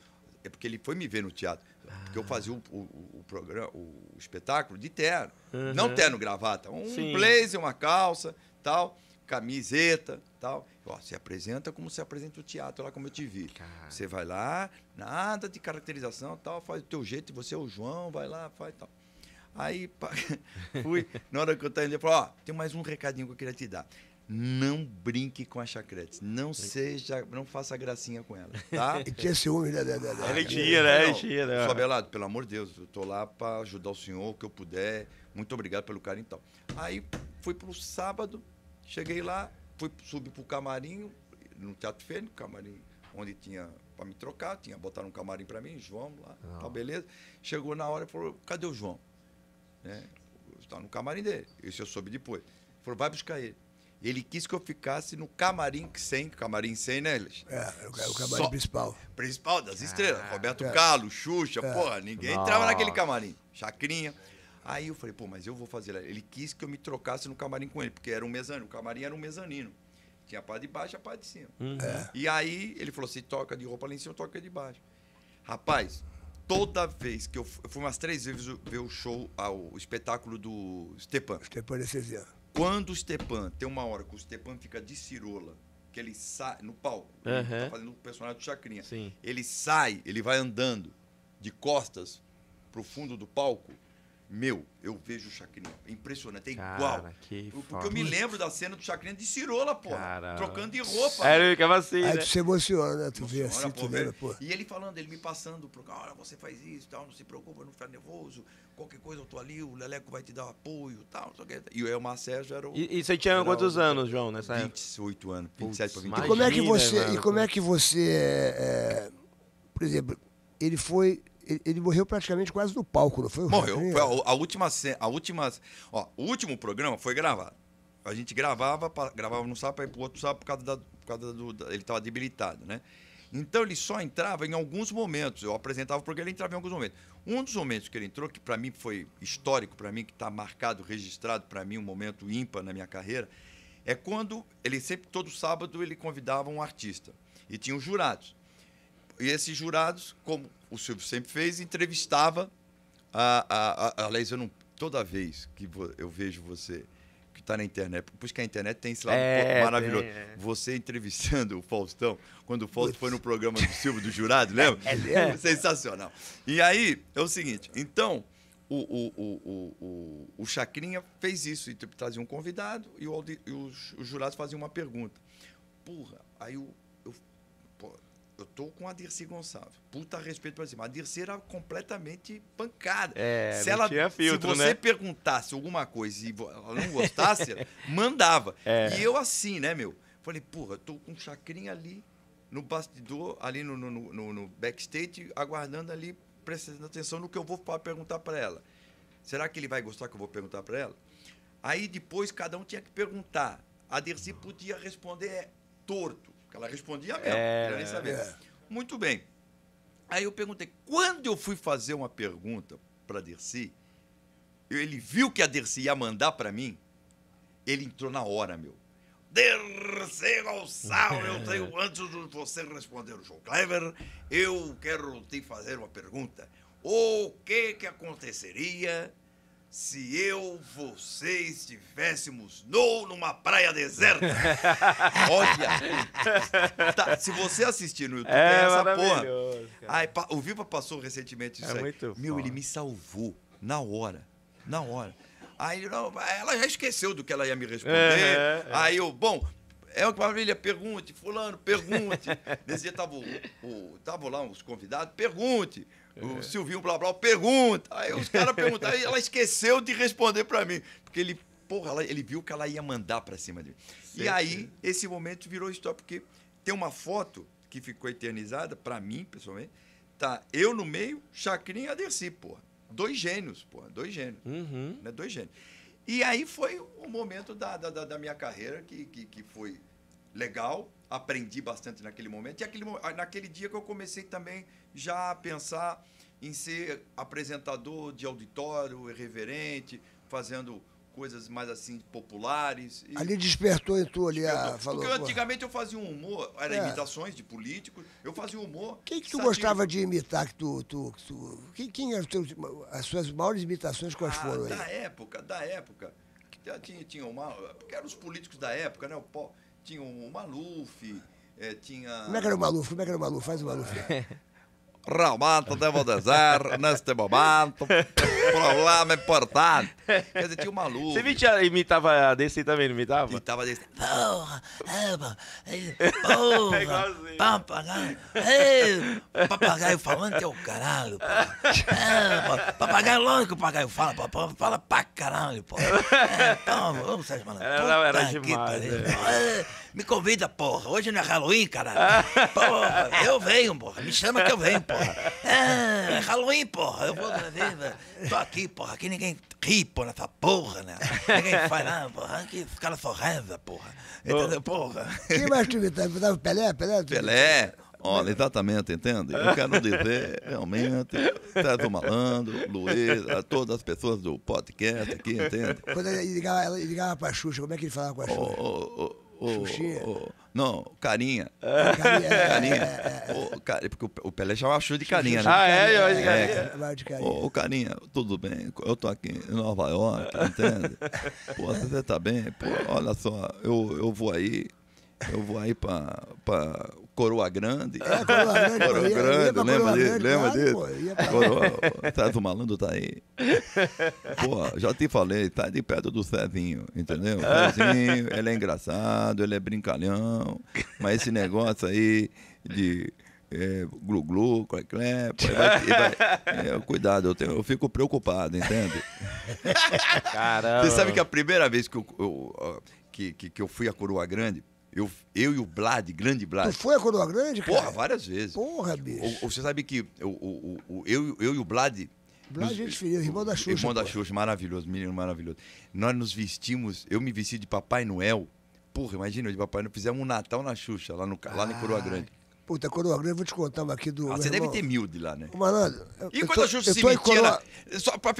É porque ele foi me ver no teatro. Ah. Porque eu ah. fazia o, o, o programa, o, o, espetáculo de terno. Uhum. Não terno gravata. Um Sim. blazer, uma calça tal camiseta tal. você se apresenta como se apresenta o teatro lá, como eu te vi. Cara. Você vai lá, nada de caracterização tal, faz o teu jeito, você é o João, vai lá, faz tal. Aí pá, (laughs) fui, na hora que eu estava indo, ele falou, ó, tem mais um recadinho que eu queria te dar. Não brinque com a chacrete. Não seja, não faça gracinha com ela, tá? (laughs) E tinha ciúme, né? Ele tinha, né? Ele tinha, né? Fabelado, né? né, né? pelo amor de Deus, eu tô lá para ajudar o senhor, o que eu puder. Muito obrigado pelo carinho e tal. Aí fui pro sábado, Cheguei lá, fui subir pro camarim, no Teatro Fênix, camarim onde tinha para me trocar, tinha botar um camarim para mim, João lá, tá beleza. Chegou na hora e falou: "Cadê o João?" Né? Está no camarim dele. Isso eu soube depois. Ele falou: "Vai buscar ele." Ele quis que eu ficasse no camarim sem, camarim sem, né, Elis? É, o camarim Só. principal. Principal das ah, estrelas. Roberto é. Carlos, Xuxa, é. porra, ninguém Nossa. entrava naquele camarim. Chacrinha. Aí eu falei, pô, mas eu vou fazer. Ele quis que eu me trocasse no camarim com ele, porque era um mezanino. O camarim era um mezanino. Tinha a parte de baixo e a parte de cima. Uhum. É. E aí ele falou assim: toca de roupa lá em cima, toca de baixo. Rapaz, toda vez que eu, eu fui umas três vezes ver o show, ah, o espetáculo do Stepan. Stepan Anestesiano. É Quando o Stepan, tem uma hora que o Stepan fica de cirola, que ele sai no palco, uhum. tá fazendo o personagem do Chacrinha. Sim. Ele sai, ele vai andando de costas pro fundo do palco meu, eu vejo o Chacrinha. É impressionante, é Cara, igual. Porque eu me lembro da cena do Chacrinha de Cirola, pô. Trocando de roupa. Era ele ficava assim. Aí né? tu se emociona, Tu vê assim, pô, tu vê, pô. E ele falando, ele me passando pro cara, olha, você faz isso tal, não se preocupa, não fica nervoso. Qualquer coisa eu tô ali, o Leleco vai te dar apoio tal, não sei E o Elmar Sérgio era o. E, e você tinha quantos o, anos, João, nessa 28 época? anos, 27 para 28 e como é que você E como é que você. É, é por exemplo, ele foi ele, ele, morreu praticamente quase no palco, não foi? Morreu. Foi é. a, a, última, a última, ó, o último programa foi gravado. A gente gravava, pra, gravava num sapo, aí pro outro sapo por causa, da, por causa do, da, ele estava debilitado, né? Então ele só entrava em alguns momentos. Eu apresentava porque ele entrava em alguns momentos. Um dos momentos que ele entrou, que para mim foi histórico, para mim que está marcado, registrado, para mim um momento ímpar na minha carreira, é quando ele sempre todo sábado ele convidava um artista e tinha os jurados e esses jurados, como o Silvio sempre fez, entrevistava a, a, a, aliás, eu não, toda vez que eu vejo você que está na internet, porque que a internet tem esse lado é, maravilhoso. é. Você entrevistando o Faustão, quando o Fausto foi no programa do Silvio do Jurado, lembra? É, é, é, Sensacional. E aí, é o seguinte, então, o, o, o, o, o, Chacrinha fez isso, e trazia um convidado e, o, e os, os jurados faziam uma pergunta. Porra, aí o eu tô com a Dirce Gonçalves. Puta respeito pra cima. A Dirce era completamente pancada. É, se ela, filtro, Se você né? perguntasse alguma coisa e ela não gostasse, (laughs) mandava. É. E eu assim, né, meu? Falei, porra, eu tô com um chacrinha ali no bastidor, ali no, no, no, no backstage, aguardando ali, prestando atenção no que eu vou perguntar para ela. Será que ele vai gostar que eu vou perguntar para ela? Aí depois cada um tinha que perguntar. A Dercy podia responder torto. Porque ela respondia mesmo, é... queria nem saber. É. Muito bem. Aí eu perguntei, quando eu fui fazer uma pergunta para Dercy, ele viu que a Dercy ia mandar para mim, ele entrou na hora, meu. Dercy Gonçalves, eu (laughs) tenho, antes de você responder o João Clever, eu quero te fazer uma pergunta. O que que aconteceria se eu, vocês estivéssemos nu numa praia deserta. (laughs) Olha! Tá, se você assistir no YouTube, é, é essa porra. Ai, o Viva passou recentemente isso é aí. Muito Meu, foda. ele me salvou na hora. Na hora. Aí não, ela já esqueceu do que ela ia me responder. É, é, é. aí eu, bom, é uma maravilha, pergunte, fulano, pergunte. Nesse dia tava, o, o, tava lá uns convidados, pergunte. É. O Silvinho Blá Blá pergunta. Aí os caras perguntaram e ela esqueceu de responder para mim. Porque ele, porra, ela, ele viu que ela ia mandar para cima de mim. e aí, esse momento virou história, porque tem uma foto que ficou eternizada, para mim, pessoalmente. Tá eu no meio, Chacrinha e Aderci, porra. Dois gênios, porra. Dois gênios. Uhum. Né? Dois gênios. E aí foi o momento da, da, da minha carreira que, que, que foi legal, aprendi bastante naquele momento. E aquele, ah, naquele dia que eu comecei também já a pensar em ser apresentador de auditório, irreverente, fazendo coisas mais assim populares. ali despertou em tu ali a falou. Porque antigamente eu fazia um humor, era é. imitações de políticos, eu fazia um humor. Quem que tu satírico. gostava de imitar que tu, tu, que tu quem, quem eram as suas maiores imitações quais ah, foram? Da aí? época, da época. Tinha, tinha uma, porque eram os políticos da época, né? O Paulo, tinha o Maluf, é, tinha. Como é que era o Maluf? Como é que era o Maluf? Faz o Maluf. (laughs) realmente devo dizer, neste momento, problema importante. Quer dizer, tinha um maluco. Você imitava a DC também, não imitava? Imitava a DC. Porra, (laughs) é porra, porra, papagaio, ei, papagaio falante é o caralho, pô. É, papagaio, lógico que o papagaio fala, pô, fala pra caralho, pô. É, então, vamos, Sérgio Malandro. Era, era demais. Que, me convida, porra. Hoje não é Halloween, cara. Ah. Porra, eu venho, porra. Me chama que eu venho, porra. é (laughs) Halloween, porra. Eu vou né, ver. Tô aqui, porra. Aqui ninguém ri, porra, nessa porra, né? Ninguém faz nada, porra. Aqui os caras só reza, porra. Entendeu, porra? Que mais tá? Pelé, Pelé? Pelé. Olha, exatamente, entende? Eu quero dizer, realmente, traz o malandro, Luiz, a todas as pessoas do podcast aqui, entende? Quando ele ligava, ele ligava pra Xuxa, como é que ele falava com a Xuxa? Oh, oh, oh o, o, não, Carinha. É. Carinha. É. O, cara, porque o Pelé chamava achou de Carinha, né? Ah, é? Eu Carinha. É, é. de carinha. Ô, Carinha, tudo bem? Eu tô aqui em Nova York, entende? Pô, você tá bem? Pô, olha só, eu, eu vou aí, eu vou aí pra, pra Coroa Grande. É, Coroa Grande. (laughs) Coroa Grande, é é lembra dele? lembra dele? É coroa, o do tá, malandro tá aí. (laughs) Pô, já te falei, tá de perto do Cezinho, entendeu? Cezinho, ele é engraçado, ele é brincalhão, mas esse negócio aí de é, glu-glu, clé-clé. É, cuidado, eu, tenho, eu fico preocupado, entende? Caramba. Você sabe que a primeira vez que eu, eu que, que, que, eu fui a Coroa Grande, eu, eu e o Blad, grande Blad. Tu foi a Coroa Grande, cara? Porra, várias vezes. Porra, tipo, bicho. O, você sabe que o, o, o, eu, eu e o Blad. Blad, gente é feliz, irmão da Xuxa. Irmão da Xuxa, maravilhoso, menino maravilhoso. Nós nos vestimos, eu me vesti de Papai Noel. Porra, imagina, de Papai Noel. Fizemos um Natal na Xuxa, lá, no, lá ah, em Coroa Grande. Puta, Coroa Grande, vou te contar uma aqui do. Ah, você irmão. deve ter mil de lá, né? Malandro. E quando tô, a Justiça se metia. Coroa... Na... Só pra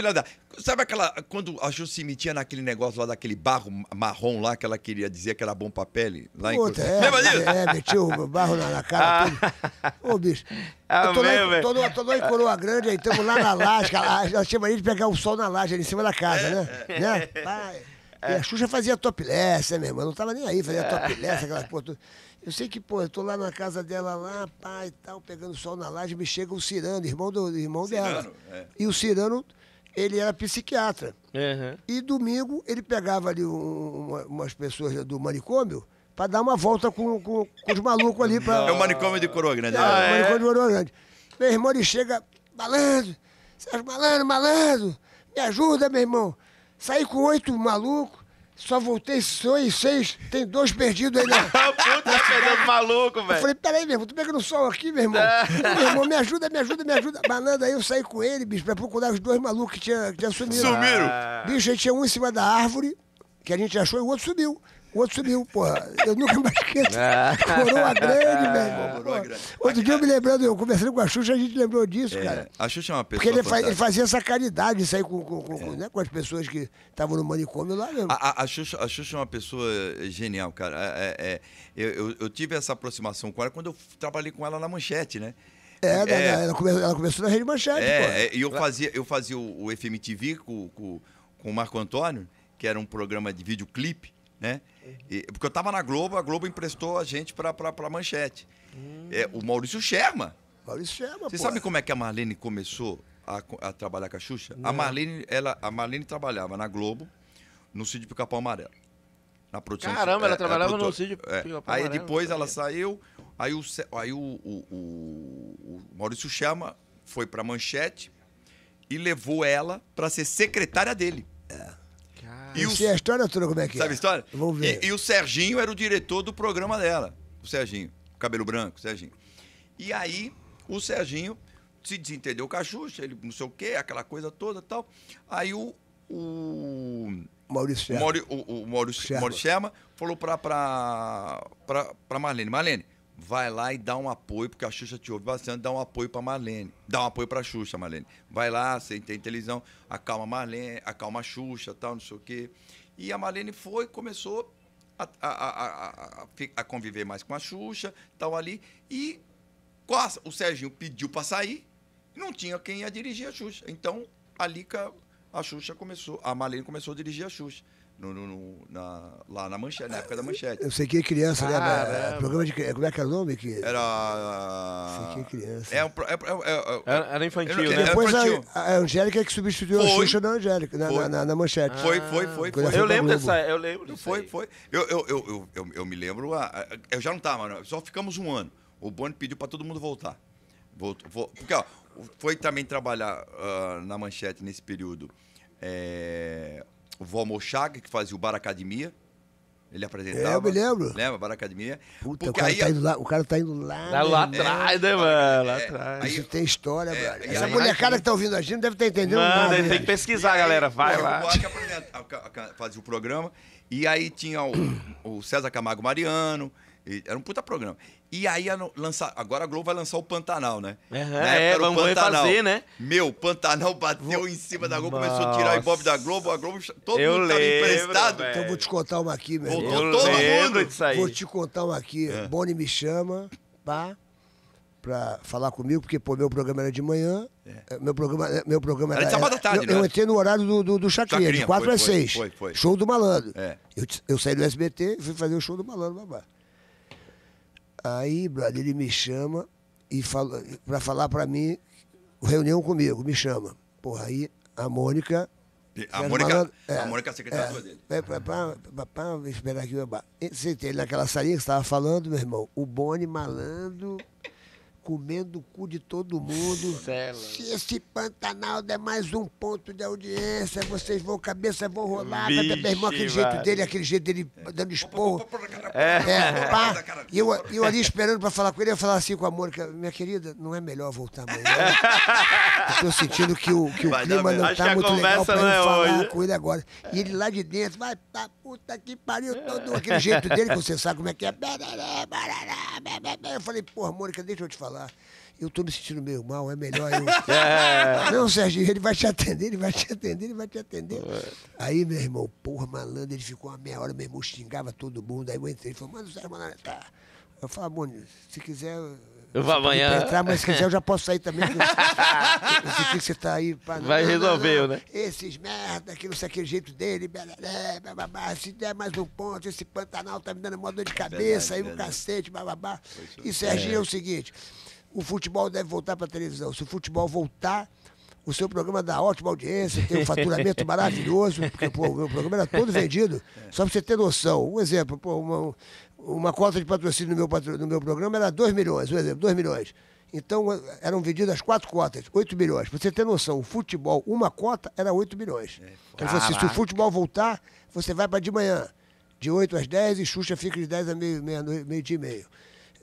Sabe aquela. Quando a Justiça se metia naquele negócio lá daquele barro marrom lá que ela queria dizer que era bom pra pele? Lá Puta, em... é, Lembra disso? É, é, metia o barro na, na cara. Ah. Tudo. Ô, bicho. É eu tô, meu, lá, tô, tô, lá em Coroa Grande, aí estamos lá na laje. Nós tínhamos ali de pegar o sol na laje, ali em cima da casa, é, né? É. né? Pai. É. E a Xuxa fazia topless, né, meu irmão? Não tava nem aí, fazia topless, aquelas porra. Eu sei que, pô, eu tô lá na casa dela lá, pai e tal, pegando sol na laje, me chega o Cirano, irmão, do, irmão Cirano, dela. É. E o Cirano, ele era psiquiatra. Uhum. E domingo ele pegava ali um, umas pessoas do manicômio para dar uma volta com, com, com os malucos ali. Pra... É o manicômio de Coroa Grande. É, ah, é. o manicômio de Coroa Grande. Meu irmão, ele chega, malandro, Sérgio Malandro, malandro, me ajuda, meu irmão. Saí com oito malucos, só voltei seis, seis, tem dois perdidos aí, Ah, (laughs) Puta, tá perdendo maluco, velho. Eu falei, peraí, meu irmão, pega no sol aqui, meu irmão. É. meu irmão, me ajuda, me ajuda, me ajuda. Banana, aí eu saí com ele, bicho, pra procurar os dois malucos que tinha, que tinha sumido. Sumiram. Bicho, Bicho, aí tinha um em cima da árvore, que a gente achou, e o outro sumiu outro sumiu, porra. Eu nunca mais esqueço. Coroa (laughs) grande, velho. Coroa grande. Outro dia eu me lembrando, eu conversando com a Xuxa, a gente lembrou disso, é, cara. A Xuxa é uma pessoa. Porque ele, faz, ele fazia essa caridade, isso aí com, com, com, é. né, com as pessoas que estavam no manicômio lá mesmo. Né? A, a, a, Xuxa, a Xuxa é uma pessoa genial, cara. É, é, é, eu, eu, eu tive essa aproximação com ela quando eu trabalhei com ela na manchete, né? É, é, né, é. Né? ela, ela, começou na Rede Manchete, é, pô. E eu fazia, eu fazia o, o FMTV com, com, com o Marco Antônio, que era um programa de videoclipe né? E, porque eu estava na Globo, a Globo emprestou a gente para a Manchete. Hum. É, o Maurício Sherman. Maurício Sherman, Você pô. sabe como é que a Marlene começou a, a trabalhar com a Xuxa? Não. A Marlene, ela, a Marlene trabalhava na Globo, no Cid Pica-Pau Amarelo. Na produção. Caramba, ela é, é trabalhava no Cid é. Pica-Pau Aí Amarelo, depois ela saiu, aí o, aí o, o, o, o Maurício Sherman foi para Manchete e levou ela para ser secretária dele. É. E o... a história toda como é que Sabe é. Sabe a história? Vamos ver. E, e, o Serginho era o diretor do programa dela. O Serginho. Cabelo branco, Serginho. E aí, o Serginho se desentendeu com a Xuxa, ele não sei o quê, aquela coisa toda tal. Aí o... o... Maurício Sherman. O, Mauri, o, o Maurício, Sherman. falou pra, pra, pra, pra Marlene, Marlene, vai lá e dá um apoio, porque a Xuxa te ouve bastante, dá um apoio para Marlene. Dá um apoio para Xuxa, Marlene. Vai lá, você tem televisão, acalma Marlene, acalma a Xuxa, tal, não sei o quê. E a Marlene foi, começou a, a, a, a conviver mais com a Xuxa, tal ali. E o Serginho pediu para sair, não tinha quem ia dirigir a Xuxa. Então, ali a Xuxa começou, a Marlene começou a dirigir a Xuxa no, no, no, na, lá na manchete, na época da manchete. Eu sei que é criança, Caramba. né? É, é. Programa de Como é que era o nome? Que... Era. Sei que é criança. É um, é, é, era infantil, né? Era Depois infantil. A, a Angélica que substituiu foi. a Xuxa da Angélica, na, na, na, na, manchete. Foi, foi, foi. foi. Eu lembro dessa, eu lembro. Foi, foi. Eu, eu, eu, eu, eu, me lembro. Ah, eu já não estava, só ficamos um ano. O Boni pediu para todo mundo voltar. Voltou, porque, ó, foi também trabalhar uh, na manchete nesse período. É, Vó Mochaga, que fazia o Bar Academia. Ele apresentava. É, eu me lembro. Lembra? Bar Academia. Puta, o cara, aí, tá indo lá, o cara tá indo lá. Tá né? lá atrás, né, é, mano? Lá é, atrás. Isso tem história, é, Essa aí, molecada aí, que tá ouvindo a gente deve estar tá entendido entendendo mano, tem que pesquisar, galera. Vai pô, lá. O fazia o programa. E aí tinha o, o César Camargo Mariano. era um puta programa. E aí a, lança, agora a Globo vai lançar o Pantanal, né? Uhum, época, É, vamos Pantanal. refazer, né? Meu, Pantanal bateu em cima da Globo, Nossa. começou a tirar o Ibope da Globo, a Globo, todo eu mundo lembro, tava emprestado. Véio. Então vou te contar uma aqui, meu Voltou eu todo mundo. Disso aí. Vou te contar uma aqui. É. Boni me chama, pá, pra falar comigo, porque, pô, meu programa era de manhã, é. é meu programa, é, meu programa era... Era de sábado à tarde, Eu, eu né? entrei no horário do, do, do Chacrinha, de 4 às 6. Foi, foi, foi. Show do Malandro. É. Eu, eu saí do SBT e fui fazer o show do Malandro, babá. Aí, brother, ele me chama e fala, para falar para mim, reunião comigo, me chama. Porra, aí a Mônica. A é, Mônica, é, a Mônica, a secretária é, dele. Para esperar aqui, sentei naquela salinha que você estava falando, meu irmão. O Boni malando comendo o cu de todo mundo. Se esse Pantanal der mais um ponto de audiência, vocês vão, cabeça vão rolar. Bixe, até meu irmão, aquele jeito dele, aquele jeito dele dando esporro. É, é pá. E eu, eu ali esperando pra falar com ele, eu falar assim com a Mônica, minha querida, não é melhor voltar amanhã? Estou sentindo que o, que o clima não tá muito legal para eu é falar hoje. com ele agora. E ele lá de dentro, vai pra puta que pariu, todo aquele jeito dele, que você sabe como é que é. Eu falei, porra, Mônica, deixa eu te falar falar. Eu tô me sentindo meio mal, é melhor eu. (laughs) É. Não, Serginho, ele vai te atender, ele vai te atender, ele vai te atender. É. Aí, meu irmão, porra, malandro, ele ficou uma meia hora, meu irmão xingava todo mundo. Aí eu entrei e falei, mano, Sérgio, tá. Eu falei, Mônio, se quiser, eu vou amanhã. Entrar, mas se quiser eu já posso sair também. Esse tá que você tá aí. Pra... Vai resolver, né? Esses merda, que não sei aquele jeito dele. Beraré, bababá. Se der mais um ponto, esse Pantanal tá me dando uma dor de cabeça, aí um verdade. cacete, bababá. E Serginho é. é o seguinte: o futebol deve voltar pra televisão. Se o futebol voltar. O seu programa dá ótima audiência, tem um faturamento (laughs) maravilhoso, porque pô, o meu programa era todo vendido. É. Só para você ter noção. Um exemplo, pô, uma, uma cota de patrocínio no meu, no meu programa era 2 milhões, um exemplo, 2 milhões. Então eh, eram vendidas quatro cotas, 8 milhões. Para você ter noção, o futebol, uma cota era 8 milhões. É, então, assim, se o futebol voltar, você vai para de manhã, de 8 às 10 e Xuxa fica de 10 a meio-dia meio, meio, meio dia e meio.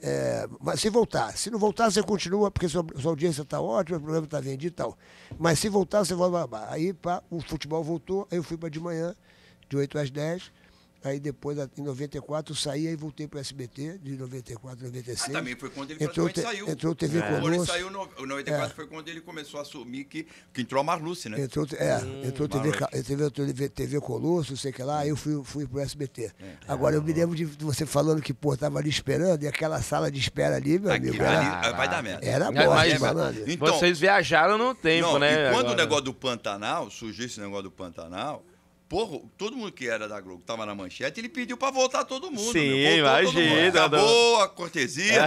É, mas se voltar, se não voltar, você continua, porque sua, sua audiência está ótima, o programa está vendido e tal. Mas se voltar, você volta. Aí pá, o futebol voltou, aí eu fui para de manhã, de 8 às 10 Aí depois, em 94, eu saí e voltei para o SBT, de 94 a 96. Ah, também foi quando ele entrou, te, saiu. Entrou TV é. Conosco. Quando ele saiu, no, 94 é. foi quando ele começou a assumir que, que entrou a Marluce, né? Entrou, é, hum, entrou TV, TV, TV, TV Colosso, sei que lá, aí eu fui, fui para o SBT. É. Agora, eu me lembro de você falando que, pô, estava ali esperando, e aquela sala de espera ali, meu Aqui, amigo, era, ali, ah, vai dar merda. Era bom, mas, então, Vocês viajaram no tempo, não, né? E quando agora... o negócio do Pantanal, surgiu esse negócio do Pantanal, Porra, todo mundo que era da Globo, tava na manchete, ele pediu pra voltar todo mundo. Sim, meu. imagina. Todo Acabou a cortesia.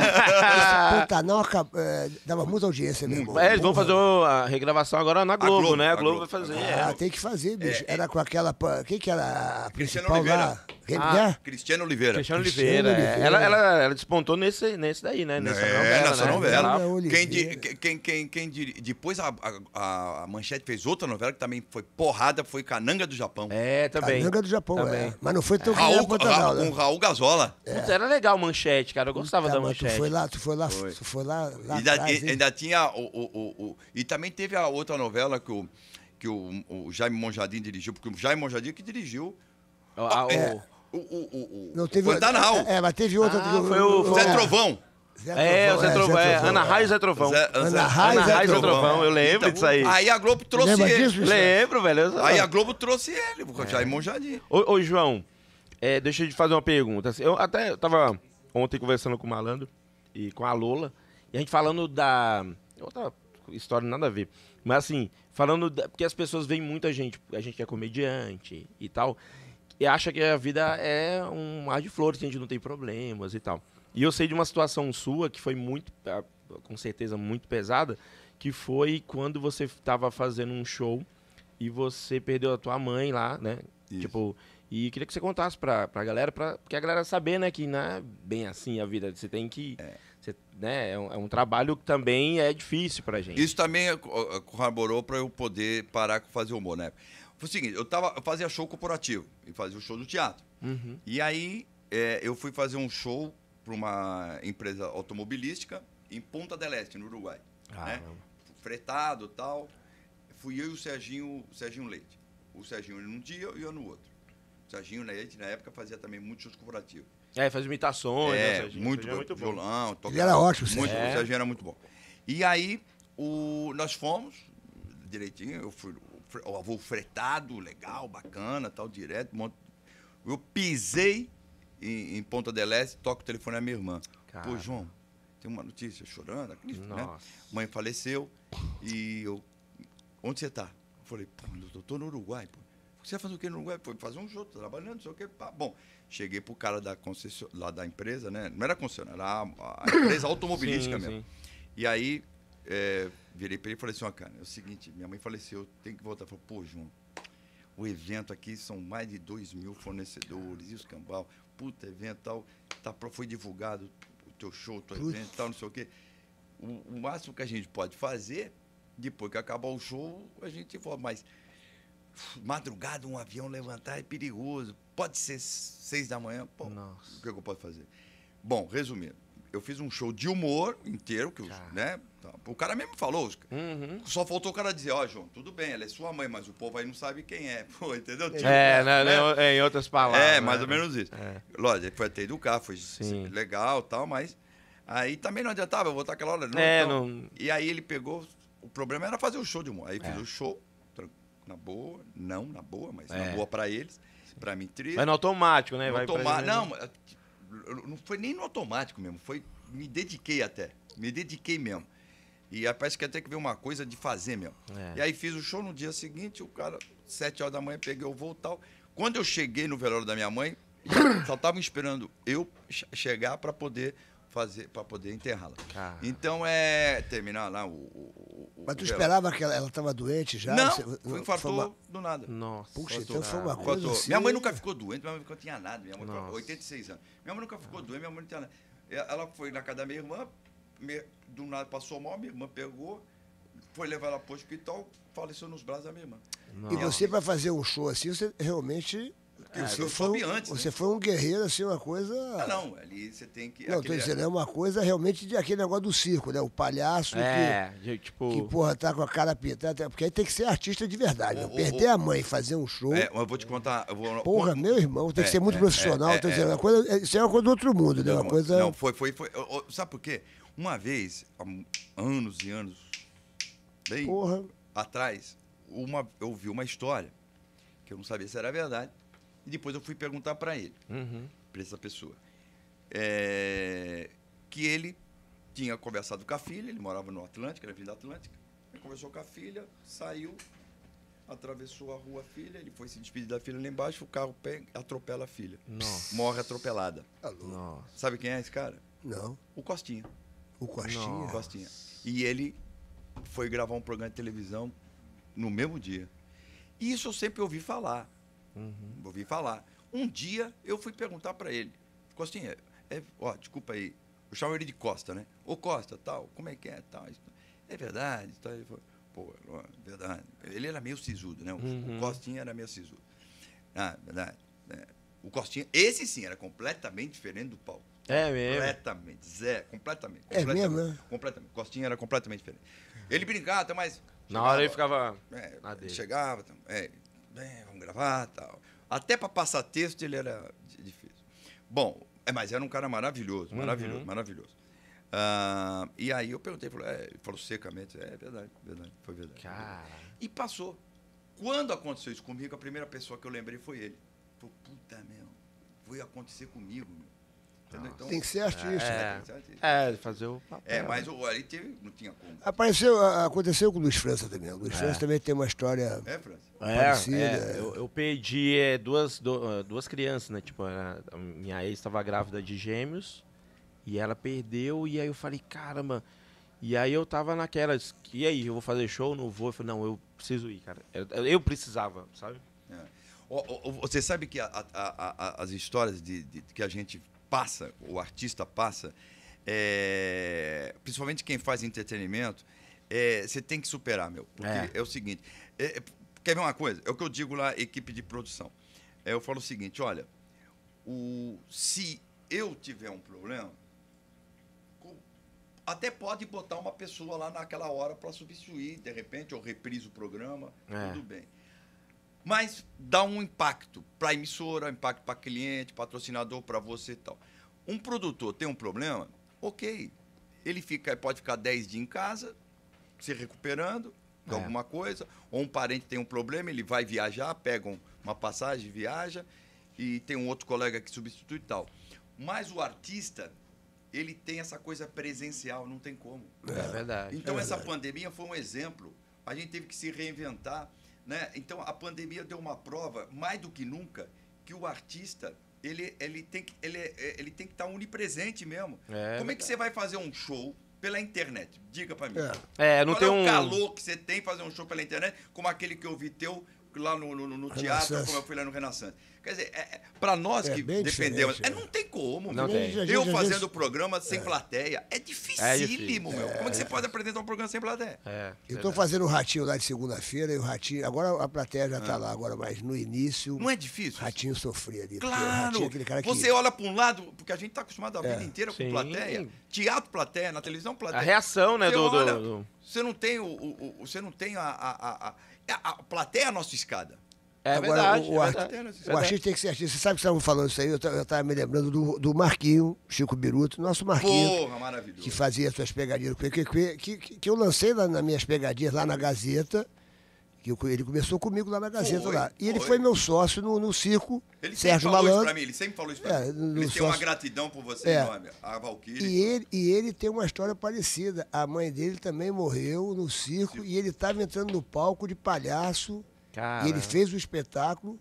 Puta, não acabou. É, dava é, muita audiência, né? É, eles vão fazer a regravação agora na Globo, Globo né? A Globo, a Globo, vai fazer. Ah, é. tem que fazer, bicho. É, era com aquela. Quem que era a Cristiano Oliveira. Lá? Ah, é? Cristiano Oliveira. Cristiano é. Oliveira. Ela, ela, ela, despontou nesse, nesse daí, né? Nessa é, novela, nessa né? novela. Quem, quem, quem, quem, Depois a, a, a Manchete fez outra novela que também foi porrada, foi Cananga do Japão. É, tá é, também. Tanga do Japão, também. é. Mas não foi tão Raul, quanto Raul, né? Um Raul Gazola. É. Puta, era legal manchete, cara. Eu gostava Puta, da manchete. Tu foi lá, tu foi lá, foi. tu foi lá, lá ainda, atrás, ainda tinha o, o, o, E também teve a outra novela que o, que o, o Jaime Monjardim dirigiu, porque o Jaime Monjardim é que dirigiu... A, ah, a, ah, é. o, o, o, o, não teve, o Pantanal. É, é mas teve outra. Ah, foi o, o Zé Trovão. Zé é, o Zé Trovão. É, Zé Trovão, é. Ana Raio Zé Trovão. Zé, Ana Raio Ana Zé, Zé Trovão. Trovão. Eu lembro então, disso aí. Aí a Globo trouxe Lembra ele. Disso, lembro, velho. Aí a Globo trouxe ele, o Jair monjadinho. Ô, ô, João, é, deixa eu te fazer uma pergunta. Assim, eu até tava ontem conversando com o Malandro e com a Lola, e a gente falando da... Outra história nada a ver. Mas assim, falando... Da, porque as pessoas veem muita gente, a gente é comediante e tal, e acha que a vida é um mar de flores, que a gente não tem problemas e tal. E eu sei de uma situação sua que foi muito, ah, com certeza, muito pesada, que foi quando você estava fazendo um show e você perdeu a tua mãe lá, né? Isso. Tipo, e queria que você contasse pra, pra galera, pra, porque a galera saber, né, que não é bem assim a vida. Você tem que. É. Você, né, é, um, é um trabalho que também é difícil pra gente. Isso também eh, eh, corroborou pra eu poder parar com fazer humor, né? Foi o seguinte, eu, tava, eu fazia show corporativo e fazia o show do teatro. Uhum. E aí é, eu fui fazer um show para uma empresa automobilística em Ponta del Este, no Uruguai. Ah, né? Fretado tal. Fui eu e o Serginho, o Serginho Leite. O Serginho num dia e eu no outro. O Serginho Leite, na época, fazia também muito shows corporativos. É, faz imitações, é, né, Serginho? Muito, Serginho é muito violão, bom. Tocava, Ele era ótimo, muito, é. O Serginho era muito bom. E aí, o, nós fomos, direitinho, eu fui o avô fretado, legal, bacana, tal, direto. Eu pisei em, em Ponta del Este, toco o telefone à minha irmã. Cara. Pô, João, tem uma notícia chorando, né? Nossa. né? Mãe faleceu e eu. Onde você está? Eu falei, pô, eu tô no Uruguai, pô. Você vai fazer o quê no Uruguai? Foi fazer um show, trabalhando, não sei o quê. Pá. Bom, cheguei pro cara da concession... lá da empresa, né? Não era concessionária, era a, (coughs) empresa automobilística sim, mesmo. Sim. E aí, é, virei para ele e falei assim, ó, cara, é o seguinte, minha mãe faleceu, tem que voltar. Falei, pô, João, o evento aqui são mais de 2 mil fornecedores, e os cambal, puta, evento tal, tá, foi divulgado o teu show, o teu evento tal, não sei o quê. O, o, máximo que a gente pode fazer, depois que acabar o show, a gente volta. Mas madrugada um avião levantar é perigoso. Pode ser seis da manhã. Pô, Nossa. O que, é que eu posso fazer? Bom, resumindo eu fiz um show de humor inteiro, que os, tá. né? Então, o cara mesmo falou. Uhum. Só faltou o cara dizer, ó, oh, João, tudo bem, ela é sua mãe, mas o povo aí não sabe quem é. (laughs) Pô, entendeu? Tipo, é, né? né, né? em outras é, palavras. É, mais né? ou menos isso. É. Lógico, foi até educar, foi Sim. legal e tal, mas aí também não adiantava, eu vou estar aquela hora. Não, né? é, então, não... E aí ele pegou. O problema era fazer o show de humor. Aí é. fiz o show, na boa, não na boa, mas é. na boa pra eles. Sim. Pra mim, triste. Mas no automático, né? No Vai tomar Não, é, não foi nem no automático mesmo, foi me dediquei até, me dediquei mesmo. E aí parece que até que veio uma coisa de fazer mesmo. É. E aí fiz o show no dia seguinte, o cara, sete horas da manhã, peguei o voo tal. Quando eu cheguei no velório da minha mãe, (coughs) só estavam esperando eu chegar para poder fazer para poder enterrá-la. Ah. Então é terminar lá o. o, Mas tu esperava que ela estava doente já? Não, você, infartou uma... do nada. Nossa. Puxa, infartou. então foi uma coisa. Assim... Minha mãe assim. nunca ficou doente, minha mãe nunca tinha nada. Minha mãe Nossa. 86 anos. Minha mãe nunca ficou ah. doente, minha mãe não tinha nada. Ela foi na casa da minha irmã, do nada passou mal, minha irmã pegou, foi levar ela para o hospital, faleceu nos braços da minha irmã. Nossa. E você, para fazer um show assim, você realmente porque o senhor foi um, antes, né? Você né? foi um guerreiro, assim, uma coisa. Ah, não, ali você tem que. Não, aquele... tô dizendo, é uma coisa realmente de aquele negócio do circo, né? O palhaço é, que, tipo... que, porra, tá com a cara pintada. É, porque aí tem que ser artista de verdade. né? Perder a mãe, fazer um show. É, eu vou te contar. Vou... Porra, meu irmão, tem é, que ser muito é, profissional. É, tô dizendo, coisa, isso é uma coisa do outro mundo, né? Uma não, coisa... não foi, foi, foi. Sabe por quê? Uma vez, há anos e anos, bem porra. atrás, uma, eu vi uma história que eu não sabia se era verdade e depois eu fui perguntar para ele, uhum. para essa pessoa, é, que ele tinha conversado com a filha, ele morava no Atlântico, era filho da Atlântica. Ele conversou com a filha, saiu, atravessou a rua a filha, ele foi se despedir da filha lá embaixo, o carro pega, atropela a filha. Nossa. Morre atropelada. Tá Alô. Sabe quem é esse cara? Não. O Costinha. O Costinha? O Costinha. E ele foi gravar um programa de televisão no mesmo dia. E isso eu sempre ouvi falar. Uhum. Ouvi falar. Um dia eu fui perguntar para ele, Costinha, assim, é, é, ó, desculpa aí, eu chamo ele de Costa, né? Ô Costa, tal, como é que é, tal? Isso, é verdade, tal. Ele falou, pô, é verdade. Ele era meio sisudo, né? O, uhum. o Costinha era meio sisudo. Ah, verdade. Né? O Costinha, esse sim, era completamente diferente do Paulo. É mesmo? Completamente, Zé, completamente. completamente é mesmo, né? Completamente. Costinha era completamente diferente. Ele brincava, mas... Na hora ele ficava... É, chegava, então, é, bem, vamos gravar tal. Até para passar texto ele era difícil. Bom, é, mas era um cara maravilhoso, maravilhoso, uhum. maravilhoso. Ah, e aí eu perguntei, falou, é, ele falou secamente, é verdade, verdade, foi verdade. Cara. E passou. Quando aconteceu isso comigo, a primeira pessoa que eu lembrei foi ele. Falei, puta, meu, foi acontecer comigo, meu. Então, então, tem que ser artista. É, né? é fazer o papel. É, né? mas o, ali teve, não tinha como. Apareceu, aconteceu com o Luiz França também. O Luiz é. França também tem uma história é, França. É, parecida. É, eu, eu, perdi é, duas, ah, duas crianças, né? Tipo, a minha ex estava grávida de gêmeos e ela perdeu. E aí eu falei, caramba... E aí eu tava naquela, e aí, eu vou fazer show, não vou? Eu falei, não, eu preciso ir, cara. Eu, eu precisava, sabe? É. O, o, você sabe que a, a, a, as histórias de, de, que a gente passa, o artista passa, é, principalmente quem faz entretenimento, é, você é, tem que superar, meu. Porque é, é o seguinte. É, quer ver uma coisa? É o que eu digo lá, equipe de produção. eu falo o seguinte: olha, o, se eu tiver um problema, até pode botar uma pessoa lá naquela hora para substituir, de repente, ou reprisa o programa, tudo bem. Mas dá um impacto para a emissora, impacto para cliente, patrocinador, para você e tal. Um produtor tem um problema, ok. Ele fica, pode ficar 10 dias em casa, se recuperando de é. alguma coisa, ou um parente tem um problema, ele vai viajar, pega uma passagem, viaja, e tem um outro colega que substitui e tal. Mas o artista, ele tem essa coisa presencial, não tem como. É verdade. Então, é verdade. essa pandemia foi um exemplo. A gente teve que se reinventar. Né? Então a pandemia deu uma prova, mais do que nunca, que o artista ele, ele tem que ele, é, ele tem que estar tá onipresente mesmo. É, Como é que você vai fazer um show pela internet? Diga para mim. É. é, não Qual tem é um calor que você tem fazer um show pela internet, como aquele que eu vi teu lá no, no, no teatro, como eu fui lá no Renaissance. Quer dizer, é, é para nós é que dependemos, é, é, não tem como. Não tem. Eu fazendo o programa sem é. plateia é dificílimo, meu. como é que você pode apresentar um programa sem plateia? eu estou fazendo o Ratinho lá de segunda-feira e o Ratinho... Agora a plateia já está lá, agora, mas no início... Não é difícil? Ratinho sofria ali. Claro! Ratinho, que... Você olha para um lado, porque a gente está acostumado a vida inteira Sim. com plateia. Teatro, plateia, na televisão, plateia. A reação, né, você do, olha, do, do... Você não tem, o, o, o, você não tem a, a, a é, a plateia é a nossa escada. É Agora, verdade, o, é o, é art... o artista tem que ser artista. Você sabe que estavam falando isso aí? Eu estava me lembrando do, do Marquinho, Chico Biruto, nosso Marquinho. Porra, maravilhoso. Que fazia suas pegadinhas. Que, que, que, que eu lancei lá nas minhas pegadinhas, lá na Gazeta que ele começou comigo lá na Gazeta foi, lá. E ele foi. meu sócio no, no circo. Ele Sérgio sempre falou Malandro. Mim, ele sempre falou isso pra é, mim. Ele tem sócio. uma gratidão por você é. enorme, a Valkyrie. E ele, e ele tem uma história parecida. A mãe dele também morreu no circo Sim. e ele estava entrando no palco de palhaço. E ele fez o espetáculo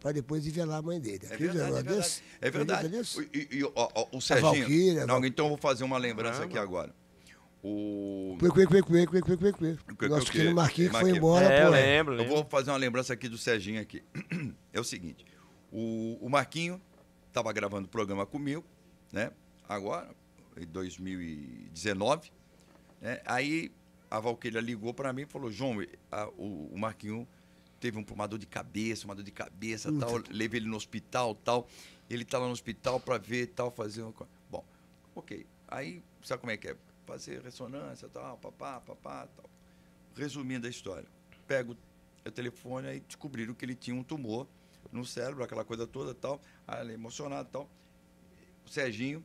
para depois envelar a mãe dele. É verdade, é verdade. É verdade. É verdade. O, e, e, o Serginho. Valkyria, não, então eu vou fazer uma lembrança ah, aqui agora. O. Cuê, cuê, cuê, cuê, cuê, cuê, cuê. Nosso querido Marquinhos é foi embora. É, pô. Eu lembro, lembro. Eu vou fazer uma lembrança aqui do Serginho aqui. (clears throat) É o seguinte, o, o Marquinho estava gravando o programa comigo, né? Agora, em 2019, né? Aí a Valqueira ligou para mim e falou, João, a, o, o Marquinho teve um, uma dor de cabeça, uma dor de cabeça, tal, levei ele no hospital, tal. Ele estava tá lá no hospital para ver, tal, fazer uma coisa. Bom, ok. Aí, sabe como é que é? fazer ressonância, tal, papá, papá, tal. Resumindo a história, pego o telefone e descobriram que ele tinha um tumor no cérebro, aquela coisa toda, tal, ali emocionado, tal. O Serginho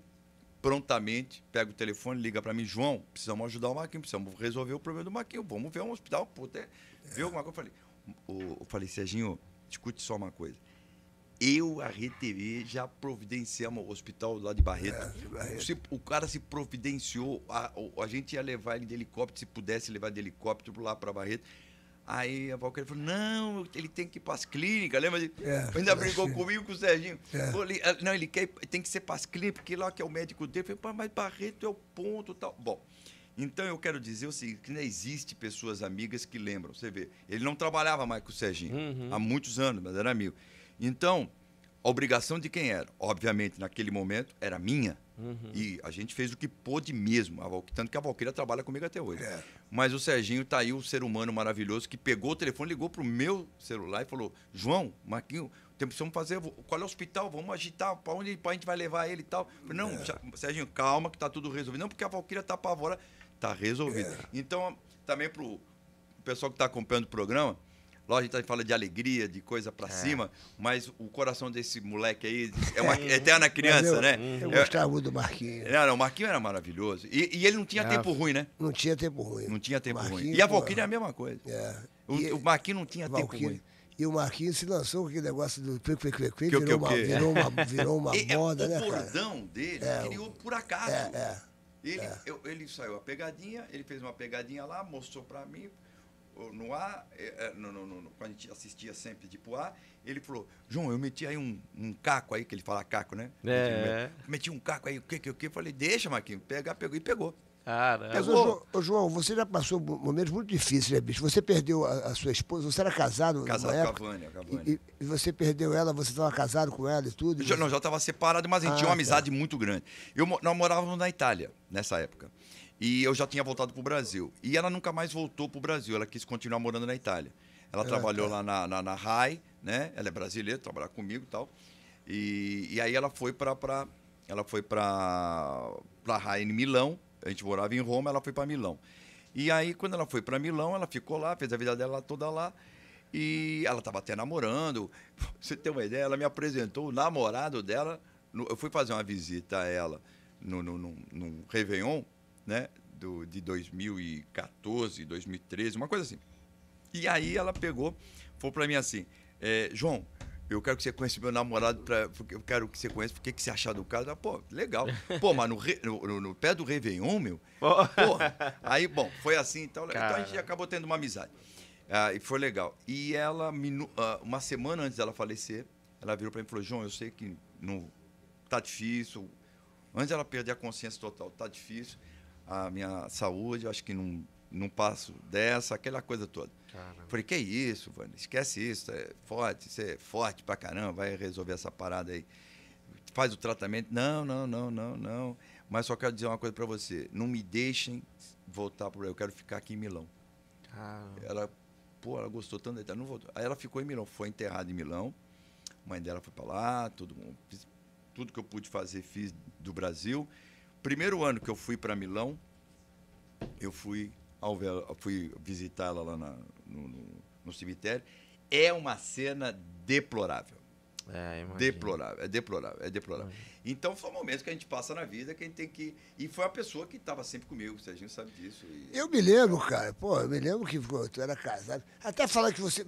prontamente pega o telefone, liga para mim, João, precisamos ajudar o Marquinhos, precisamos resolver o problema do Marquinhos, vamos ver um hospital, puta, é. ver alguma coisa. Eu falei, o, eu falei, Serginho, discute só uma coisa. Eu, a RTV, já providenciamos o hospital lá de Barreto. É, de Barreto. o cara se providenciou, a, a, gente ia levar ele de helicóptero, se pudesse levar de helicóptero lá para Barreto. Aí a Valkyrie falou: não, ele tem que ir para as clínicas, lembra? De, é, ainda é, brigou comigo, com o Serginho. É. Ah, não, ele quer, tem que ser para as clínicas, porque lá que é o médico dele. Eu falei, mas Barreto é o ponto tal. Bom, então eu quero dizer o seguinte: que não existe pessoas amigas que lembram. Você vê, ele não trabalhava mais com o Serginho uhum. há muitos anos, mas era amigo. Então, a obrigação de quem era? Obviamente, naquele momento, era minha. Uhum. E a gente fez o que pôde mesmo. Tanto que a Valqueira trabalha comigo até hoje. É. Mas o Serginho tá aí, um ser humano maravilhoso, que pegou o telefone, ligou pro meu celular e falou: João, Marquinho, precisamos fazer. Qual é o hospital? Vamos agitar, para onde a gente vai levar ele e tal. Falei, não, é. Serginho, calma que tá tudo resolvido. Não, porque a Valquíria tá apavorada. Tá resolvido. É. Então, também pro pessoal que tá acompanhando o programa, Lógico, a gente tá fala de alegria, de coisa para é. cima, mas o coração desse moleque aí é uma é, eterna criança, eu, né? Eu é. gostava muito do Marquinhos. Não, não, o Marquinhos era maravilhoso. E, e ele não tinha ah, tempo ruim, né? Não tinha tempo ruim. Não tinha tempo ruim. E a Valquíria é a mesma coisa. É. O, o Marquinhos não tinha tempo ruim. E o Marquinhos se lançou com aquele negócio do pique, pique, pique, que, virou, uma, virou uma, (laughs) virou uma é moda, é, né, cara? O bordão dele é, criou por acaso. É, é, ele, é. eu, ele saiu a pegadinha, ele fez uma pegadinha lá, mostrou para mim, no ar, é, é, no, no, no, quando a gente assistia sempre de poá tipo ele falou, João, eu meti aí um, um caco aí, que ele fala caco, né? É. Meti um caco aí, o que, que, o que? Falei, deixa, Marquinhos, pega pegou e pegou. Caramba. Mas, ô, ô, João, você já passou momentos muito difíceis, né, bicho? Você perdeu a, a sua esposa, você era casado Casado com a Vânia, a Vânia. E, e, você perdeu ela, você estava casado com ela e tudo? E já, você... Não, já estava separado, mas a gente ah, tinha uma ah, tá. amizade muito grande. Eu, nós morávamos na Itália nessa época. E eu já tinha voltado para o Brasil. E ela nunca mais voltou para o Brasil, ela quis continuar morando na Itália. Ela é, trabalhou lá na, na, na RAI, né? Ela é brasileira, trabalha comigo e tal. E, e aí ela foi para ela foi para a RAI em Milão. A gente morava em Roma, ela foi para Milão. E aí, quando ela foi para Milão, ela ficou lá, fez a vida dela toda lá. E ela estava até namorando. (laughs) você tem uma ideia, ela me apresentou o namorado dela. eu fui fazer uma visita a ela no, no, no, no Réveillon né? Do, de 2014, 2013, uma coisa assim. E aí ela pegou, falou para mim assim, é, João, eu quero que você conheça meu namorado, pra, eu quero que você conheça porque que você achar do cara. Pô, legal. (laughs) Pô, mas no, no, no, pé do Réveillon, meu, (laughs) porra. Aí, bom, foi assim, então, então a gente acabou tendo uma amizade. Ah, e foi legal. E ela, ah, uma semana antes dela falecer, ela virou para mim e falou, João, eu sei que não tá difícil, antes ela perder a consciência total, tá difícil, a minha saúde, acho que não, não passo dessa, aquela coisa toda. Caramba. Falei, que isso, mano? esquece isso, é forte, você é forte pra caramba, vai resolver essa parada aí. Faz o tratamento. Não, não, não, não, não. Mas só quero dizer uma coisa para você. Não me deixem voltar para eu quero ficar aqui em Milão. Caramba. Ela, pô, ela gostou tanto da Itália, não voltou. Aí ela ficou em Milão, foi enterrada em Milão. A mãe dela foi para lá, tudo, tudo que eu pude fazer fiz do Brasil primeiro ano que eu fui para Milão, eu fui, ao, fui visitá-la lá na, no, no, no, cemitério. É uma cena deplorável. É, deplorável, é deplorável, é deplorável. Imagina. Então foi um momento que a gente passa na vida que a gente tem que. E foi a pessoa que estava sempre comigo, o Serginho sabe disso. E... Eu me lembro, cara, pô, eu me lembro que você tu era casado. Até falar que você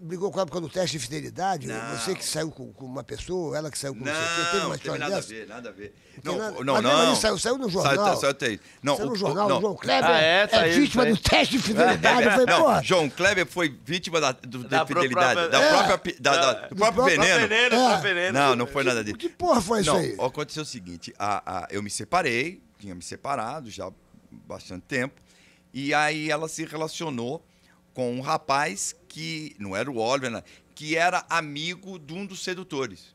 brigou com ela por causa do teste de fidelidade, não. você que saiu com, com, uma pessoa, ela que saiu com não, você. Teve uma tem nada dessa? a ver, nada a ver. Não, não, não. não. não. saiu, saiu no jornal. Saiu, saiu, saiu, não, saiu no jornal, não. João Kleber ah, é, tá é aí, vítima tá do teste de (laughs) fidelidade. falei, não, João Kleber foi vítima da, do, da, da fidelidade, é. própria, da própria, da, do, do próprio, veneno. É. veneno. Não, não foi nada disso. Que porra foi isso aí? aconteceu o seguinte: a, a, eu me separei, tinha me separado já há bastante tempo, e aí ela se relacionou com um rapaz que não era o Oliver, né, que era amigo de um dos sedutores.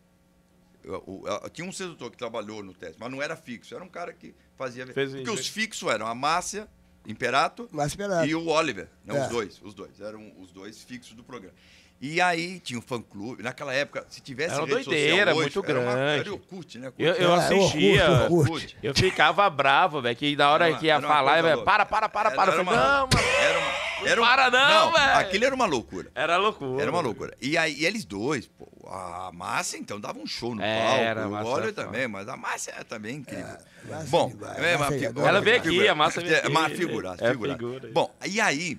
Eu, eu, eu, tinha um sedutor que trabalhou no teste, mas não era fixo, era um cara que fazia. Fez porque os fixos eram a Márcia Imperato, Márcia Imperato. e o Oliver, né, é. os dois, os dois, eram os dois fixos do programa. E aí tinha um fã-clube. Naquela época, se tivesse era rede doideira, hoje, muito grande. né? Eu, eu é, assistia. É, Orkut, Orkut. Eu ficava bravo, velho, que na hora que ia falar, velho, para, para, para, era, para. Era uma, não, mano. Era uma, era um, para não, velho. Aquilo era uma loucura. Era loucura. Era uma loucura. E aí e eles dois, pô, a Márcia então dava um show no era, palco. O Olho também, mas a Márcia é também incrível. É, Bom, é, é uma figura. Ela veio é, aqui, a Márcia veio aqui. É uma figura, figura. Bom, e aí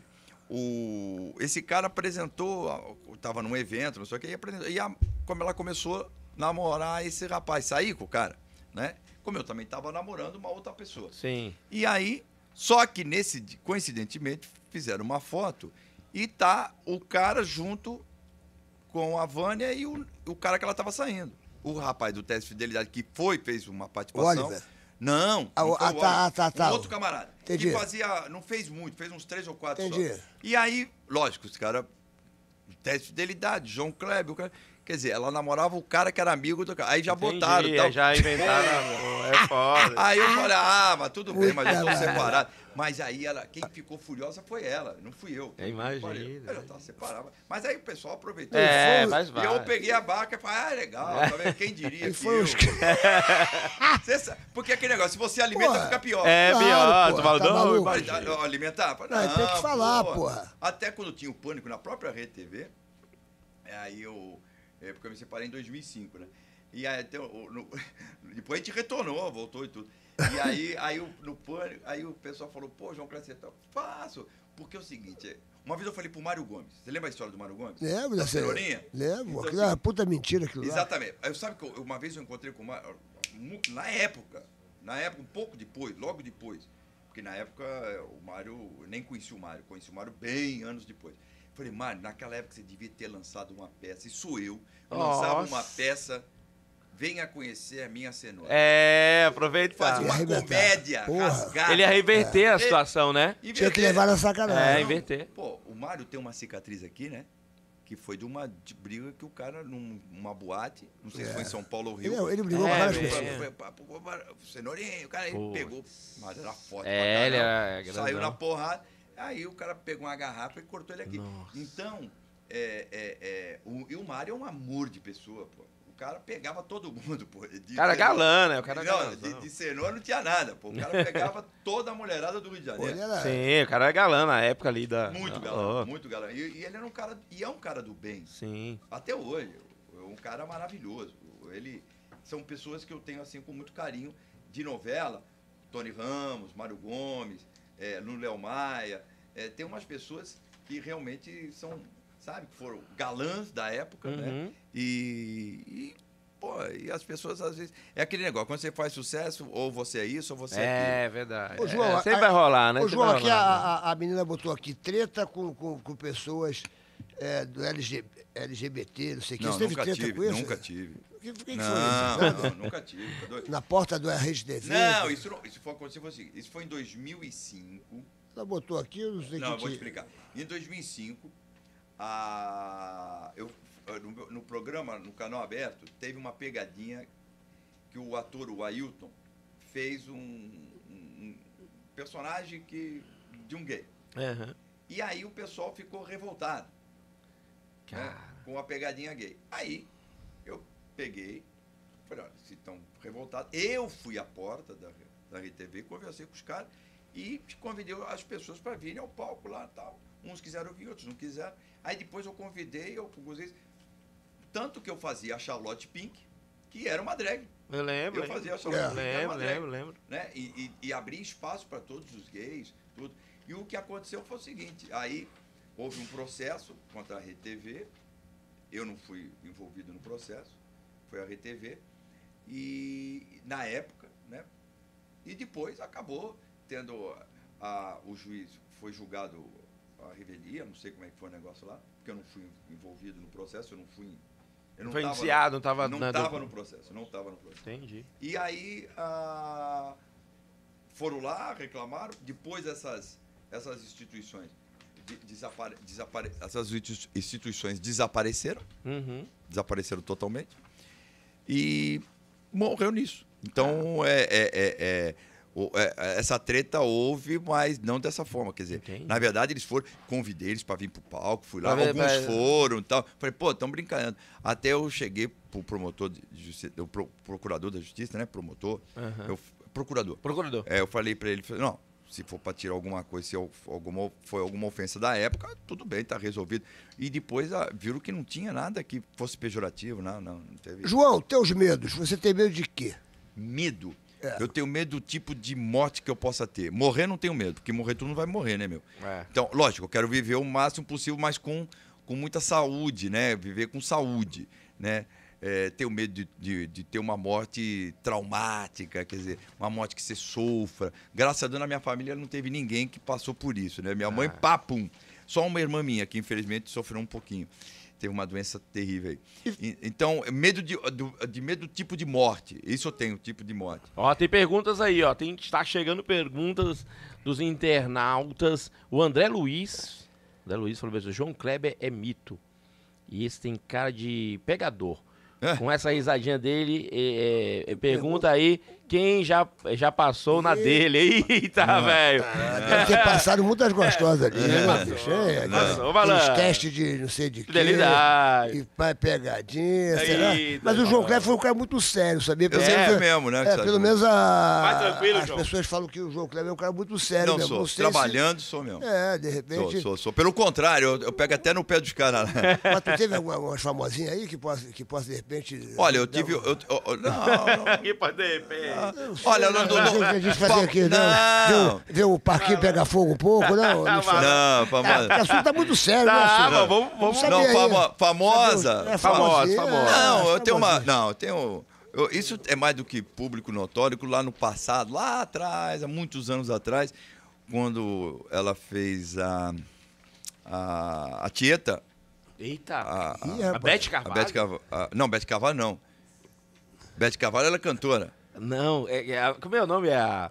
o, esse cara apresentou estava num evento, não sei o que e, aprendendo. e a, como ela começou a namorar esse rapaz, sair com o cara, né? Como eu também estava namorando uma outra pessoa. Sim. E aí, só que nesse, coincidentemente, fizeram uma foto e tá o cara junto com a Vânia e o, o cara que ela estava saindo. O rapaz do teste de fidelidade que foi, fez uma participação. Oliver. Não, ah, não ah, tá, tá, tá. Um outro camarada. Entendi. Que fazia, não fez muito, fez uns três ou quatro Entendi. Só. E aí, lógico, os caras teste de fidelidade, João Kleber, cara... Quer dizer, ela namorava o cara que era amigo do cara. Aí já Entendi, botaram. É, então... Já inventaram. (laughs) É, é foda. Aí eu falei, ah, mas tudo bem, mas eu sou separado. Mas aí ela, quem ficou furiosa foi ela, não fui eu. É imagem. Ela tava separada. Mas aí o pessoal aproveitou. É, foi, mas vai. E eu peguei a barca e falei, ah, legal, é. Quem diria? E foi os... (laughs) Porque aquele negócio, se você alimenta, porra, fica pior. É, pior. Porra, tá não, não, alimentar? Não, não, tem que falar, porra. porra. Até quando tinha o pânico na própria Rede TV, é, aí eu. É porque eu me separei em 2005, né? E aí, até, então, no, (laughs) depois a gente retornou, voltou e tudo. E aí, aí no pânico, aí o pessoal falou, pô, João Crescentão, tá faço. Porque é o seguinte, é, uma vez eu falei pro Mário Gomes. Você lembra a história do Mário Gomes? Lembro, da cenourinha? Lembro. Então, aquilo assim, é puta mentira aquilo Exatamente. Lá. Eu, sabe que eu, uma vez eu encontrei com o Mário, na época, na época, um pouco depois, logo depois. Porque na época eh, o Mário, eu nem conheci o Mário, conheci o Mário bem anos depois. falei, Mário, naquela época você devia ter lançado uma peça. E sou eu. Eu lançava uma peça Venha conhecer a minha cenoura. É, aproveita. Faz uma comédia rasgada. Ele ia reverter é. a situação, né? Inverter. Tinha que levar na sacanagem. É, inverter. Pô, o Mário tem uma cicatriz aqui, né? Que foi de uma briga que o cara, numa boate, não sei é. se foi em é. São Paulo ou Rio. Ele, é, ele brigou é, com várias pessoas. É. Cenourinho, o cara ele pegou. Mas era foda. É, ele era Saiu na porrada. Aí o cara pegou uma garrafa e cortou ele aqui. Nossa. Então, é, é, é, o, e o Mário é um amor de pessoa, pô cara pegava todo mundo, pô. De cara Senor, galã, né? O cara não, de, de não tinha nada, pô. O cara (laughs) pegava toda a mulherada do Rio de Janeiro. Pô, Sim, o cara era galã na época ali da... Muito galã, oh. muito galã. E, e, ele era um cara... E é um cara do bem. Sim. Até hoje. É um cara maravilhoso. Ele... São pessoas que eu tenho, assim, com muito carinho de novela. Tony Ramos, Mário Gomes, é, Léo Maia. É, tem umas pessoas que realmente são sabe? Que foram galãs da época, né? uhum. né? E, e, pô, e as pessoas às vezes. É aquele negócio, quando você faz sucesso, ou você é isso, ou você é, é aquilo. É verdade. Ô, João, é, sempre a, vai rolar, né? Ô, João, aqui rolar, né? a, a, menina botou aqui treta com, com, com pessoas é, do LG, LGBT, não sei o que. você teve nunca treta tive, com isso? Nunca tive. Por que, que, não, foi isso? Não, não, nunca tive. Tá Na porta do RGDV? Não, isso, não, isso foi, aconteceu assim, isso foi em 2005. Ela botou aqui, eu não sei o que eu vou te... explicar. Em 2005, a, eu, no, no, programa, no canal aberto, teve uma pegadinha que o ator, o Ailton, fez um, um personagem que, de um gay. Uhum. E aí o pessoal ficou revoltado né, com a pegadinha gay. Aí eu peguei, falei, olha, se estão revoltados. Eu fui à porta da, da RTV, conversei com os caras e convidei as pessoas para virem ao palco lá tal. Uns quiseram vir, outros não quiseram. Aí depois eu convidei alguns tanto que eu fazia a Charlotte Pink, que era uma drag. Eu lembro. Eu fazia a Charlotte é. Pink, lembro, lembro, lembro. Né? E, e, e abri espaço para todos os gays, tudo. E o que aconteceu foi o seguinte, aí houve um processo contra a RTV, eu não fui envolvido no processo, foi a RTV, e na época, né? E depois acabou tendo a, a o juiz, foi julgado a revelia, não sei como é que foi o negócio lá, porque eu não fui envolvido no processo, eu não fui. Eu não foi tava, não estava Não estava no processo, não estava no processo. Entendi. E aí ah, foram lá, reclamaram, depois essas, essas instituições. desapare, desapare, essas instituições desapareceram, uhum. desapareceram totalmente, e morreu nisso. Então, ah. é, é, é, é é, é, essa treta houve, mas não dessa forma. Quer dizer, Entendi. na verdade, eles foram, convidei eles para vir pro palco, fui lá, alguns foram e tal. Falei, pô, estão brincando. Até eu cheguei pro promotor de justiça, o pro, procurador da justiça, né? Promotor. Uhum. Eu, procurador. Procurador. É, eu falei para ele, falei, não, se for para tirar alguma coisa, se alguma, foi alguma ofensa da época, tudo bem, tá resolvido. E depois ah, viram que não tinha nada que fosse pejorativo, não, não, não teve. João, teus medos, você tem medo de quê? Medo? É. Eu tenho medo do tipo de morte que eu possa ter. Morrer não tenho medo, porque morrer tu não vai morrer, né, meu? É. Então, lógico, eu quero viver o máximo possível, mas com, com muita saúde, né? Viver com saúde, né? É, tenho medo de, de, de, ter uma morte traumática, quer dizer, uma morte que você sofra. Graças a Deus, na minha família não teve ninguém que passou por isso, né? Minha mãe, é. papum. Só uma irmã minha que, infelizmente, sofreu um pouquinho teve uma doença terrível aí. E, então, é medo de, de, de, medo do tipo de morte. Isso eu tenho, tipo de morte. Ó, tem perguntas aí, ó. Tem, estar chegando perguntas dos internautas. O André Luiz. André Luiz falou mesmo, João Kleber é mito. E esse tem cara de pegador. É. Com essa risadinha dele, é, é, é pergunta é, aí quem já, já passou na dele. (laughs) Eita, não, velho. Tem passado muitas gostosas ali, né, é. meu bicho? É, passou, Os testes de não sei de quê. Fidelidade. E pegadinha, é será? Mas o João Cléber foi um cara muito sério, sabia? Pelo é, menos, mesmo, né? É, pelo menos a, as João. pessoas falam que o João Cléber é um cara muito sério. Não, mesmo. sou. Trabalhando, se... sou mesmo. É, de repente... Sou, sou, sou. Pelo contrário, eu, eu, pego até no pé dos caras. (laughs) Mas tu teve algumas, famosinhas aí que possa, que possa de repente... Olha, eu tive... Eu, eu, não, não. (laughs) que pode de repente... Olha, não, não, não, a gente fazer aqui, não. Ver o parquinho pegar fogo um pouco, não. (laughs) Não, famosa. O assunto tá muito sério, né? Tá, vamos, vamos. Não, famosa. É famosa, famosa. É não, eu tenho uma. Não, eu tenho. Eu, isso é mais do que público notório, lá no passado, lá atrás, há muitos anos atrás, quando ela fez a, a, a Tieta. Eita! A, a, Ih, a Beth Carvalho? A Beth Carvalho a, não, Beth Carvalho não. Beth Carvalho era é cantora. Não, é, é, como é o nome? É a.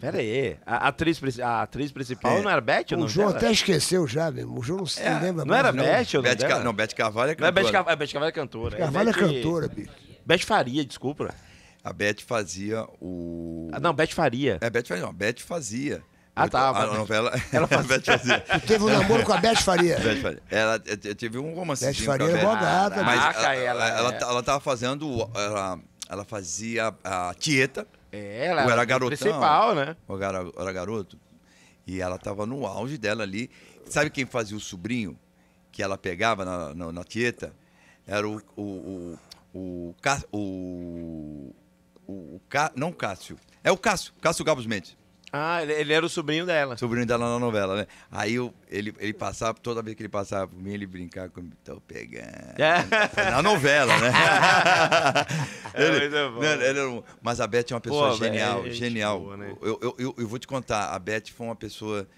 Pera aí, a atriz, a atriz principal é. não era Beth? O, João até esqueceu já, mesmo. O João não se é. lembra Não era Beth? Não, Beth Ca... não, Beth Carvalho é, é cantora. Não é Beth, Carvalho é cantora. É Carvalho é, Beth... cantora, bicho. Beth Faria, desculpa. A Beth fazia o... Ah, não, Beth Faria. É, Beth Faria não, Beth fazia. Ah, tá. A, novela... (laughs) Ela fazia. fazia. (laughs) teve um namoro com a Beth Faria. Beth Faria. Ela teve um romancezinho Beth Faria com a Beth. Bogada, mas ela, ela, ela, é. tá, ela tava fazendo... Ela, ela fazia a Tieta. É, ela eu era garotão. Principal, né? Eu era, era garoto. E ela tava no auge dela ali. Sabe quem fazia o sobrinho que ela pegava na, na, na Tieta? Era o. o, o, o, o, o, o, ca o não Cássio. É o Cássio, Cássio Gabos Mendes. Ah, ele era o sobrinho dela. Sobrinho dela na novela, né? Aí eu, ele, ele passava, toda vez que ele passava por mim, ele brincava comigo, tô pegando. É. Na novela, né? (laughs) É ele, muito bom. Ele, ele um, mas a Beth é uma pessoa Pô, genial, é, genial. Boa, né? eu, eu, eu, eu, vou te contar, a Beth foi uma pessoa.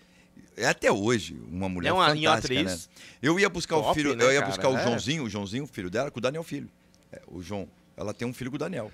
É até hoje uma mulher é uma, fantástica, né? Eu ia buscar Top, o filho, né, eu ia buscar cara? o é. Joãozinho, o Joãozinho, o filho dela, com o Daniel Filho. É, o João. Ela tem um filho com o Daniel.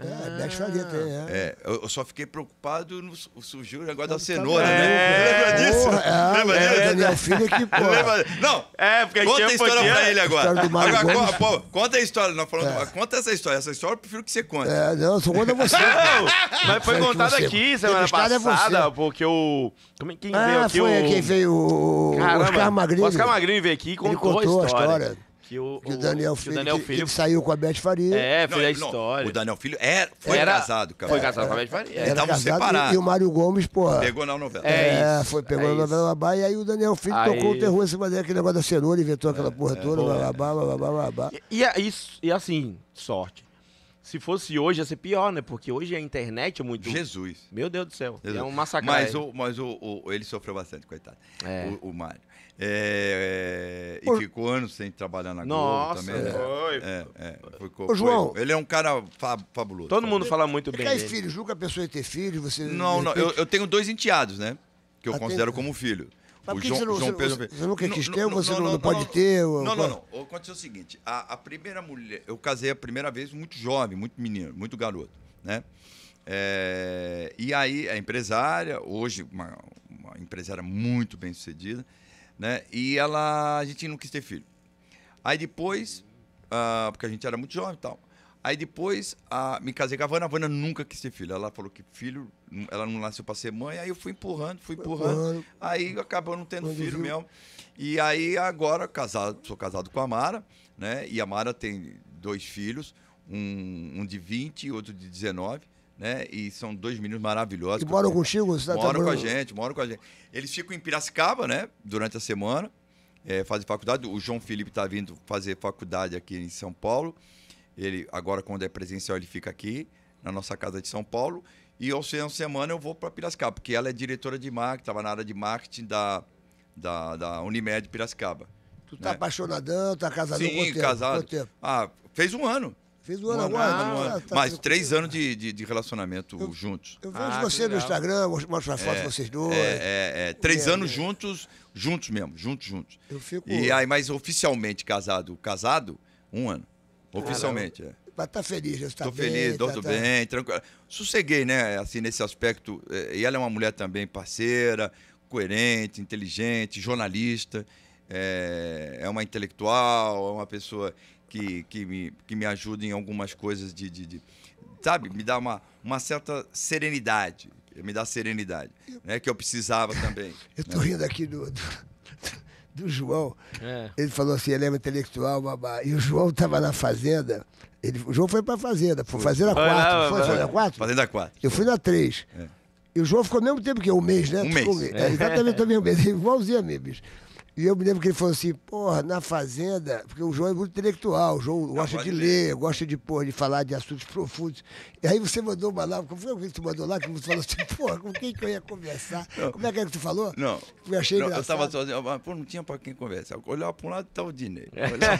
Ah, é, né? é. é. Eu só fiquei preocupado no surgiu o negócio da tá cenoura, né? lembra é, disso? É, lembra é, disso? Daniel Filho que, pô. (laughs) Lembra, não, é, porque conta a história podia... pra ele agora. agora pô, conta a história, nós falamos é. conta essa história. Essa história eu prefiro que você conte. É, não, só conta você. Não, (laughs) mas foi contada aqui semana é passada, é porque o... Como, é quem ah, veio aqui? foi o... quem veio o Caramba, Oscar Magrini. O Oscar Magrini veio aqui e contou, contou a história. A história. Que o, que o Daniel, que Filho, o Daniel que, Filho, que, saiu com a Beth Faria. É, foi não, a história. Não, o Daniel Filho é, foi era, casado, cara. Foi casado é, com a Beth Faria. Era, casado E, e, o Mário Gomes, porra. Pegou na novela. É, é foi, é pegou é na novela Babá. E aí o Daniel Filho aí... tocou o terror em cima dele, aquele negócio da cenoura, inventou aquela é, porra é toda, babá, babá, babá. E, e, e assim, sorte. Se fosse hoje, ia ser pior, né? Porque hoje a internet é muito. Jesus. Meu Deus do céu. Jesus. É um massacre. Mas, o, mas o, o, ele sofreu bastante, coitado. É. O, o Mário. É, é, e ficou anos sem trabalhar na Nossa, Globo também. Foi. É, é, é João. Ele é um cara fab, fabuloso. Todo mundo fala muito é bem. Você é dele. filho, julga a pessoa ter filho? Você, não, não. Eu, eu, tenho dois enteados, né? Que eu ah, considero tem... como filho. Mas o João, você, não, João Pedro... você, nunca quis ter, você não, não, não pode ter? Ou... Não, não, não. Aconteceu o seguinte: a, a, primeira mulher. Eu casei a primeira vez muito jovem, muito menino, muito garoto, né? e aí, a empresária, hoje uma, uma empresária muito bem sucedida, né? E ela, a gente não quis ter filho. Aí depois, uh, porque a gente era muito jovem e tal. Aí depois uh, me casei com a Vana. A Vana nunca quis ter filho. Ela falou que filho, ela não nasceu para ser mãe. Aí eu fui empurrando, fui empurrando. Aí acabou não tendo filho mesmo. E aí agora, casado, sou casado com a Mara, né? E a Mara tem dois filhos, um, um de 20 e outro de 19 né? E são dois meninos maravilhosos. E moram contigo? Tá moram tá com a gente, moram com a gente. Eles ficam em Piracicaba, né? Durante a semana, é, fazem faculdade. O João Felipe está vindo fazer faculdade aqui em São Paulo. Ele agora, quando é presencial, ele fica aqui na nossa casa de São Paulo. E ao ser uma semana eu vou para Piracicaba, porque ela é diretora de marketing, estava na área de marketing da, da, da Unimed Piracicaba. Tu né? tá né? apaixonadão, tá casado Sim, quanto tempo? casado. Quanto tempo? Ah, fez um ano. Fiz o ano Ah, ah, tá mas tá três anos de, de, de relacionamento eu, juntos. Eu vejo ah, você no Instagram, mostro a foto de é, vocês é, dois. É, é, é. três é, anos juntos, juntos mesmo, juntos, juntos. Eu fico... E aí, mas oficialmente casado, casado, um ano. Oficialmente, Caramba. é. Mas tá feliz, já está Tô bem, feliz, tá, tô tá... bem, tranquilo. Sosseguei, né, assim, nesse aspecto. É, e ela é uma mulher também parceira, coerente, inteligente, jornalista. É, é uma intelectual, é uma pessoa que, que, me, que me ajuda em algumas coisas de, de, de sabe, me dá uma, uma certa serenidade, me dá serenidade, eu, né, que eu precisava também. (laughs) Eu tô né? rindo aqui do, do, do João, é. ele falou assim, ele é intelectual, babá, e o João tava na fazenda, ele, o João foi pra fazenda, foi fazenda 4, foi fazenda 4? Fazenda 4. Eu fui na 3. É. E o João ficou o mesmo tempo que eu, um mês, né? Um mês. Um mês. É, exatamente o mesmo mês, igualzinho a é mim, bicho. E eu me lembro que ele falou assim, porra, na Fazenda, porque o João é muito intelectual, o João ah, gosta de ler, ler, gosta de, porra, de falar de assuntos profundos. E aí você mandou uma lá, como foi que você mandou lá, que você falou assim, (laughs) porra, com quem que eu ia conversar? Não. Como é que é que tu falou? Não. Eu achei não, engraçado. Eu tava sozinho, mas, pô, não tinha pra quem conversar. Olhava pra um lado, tá o Dinei. Olhava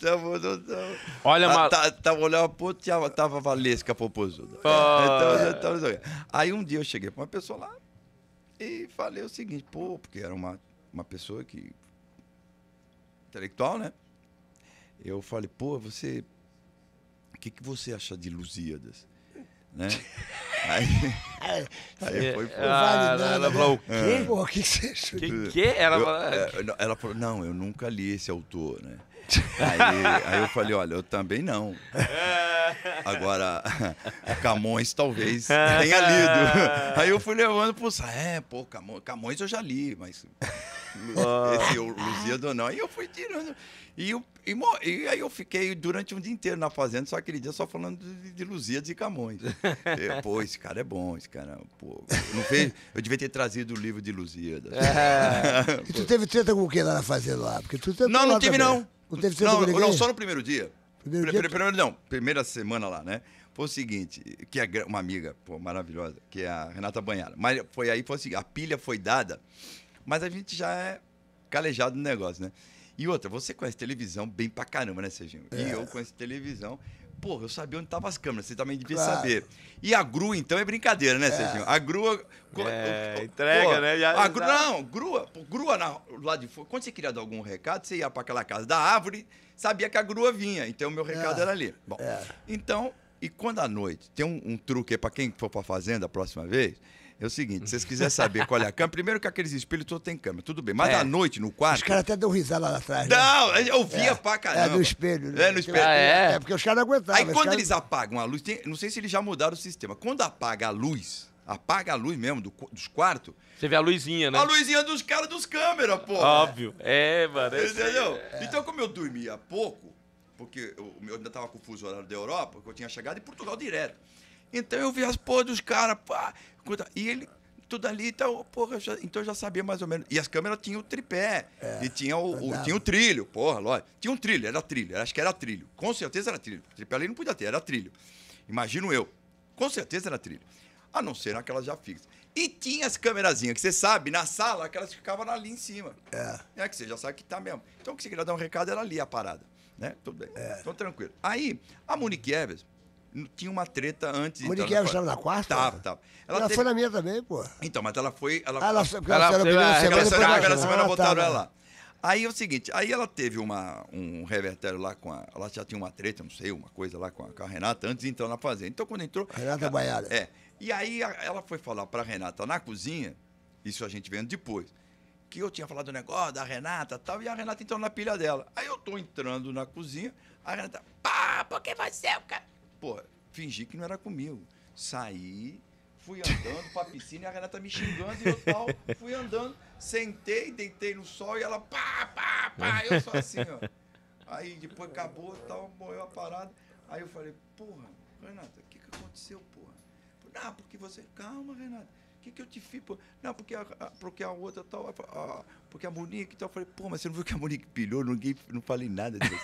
pra outro, Olha, mas... Tá, tava, olhava pro outro, tava, tava Valesca Popozuda. Oh. tava, tava, tava, aí um dia eu cheguei pra uma pessoa lá, e falei o seguinte, pô, porque era uma, uma pessoa que. intelectual, né? Eu falei, pô, você. O que, que você acha de Lusíadas? Né? (laughs) Aí, aí foi pô, ah, vale Ela né? falou, o quê? É. o que, que você achou? Que, que? Ela, ela, ah, é, ela falou, não, eu nunca li esse autor, né? (laughs) aí, aí eu falei, olha, eu também não. É. Agora, (laughs) Camões talvez (laughs) ah. tenha lido. Aí eu fui levando pro é, pô, Camões, Camões eu já li, mas esse ou não. E eu fui tirando. E, eu, e, e, aí eu fiquei durante um dia inteiro na fazenda, só aquele dia só falando de, de Lusíadas e Camões. Eu, pô, esse cara é bom, esse cara. Pô, não fez, eu devia ter trazido o livro de Lusíadas. É. (laughs) e tu teve treta com o que lá na fazenda lá? Porque tu não, não tive não. Não teve não, Não, só no primeiro dia. Primeiro, Primeiro não, primeira semana lá, né? Foi o seguinte, que é uma amiga pô, maravilhosa, que é a Renata Banhara. Mas foi aí, foi o seguinte, a pilha foi dada, mas a gente já é calejado no negócio, né? E outra, você conhece televisão bem pra caramba, né, Serginho? É. E eu conheço televisão. Pô, eu sabia onde estavam as câmeras, você também devia claro. saber. E a grua, então, é brincadeira, né, é. Serginho? A grua. É, entrega, pô, né? Já, a grua, não, grua, pô, grua na, lá de fora. Quando você queria dar algum recado, você ia para aquela casa da árvore, sabia que a grua vinha. Então, o meu recado é. era ali. Bom, é. então, e quando à noite, tem um, um truque aí para quem for para fazenda a próxima vez é o seguinte, se vocês quiserem saber qual é a câmera, primeiro que aqueles espelhos todos têm câmera, tudo bem. Mas é. à noite, no quarto. Os caras até dão risada lá atrás. Né? Não, eu via é, pra caramba. É no espelho, né? É no espelho. Ah, é. é, porque os caras aguentavam. Aí quando cara... eles apagam a luz, tem... não sei se eles já mudaram o sistema. Quando apaga a luz, apaga a luz mesmo do, dos quartos. Você vê a luzinha, né? A luzinha dos caras dos câmeras, pô. Óbvio. É, mano. É Entendeu? É. Então, como eu dormia pouco, porque eu, eu ainda tava confuso o horário da Europa, porque eu tinha chegado em Portugal direto. Então eu vi as porras dos caras, pá. E ele, tudo ali, então, porra, eu já, então eu já sabia mais ou menos. E as câmeras tinham o tripé. É, e tinha o, o, é tinha o trilho, porra, lógico. Tinha um trilho, era trilho, acho que era trilho. Com certeza era trilho. Tripé ali não podia ter, era trilho. Imagino eu. Com certeza era trilho. A não ser aquelas já fixas. E tinha as câmerazinhas, que você sabe, na sala, aquelas que ficavam ali em cima. É. É que você já sabe que tá mesmo. Então, o que você queria dar um recado, era ali a parada. Né? Tudo bem. É. Então, tranquilo. Aí, a Monique Evers, tinha uma treta antes. Muriquera então, estava na quarta? Tava, tava. Ela, ela teve... foi na minha também, pô. Então, mas ela foi. Ela, ah, ela, ela, ela, ela, ela, semana, semana, semana ah, tá, botaram tá, ela lá. Aí é o seguinte, aí ela teve uma, um revertério lá com a. Ela já tinha uma treta, não sei, uma coisa lá com a, com a Renata antes de entrar na fazenda. Então quando entrou. Renata Baiada. É. E aí a, ela foi falar pra Renata na cozinha, isso a gente vendo depois, que eu tinha falado do negócio da Renata e tal, e a Renata entrou na pilha dela. Aí eu tô entrando na cozinha, a Renata, pá, porque você é o cara pô, fingi que não era comigo. Saí, fui andando pra piscina e a Renata me xingando e eu tal. Fui andando, sentei, deitei no sol e ela pá, pá, pá. Eu só assim, ó. Aí depois acabou tal, morreu a parada. Aí eu falei, porra, Renata, o que, que aconteceu, porra? Ah, porque você. Calma, Renata. O que, que eu te fiz? Pô? Não, porque a, a, porque a outra tal, a, ah, porque a Monique tal. Eu falei, pô, mas você não viu que a Monique pilhou? Ninguém, não falei nada disso.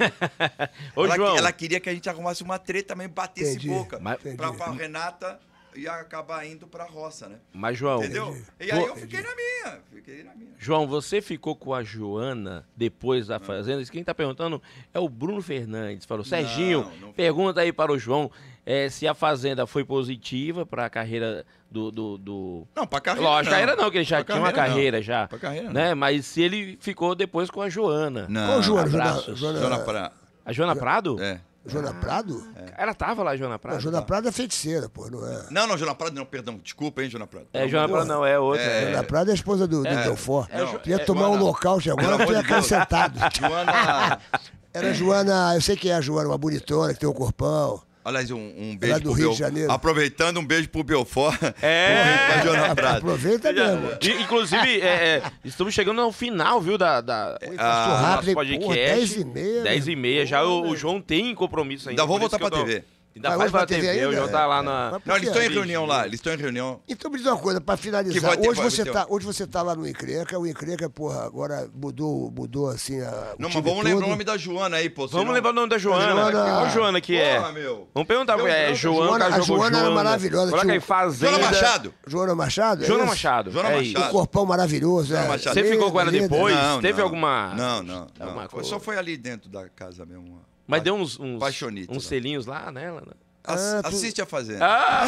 (laughs) Ô, ela, João. ela queria que a gente arrumasse uma treta também, batesse Entendi. boca. Mas, pra, pra Renata ia acabar indo pra roça, né? Mas, João. Entendeu? Entendi. E aí Pô, eu fiquei na minha. Fiquei na minha. João, você ficou com a Joana depois da não. fazenda? Quem tá perguntando é o Bruno Fernandes. Falou, Serginho, não, não pergunta aí para o João. É, se a Fazenda foi positiva para a carreira do, do, do... Não, pra carreira Lógico, não. carreira não, que ele já pra tinha uma carreira não. já. carreira né? Mas se ele ficou depois com a Joana. Não. Qual Joana? Joana, Joana, Joana, A Joana Prado? É. Joana ah, Prado? É. Ela tava lá, Joana Prado. Não, Joana tá. Prado é feiticeira, pô, não é? Não, não, Joana Prado não, perdão, desculpa, hein, Joana Prado. É, Joana Prado não, é outra. É. é, Joana Prado é a esposa do, do é, Delfort. É, ia tomar Joana, um local, agora tu ia sentado. Joana... (laughs) Era Joana, eu sei que é a Joana, uma bonitona, que tem um corpão. Aliás, um, um é beijo Ela do pro Rio Bel... de Janeiro. Aproveitando, um beijo pro Belfort. (laughs) É. pro (laughs) Aproveita mesmo. E, inclusive, é, é, estamos chegando ao final, viu, da, da Oi, é, rápido, podcast. Porra, 10 e meia. 10 e meia. Já o, o, João tem compromisso ainda. Ainda vou voltar pra tô... TV. Ainda vai mais pra TV, TV ainda, o João tá lá é, na. Não, eles estão em reunião lá, eles estão em reunião. Então me diz uma coisa, pra finalizar. Ter, hoje, você ter... tá, hoje você tá lá no Encrenca, o Encrenca, porra, agora mudou, mudou assim a. Não, mas vamos todo. lembrar o nome da Joana aí, pô. Vamos lembrar o nome da Joana. Joana... Qual Joana que é? Porra, meu. Vamos perguntar, meu, é Joana, Joana, a Joana, era é maravilhosa. Coloca aí, Fazenda. Joana Machado. Joana Machado? É Joana Machado. Joana Machado. Um corpão maravilhoso. Você ficou com ela depois? Teve alguma. Não, não. Só foi ali dentro da casa mesmo. Mas deu uns, uns, uns né? selinhos lá nela, né? Ass ah, tu... Assiste a Fazenda. Ah,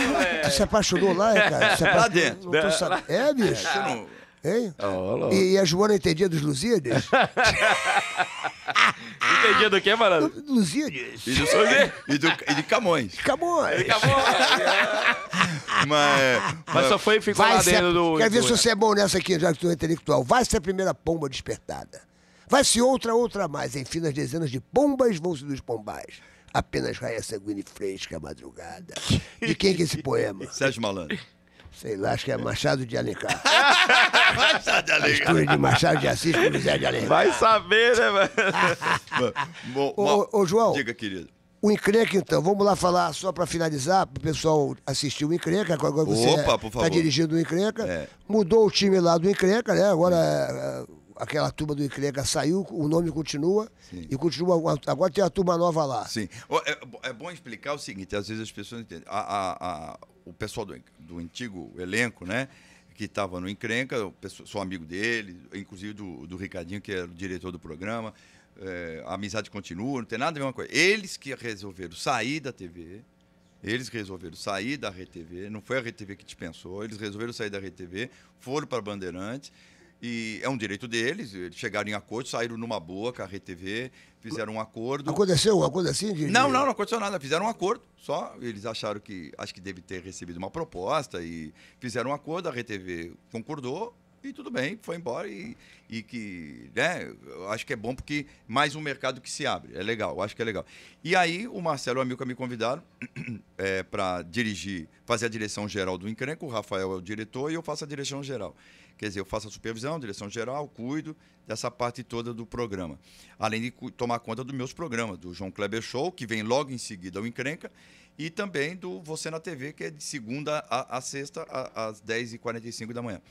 (laughs) tu se apaixonou lá, é, cara? Se apaixonou, lá dentro. Não é, é, bicho? não... Hein? Tá e, e, a Joana entendia dos Lusíades? (laughs) (laughs) entendia do que, Marano? Lusíades. E, do, e, do, e de Camões. Camões. Camões. É. mas, mas só foi ficou lá dentro a, do... Quer ver se você é bom nessa aqui, já que tu é intelectual. Vai ser a primeira pomba despertada. Vai-se outra, outra mais, enfim, nas dezenas de pombas vão-se dos pombais. Apenas raia sanguínea e fresca é a madrugada. De quem é que é esse poema? (laughs) Sérgio Malandro. Sei lá, acho que é Machado de Alencar. (laughs) Machado de Alencar. de Machado de Assis com José de Alencar. Vai saber, né, mano? (laughs) ô, ô, João. Diga, querido. O encrenca, então, vamos lá falar só para finalizar, para o pessoal assistir o encrenca. Agora você está dirigindo o encrenca. É. Mudou o time lá do encrenca, né? Agora. É, é aquela turma do Icrega saiu, o nome continua Sim. e continua. Agora tem a turma nova lá. Sim. É, é, bom explicar o seguinte, às vezes as pessoas entendem. A, a, a, o pessoal do, do antigo elenco, né? que estava no Encrenca, sou amigo dele, inclusive do, do Ricardinho, que era é o diretor do programa. É, a amizade continua, não tem nada a ver uma coisa. Eles que resolveram sair da TV, eles resolveram sair da RTV, não foi a RTV que te pensou, eles resolveram sair da RTV, foram para a Bandeirantes e é um direito deles, eles chegaram em acordo, saíram numa boa com a RTV, fizeram um acordo. Aconteceu um coisa assim? De... Não, não, não aconteceu nada. Fizeram um acordo, só eles acharam que, acho que deve ter recebido uma proposta e fizeram um acordo, a RTV concordou e tudo bem, foi embora e, e que, né, eu acho que é bom porque mais um mercado que se abre, é legal, eu acho que é legal. E aí o Marcelo e o Amilca me convidaram é, (clears throat) eh, para dirigir, fazer a direção geral do Encrenco, o Rafael é o diretor e eu faço a direção geral. Quer dizer, eu faço a supervisão, direção geral, cuido dessa parte toda do programa. Além de tomar conta dos meus programas, do João Kleber Show, que vem logo em seguida ao Encrenca, e também do Você na TV, que é de segunda a, a sexta, a, às 10h45 da manhã.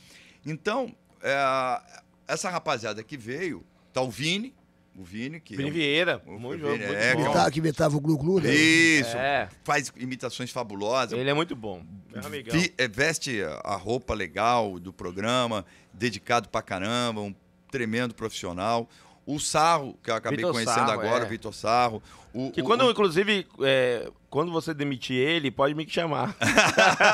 Então, é, essa rapaziada que veio, tá o Vini, o Vini, que. É Vini é um, Vieira, o, muito Vini, jogo, é, muito é bom. Imitava, tá, que imitava o Glu Glu, né? Isso. É. Faz imitações fabulosas. Ele é muito bom. É um amigão. Vi, é, veste a roupa legal do programa, dedicado pra caramba, um tremendo profissional. O Sarro, que eu acabei Vitor conhecendo Sarro, agora, é. o Vitor Sarro. O, que quando, o... inclusive, é, quando você demitir ele, pode me chamar.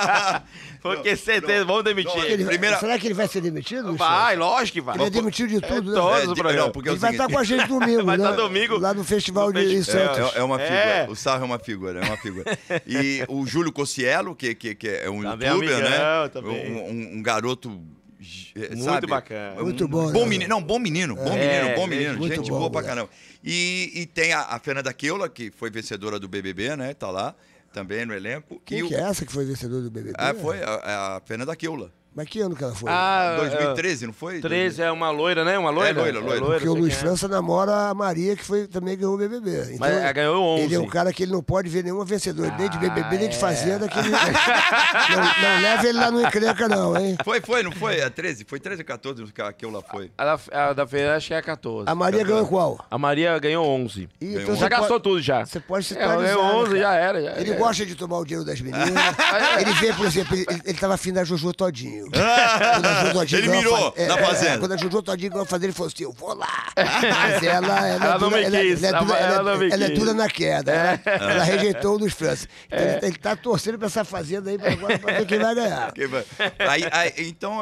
(laughs) Porque não, certeza, não, vamos demitir não, ele. Primeira... Será que ele vai ser demitido? Vai, lógico que vai. Ele é demitido de tudo, é, né? Todos é, não, porque é ele é vai estar tá com a gente domingo. (laughs) vai tá né? estar domingo. Lá no festival no de Santos. É, é, é uma é. figura. O Sarro é uma figura, é uma figura. E o Júlio Cossielo, que, que, que é um tá youtuber, amigão, né? Também. Um, um, um garoto eh, muito sabe? bacana. Muito bom. bom menino, não, bom menino, bom é, menino, bom é menino. gente boa pra caramba. E, e tem a, a Fernanda Keula, que foi vencedora do BBB, né? Tá lá também no elenco. Quem que, que é essa que foi vencedora do BBB? Ah, foi a, é a Fernanda Keula. Mas que ano que ela foi? Ah, 2013, é. não foi? 13, é uma loira, né? É uma loira? É loira, loira. É loira Porque o Luiz é. França namora a Maria, que foi, também ganhou o BBB. Então, Mas ela ganhou 11. Ele é um cara que ele não pode ver nenhuma vencedora, ah, nem de BBB, é. nem de ah, Fazenda. Que ele... (laughs) não, não leva ele lá no encrenca, não, hein? Foi, foi, não foi? A 13? Foi 13 ou 14 que eu lá foi? A, a da feira acho que é a 14. A Maria 14. ganhou qual? A Maria ganhou 11. E, então ganhou então já pode, gastou tudo, já. Você pode se atualizar. É, ganhou 11, né, já era. Já, ele gosta de tomar o dinheiro das meninas. (laughs) ele vê, por exemplo, ele, ele tava afim da Jojo todinho. Tadinho. Ah, ele mirou é, na fazenda. É, quando a Jojo Tadinho ia fazer, ele falou assim, eu vou lá. (laughs) Mas ela... Ela, é ela não me é quis. Ela, é, é dura na queda. Ela, né? ela rejeitou o dos França. Então ele, tá, ele tá torcendo pra essa fazenda aí pra, agora, pra ver quem vai ganhar. (laughs) Quem vai... Aí, aí, então,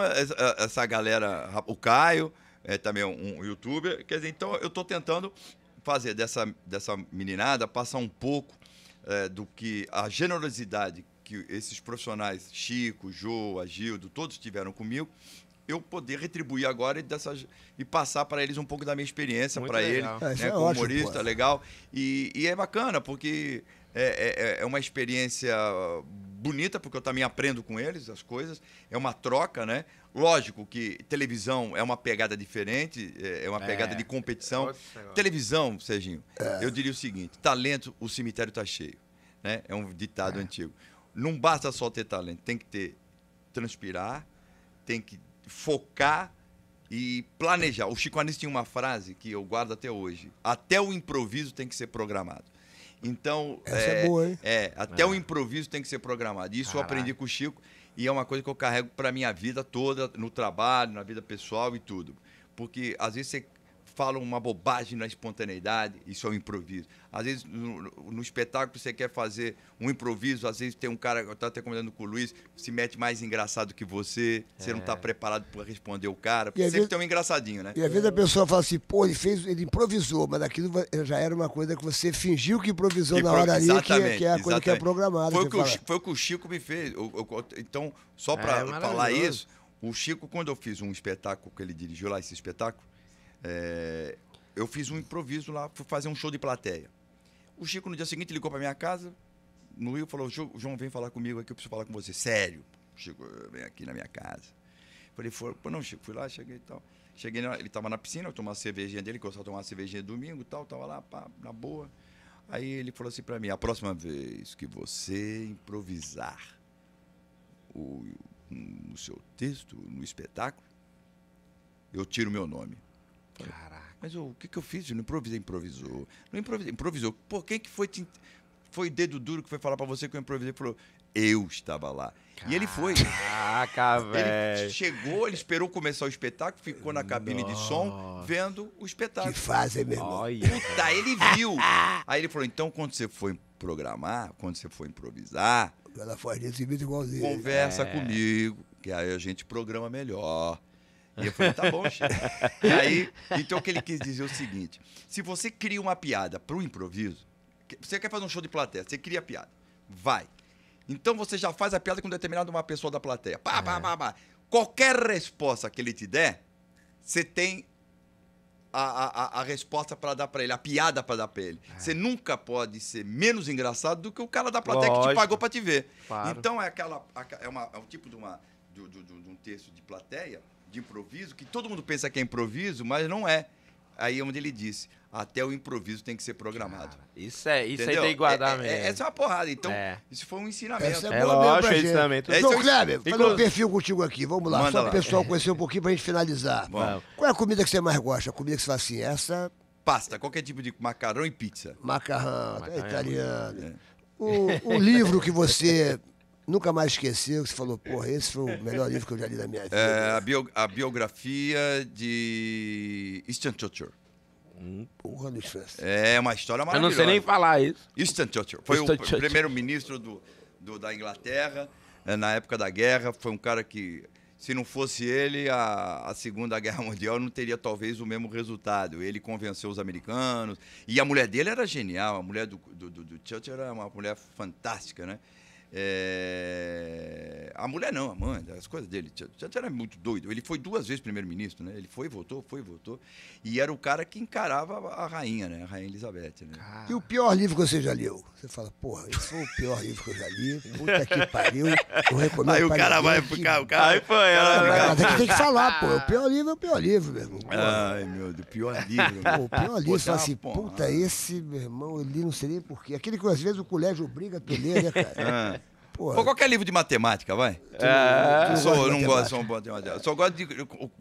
essa, galera... O Caio é também um, um youtuber. Quer dizer, então eu tô tentando fazer dessa, dessa meninada passar um pouco é, do que a generosidade que esses profissionais, Chico, João, Agildo, todos tiveram comigo, eu poder retribuir agora e, dessas, e passar para eles um pouco da minha experiência para ele, né, é, né, é como ótimo, humorista, pô. legal. E, e, é bacana, porque é, é, é, é uma experiência bonita, porque eu também aprendo com eles as coisas, é uma troca, né? Lógico que televisão é uma pegada diferente, é, é uma é. pegada de competição. televisão, Serginho, é. eu diria o seguinte: talento, o cemitério está cheio. Né? É um ditado é. antigo não basta só ter talento, tem que ter transpirar, tem que focar e planejar. O Chico Anísio tinha uma frase que eu guardo até hoje: até o improviso tem que ser programado. Então, é, é, boa, é, até é. o improviso tem que ser programado. Isso Caraca. eu aprendi com o Chico e é uma coisa que eu carrego para minha vida toda, no trabalho, na vida pessoal e tudo. Porque às vezes você falam uma bobagem na espontaneidade, isso é um improviso. Às vezes, no, no espetáculo, você quer fazer um improviso, às vezes tem um cara, eu estava até comentando com o Luiz, se mete mais engraçado que você, é. você não está é. preparado para responder o cara, porque sempre tem um engraçadinho, né? E às vezes a pessoa fala assim, pô, ele fez, ele improvisou, mas aquilo já era uma coisa que você fingiu que improvisou na hora ali, que, é, que, é a coisa que é programada. Foi, que o, foi o que o Chico me fez. Eu, eu, então, só para é, falar isso, o Chico, quando eu fiz um espetáculo que ele dirigiu lá, esse espetáculo, é, eu fiz um improviso lá, fui fazer um show de plateia. O Chico, no dia seguinte, ligou para minha casa, no Rio, falou: João, vem falar comigo aqui, eu preciso falar com você. Sério. Chico, vem aqui na minha casa. Falei: foi, não, Chico, fui lá, cheguei e tal. Cheguei, ele estava na piscina, eu tomei uma cervejinha dele, gostava a tomar uma cervejinha domingo e tal, estava lá, pá, na boa. Aí ele falou assim para mim: a próxima vez que você improvisar o, no seu texto, no espetáculo, eu tiro meu nome. Caraca. Mas o que, que eu fiz? Eu não improvisei, improvisou. Não improvisei, improvisou. Por que, que foi, te, foi dedo duro que foi falar para você que eu improvisei? Falou, eu estava lá. Caraca, e ele foi. Caraca, velho. Ele chegou, ele esperou começar o espetáculo, ficou na cabine Nossa. de som, vendo o espetáculo. Que fazem, meu irmão. Puta, ele viu. Aí ele falou: então, quando você for programar, quando você for improvisar. Ela faz desse vídeo igualzinho. Conversa é. comigo, que aí a gente programa melhor. E eu falei, tá bom, chefe. (laughs) Aí, então o que ele quis dizer é o seguinte: se você cria uma piada para o improviso, você quer fazer um show de plateia, você cria a piada. Vai. Então você já faz a piada com determinada uma pessoa da plateia. Pá, é. pá, pá, Qualquer resposta que ele te der, você tem a, a, a resposta para dar para ele, a piada para dar para ele. É. Você nunca pode ser menos engraçado do que o cara da plateia Lógico. que te pagou para te ver. Claro. Então é aquela é, uma, é um tipo de, uma, de, de, de um texto de plateia de improviso, que todo mundo pensa que é improviso, mas não é. Aí é onde ele disse, até o improviso tem que ser programado. Cara, isso é, isso Entendeu? aí tem que guardar é, é, mesmo. É, essa é uma porrada, então, é. isso foi um ensinamento. Essa é, é lógico, ensinamento. então, Kleber, vou fazer um perfil contigo aqui, vamos lá, Manda só para o pessoal conhecer um pouquinho para a gente finalizar. Bom. Qual é a comida que você mais gosta? A comida que você fala assim, essa... Pasta, qualquer tipo de macarrão e pizza. Macarrão, macarrão é italiano. O, o livro que você Nunca mais esqueceu que você falou, porra, esse foi o melhor livro que eu já li da minha vida. É, a, bio, a biografia de Eastern Churchill. Hum. porra, Luiz É uma história maravilhosa. Eu não sei nem falar isso. Winston Churchill. Foi o Churchill. primeiro-ministro do, do, da Inglaterra eh, na época da guerra. Foi um cara que, se não fosse ele, a, a Segunda Guerra Mundial não teria talvez o mesmo resultado. Ele convenceu os americanos. E a mulher dele era genial. A mulher do, do, do Churchill era uma mulher fantástica, né? É... A mulher não, a mãe, as coisas dele. Tchatchan era muito doido. Ele foi duas vezes primeiro-ministro, né? Ele foi, votou, foi, votou. E era o cara que encarava a rainha, né? A rainha Elizabeth, né? E o pior livro que você já leu? Você fala, porra, esse foi o pior livro que eu já li. Puta que pariu. Eu recomendo. Aí o cara vai ficar, o cara aí foi. Ela, cara, né? tem, que, tem que falar, pô. O pior livro é o pior livro, meu irmão. Ai, meu Deus, pior livro. Pô, o pior livro. fala assim, porra. puta, esse, meu irmão, eu li não sei nem porquê. Aquele que às vezes o colégio obriga a tu ler, né, cara? Ah. Pô, qualquer é livro de matemática, vai. É. sou, eu não gosto de matemática. Só gosto de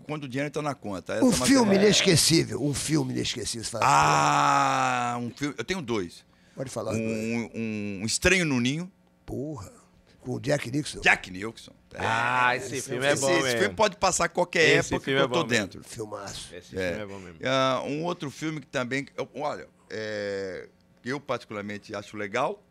quando o dinheiro está na conta. Essa é filme inesquecível. Um filme inesquecível. Você fala ah, assim. um filme. Eu tenho dois. Pode falar. Um, um, um Estranho no Ninho. Porra. Com o Jack Nixon. Jack Nixon. É, ah, esse, esse filme, é bom esse, mesmo. Esse filme pode passar qualquer esse época que é eu é tô dentro. Mesmo. Filmaço. Esse filme é bom mesmo. Uh, um outro filme que também... Olha, eu particularmente acho legal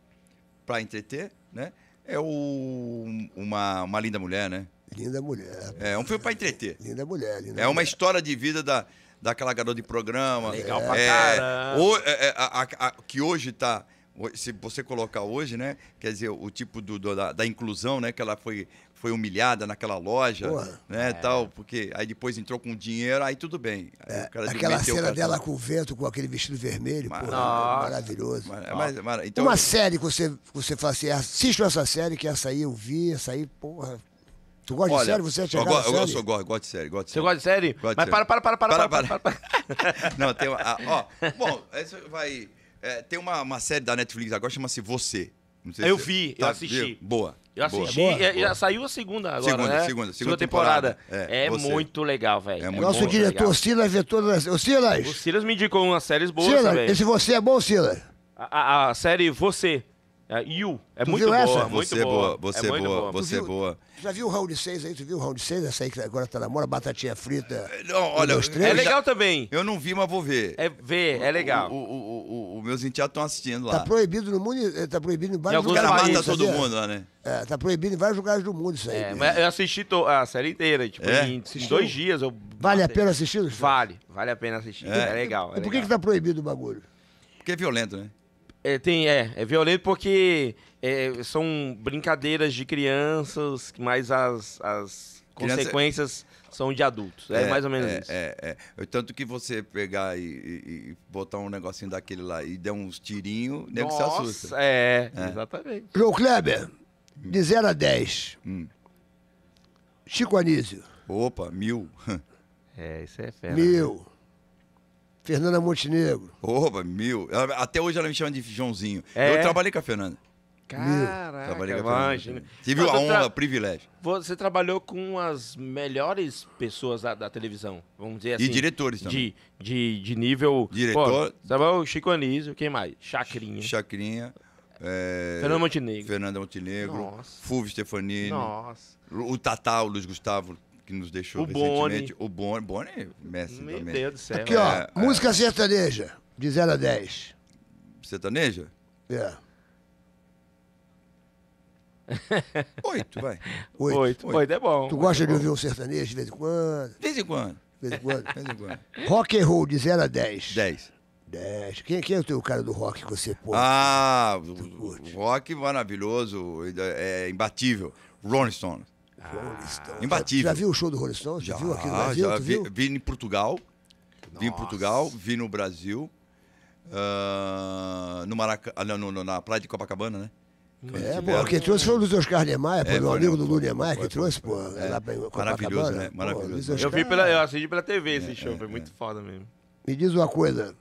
para entreter, né? é o, uma, uma linda mulher, né? Linda mulher. É, um filme para entreter. Linda mulher, linda É uma história de vida da, daquela garota de programa. Legal é. pra cara. É, é, a, a, a, que hoje tá se você colocar hoje, né? Quer dizer, o tipo do, do da, da, inclusão, né? Que ela foi foi humilhada naquela loja, Porra. né, é. tal, porque aí depois entrou com dinheiro, aí tudo bem. Aí é, aquela cena dela com o vento, com aquele vestido vermelho, Mar... Porra, maravilhoso. Mas, Mar... É, Mar... Então... Uma série que você, você fala assim, assistam essa série, que essa aí eu vi, essa aí, porra, Tu gosta Olha, de série? Você é chegado eu, eu, eu, eu gosto, gosto de série. Gosto de série. Você gosta de série? Gosto Mas de série. Para, para, para, para, para, para, para, para. (laughs) Não, tem uma... Ah, ó, bom, essa vai... É, tem uma, uma série da Netflix agora, chama-se Você. eu se, vi, tá, eu assisti. Viu? Boa. Eu assisti, boa, é, boa, já saiu a segunda agora, segunda, né? Segunda, segunda, segunda temporada. temporada. É, é muito legal, velho. É Nosso é bom, diretor legal. Silas vê é todas as... Assim. O Silas! O Silas me indicou umas séries boas Silas, também. esse Você é bom, Silas? A, a, a série Você. É, you. É tu muito boa, essa? muito você boa. Você é boa, boa. É você é boa. É já viu o round 6 aí? Tu viu o round 6? Essa aí que agora tá na moda, batatinha frita. Não, olha, os três, é legal já... também. Eu não vi, mas vou ver. É ver, é legal. O, o, o, o meus enteados estão assistindo lá. Tá proibido no mundo, eh, tá proibido em vários lugares. O cara mata todo mundo lá, né? É, tá proibido em vários lugares do mundo isso aí. É, mas eu assisti a série inteira, tipo, é? em, dois dias. Eu... Vale a pena assistir? Vale, vale a pena assistir. É, é legal. E por legal. que tá proibido o bagulho? Porque é violento, né? É, tem, é, é violento porque é, são brincadeiras de crianças, mas as, as Criança... É consequências são de adultos. É, é mais ou menos é, isso. É, é. Tanto que você pegar e, e, e, botar um negocinho daquele lá e der uns tirinhos, negócio se assusta. É, é, exatamente. João Kleber, de 0 a 10. Hum. Chico Anísio. Opa, mil. É, isso é fera. Mil. Né? Fernanda Montenegro. Opa, mil. Ela, até hoje ela me chama de Joãozinho. É? Eu trabalhei com a Fernanda. Caraca, trabalhei com a Fernanda. Tive viu a onda, privilégio. Você trabalhou com as melhores pessoas da, da televisão, vamos dizer assim. E diretores também. De, de, de nível... Diretor... Pô, tá o Chico Anísio, quem mais? Chacrinha. Chacrinha. É... Fernanda Montenegro. Fernanda Montenegro. Nossa. Fulvio Stefanini. Nossa. O Tatá, o Luiz Gustavo que nos deixou o recentemente. Boni. O Boni. Boni, mestre Meu também. Deus do céu. Aqui, ó. É, é. música é. sertaneja, de 0 a 10. Sertaneja? É. (laughs) Oito, vai. Oito. Oito. Oito é bom. Tu gosta é de ouvir um sertanejo de vez em quando? De vez em quando. De vez em quando? De vez em quando. Rock and roll de 0 a 10. 10. 10. Quem, quem é o teu cara do rock que você põe? Ah, o rock maravilhoso, é imbatível. Rolling Stones. Ah, imbatível. Já viu o show do Rolling Stones? Já, viu aqui no Brasil? Já vi, vi, em Portugal. Nossa. Vi em Portugal, vi no Brasil. Uh, no Maraca, ah, não, no, na praia de Copacabana, né? É, Quando é, tiveram... pô, quem trouxe foi o Luiz Oscar Niemeyer, é, pô, é, meu amigo do Lu Niemeyer que trouxe, pô, é, lá pra né? Maravilhoso, né? Maravilhoso. Pô, Oscar... eu, vi pela, eu assisti pela TV é, esse show, é, foi muito foda mesmo. Me diz uma coisa.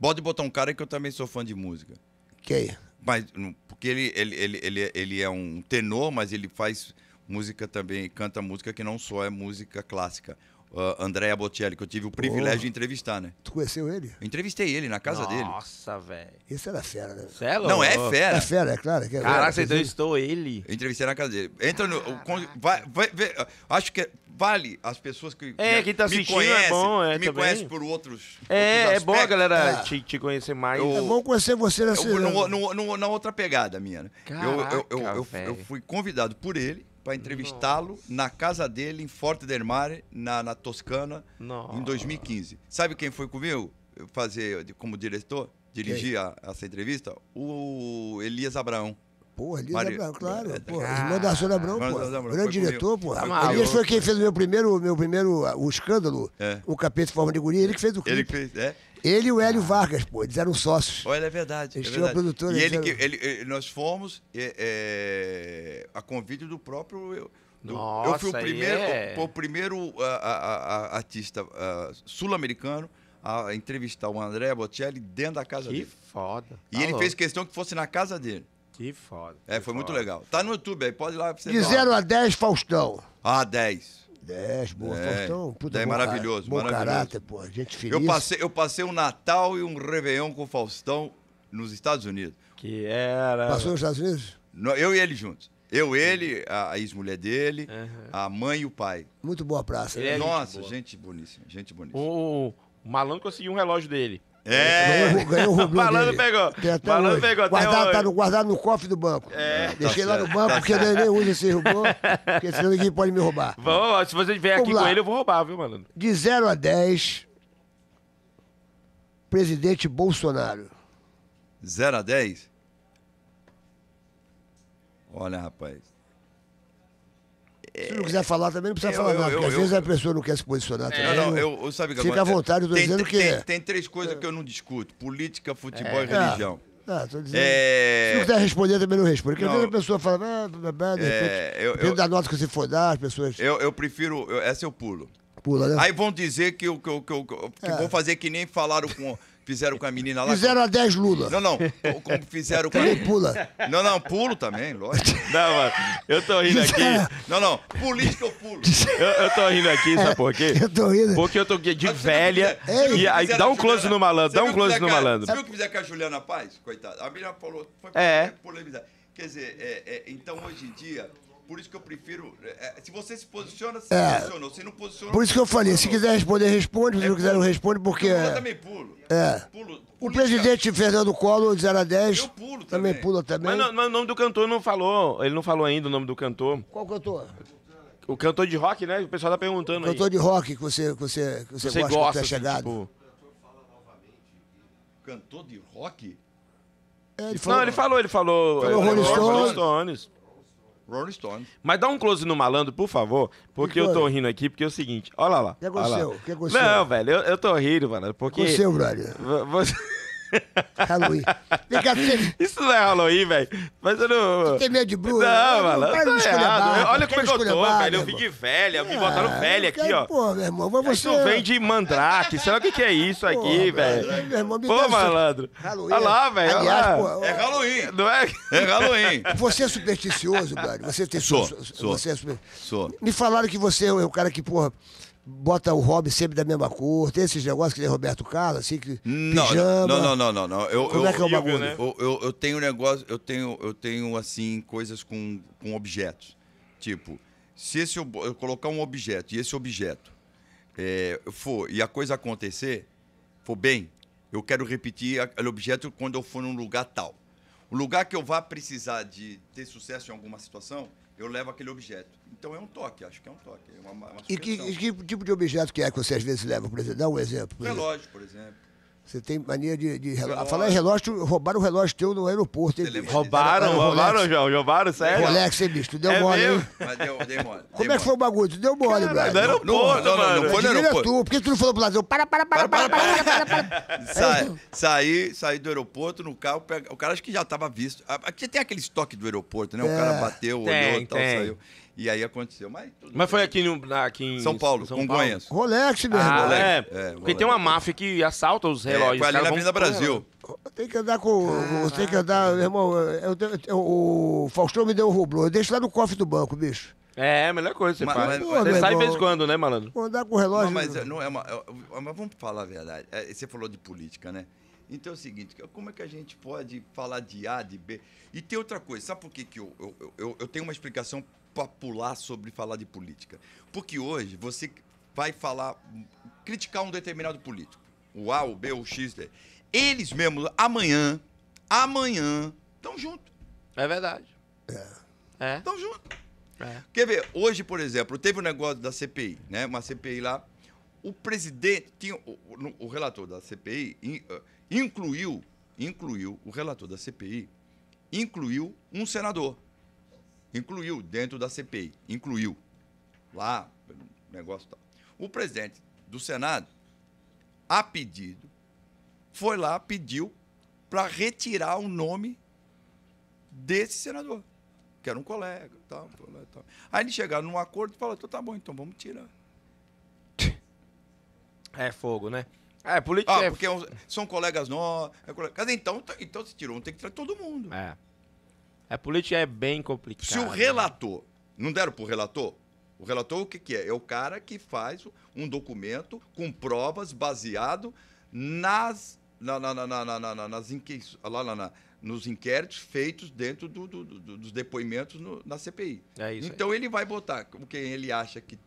Pode botar um cara que eu também sou fã de música. Quem? mas hum, porque ele, ele, ele, ele, ele é um tenor, mas ele faz música também, canta música que não só é música clássica uh, Andréa Bocelli, que eu tive o privilégio oh. de entrevistar, né? Tu conheceu ele? Eu entrevistei ele na casa Nossa, dele. Nossa, velho. Isso era fera, né? Celo? É Não, é fera. É fera, é claro. É Caraca, você entrevistou ele? Eu entrevistei na casa dele. Entra no. Vai, vai, vai, acho que vale as pessoas que. É, me, né, quem tá assistindo conhece, é bom, é. Me conhece por outros. É, outros é bom galera ah. te, te, conhecer mais. Eu, é bom conhecer você nessa. (laughs) na outra pegada minha, né? Caraca, eu, eu, eu, eu fui convidado por ele para entrevistá-lo na casa dele, em Forte del Mare, na, na Toscana, Nossa. em 2015. Sabe quem foi comigo fazer como diretor, dirigir a, essa entrevista? O Elias Abraão. Porra, Elias Abrão, claro. Ah, irmão da Sônia Abrão, pô. Grande diretor, pô. Tá Elias foi quem fez o meu primeiro, meu primeiro ah, o escândalo, é. o Capeta Forma de Guria, ele que fez o clipe. Ele fez, é. Ele e o Hélio Vargas, pô, eles eram sócios. Olha, é verdade. Eles é tinham verdade. tinham E ele, eram... ele, ele, nós fomos é, é a convite do próprio. Do, Nossa, eu fui o primeiro, yeah. É. o, o, primeiro a, a, a, artista sul-americano a entrevistar o André Bocelli dentro da casa que dele. Que foda. Tá e ele fez questão que fosse na casa dele. Que foda. É, que foi foda. muito legal. Tá no YouTube aí, pode ir lá você De 0 a 10, Faustão. Ah, 10. 10, boa, é. Faustão. Puta, é maravilhoso, bom maravilhoso. caráter, pô, gente feliz. Eu passei, eu passei um Natal e um Réveillon com o Faustão nos Estados Unidos. Que era... Passou nos Estados Unidos? No, eu e ele juntos. Eu, ele, a ex-mulher dele, uhum. a mãe e o pai. Muito boa praça. É né? É Nossa, gente, gente boníssima, gente boníssima. O, o, o malandro conseguiu um relógio dele. É. Ganhou, ganhou o rublo (laughs) Malandro dele. pegou. Tem até Malandro hoje. pegou até guardado, tá hoje. Tá no, guardado no cofre do banco. É. Deixei tá lá certo. no banco, tá porque eu nem uso esse rublô, porque senão ninguém pode me roubar. Vamos, se você vier Vamos aqui lá. com ele, eu vou roubar, viu, Malandro? De 0 a 10, presidente Bolsonaro. 0 a 10? Olha, rapaz, é. Se não quiser falar também, não precisa eu, falar eu, nada, eu, porque às vezes a pessoa não quer se posicionar. É, também, não, não, eu, sabe que Fica à vontade, eu tô dizendo que... É. Tem, tem três coisas que eu não discuto, política, futebol e é. religião. Ah, ah, tô dizendo. É... Se não quiser responder, também não responde. Porque às vezes a pessoa fala, ah, blá, blá, de repente, eu, depende eu, da nota que você for dar, as pessoas. Eu, eu prefiro, eu, essa eu pulo. Pula, né? Aí vão dizer que eu, que eu, que eu, que é. vou fazer que nem falaram com. Fizeram com a menina lá. Fizeram a 10 Lula. Não, não. (laughs) Como fizeram com a. Ele pula. Não, não, pulo também, lógico. (laughs) Não, mano, eu tô rindo aqui. É. Não, não. Política eu pulo. Eu, eu tô rindo aqui, sabe é, por quê? Eu tô rindo. Porque eu tô de velha. Ei, e aí, dá um close no malandro, dá um close no malandro. Você viu o que fizeram com a Juliana Paz? Coitada. A menina falou. Foi é. polemizar. Quer dizer, é, é, então hoje em dia por isso que eu prefiro. É, é, se você se posiciona, se é, posicionou. Se não posicionou. Por isso que eu falei: se quiser responder, responde. Se é, não quiser, não responde, porque. Eu é. também pulo. É. Pulo. O presidente Fernando Collor, de 0 a 10. Eu pulo também. Também pula também. Mas, mas o nome do cantor não falou. Ele não falou ainda o nome do cantor. Qual cantor? O cantor de rock, né? O pessoal tá perguntando o Cantor aí. de rock que você, que você, que você, você gosta, gosta que tá assim, chegado. Tipo... Cantor de rock? É, ele falou... Não, ele falou, ele falou. falou Rolling Stones. Rolling Stones. Mas dá um close no malandro, por favor, porque eu tô rindo aqui, porque é o seguinte, olha lá. O que aconteceu? O que aconteceu? Não, velho, eu, eu tô rindo, mano, porque... O que aconteceu, Brian? Você... (laughs) Halloween. Vem cá, você... Isso não é Halloween, velho. Mas eu não. Você tem medo de bruxa? Não, mano. Não, não tá Olha como é que eu tô, velho. Eu vim de velha. me é, botaram velha aqui, ó. Pô, meu irmão, você. Isso vem de mandrake. Sabe o que, é isso aqui, velho. Pô, malandro. Halloween. Olha lá, velho. Aliás, pô. É Halloween. Não é? É Halloween. (laughs) Você é supersticioso, velho. Você tem. Sou. Sou. Sou. Me falaram que você é o cara que, porra bota o hobby sempre da mesma cor, tem esses negócios que tem Roberto Carlos, assim, que não, pijama. Não, não, não, não, não. Eu, Como eu, é que é o bagulho? Né? Eu, eu, eu, tenho negócio, eu tenho, eu tenho assim, coisas com, com objetos. Tipo, se esse eu, eu colocar um objeto e esse objeto é, for e a coisa acontecer, for bem, eu quero repetir aquele objeto quando eu for num lugar tal. O lugar que eu vá precisar de ter sucesso em alguma situação, eu levo aquele objeto. Então é um toque, acho que é um toque. É uma, uma e que, que, tipo de objeto que é que você às vezes leva, por exemplo? Dá um exemplo. relógio, por exemplo. Você tem mania de. de relógio. Falar em relógio, roubaram o relógio teu no aeroporto, hein, bicho? Roubaram, Era- roubaram, João, roubaram, sério? Rolex, hein, bicho? Tu deu É mole, hein? Mas deu, dei mole. Como é que foi o bagulho? Tu deu mole, brother. Não, não, não, não, não foi no aeroporto. tu, por que tu não falou pro Lazio? Para, para, para, para, para, para, para. Sa- saí, saí do aeroporto no carro, pega- o cara acho que já tava visto. Aqui tem aquele estoque do aeroporto, né? O é. cara bateu, olhou e tal, saiu. E aí aconteceu. Mas, mas foi aqui, no, aqui em São Paulo, São Congonhas. Paulo. Rolex, meu né? ah, Rolex. É, é, porque Rolex. tem uma máfia que assalta os é, relógios. É, foi ali na Avenida Brasil. Tem que andar com. Ah, tem que andar, meu irmão. Eu, eu, eu, o Faustão me deu um rublo. Deixa lá no cofre do banco, bicho. É, é a melhor coisa você mas, faz. Mas, você sai vez quando, né, malandro? Vou andar com o relógio. Não, mas é, não é uma. Mas vamos falar a verdade. Você falou de política, né? Então é o seguinte, como é que a gente pode falar de A, de B? E tem outra coisa, sabe por que, que eu, eu, eu, eu tenho uma explicação papular sobre falar de política. Porque hoje você vai falar, criticar um determinado político, o A, o B, o X, eles mesmos, amanhã, amanhã, estão juntos. É verdade. É. Estão é. juntos. É. Quer ver, hoje, por exemplo, teve um negócio da CPI, né? Uma CPI lá. O presidente tinha. O, o relator da CPI eh, incluiu, incluiu, o relator da CPI incluiu um senador. Incluiu dentro da CPI, incluiu lá, negócio tal. O presidente do Senado, a pedido, foi lá, pediu para retirar o nome desse senador, que era um colega. Tal, tal, Aí eles chegaram num acordo e falaram, então tá bom, então vamos tirar. (laughs) É fogo, né? É, política. Ah, é... porque é são colegas nós É colega... Então, então se tirou um, tem que tirar todo mundo. É. É, a política é bem complicada. Se o né? relator, não deram para o relator? O relator o que, que é? É o cara que faz um documento com provas baseado nas, na, na, na, na, na, na nas inquis, lá, lá, na, nos inquéritos feitos dentro do, do, do, dos depoimentos no, na CPI. É isso então aí. ele vai botar o que ele acha que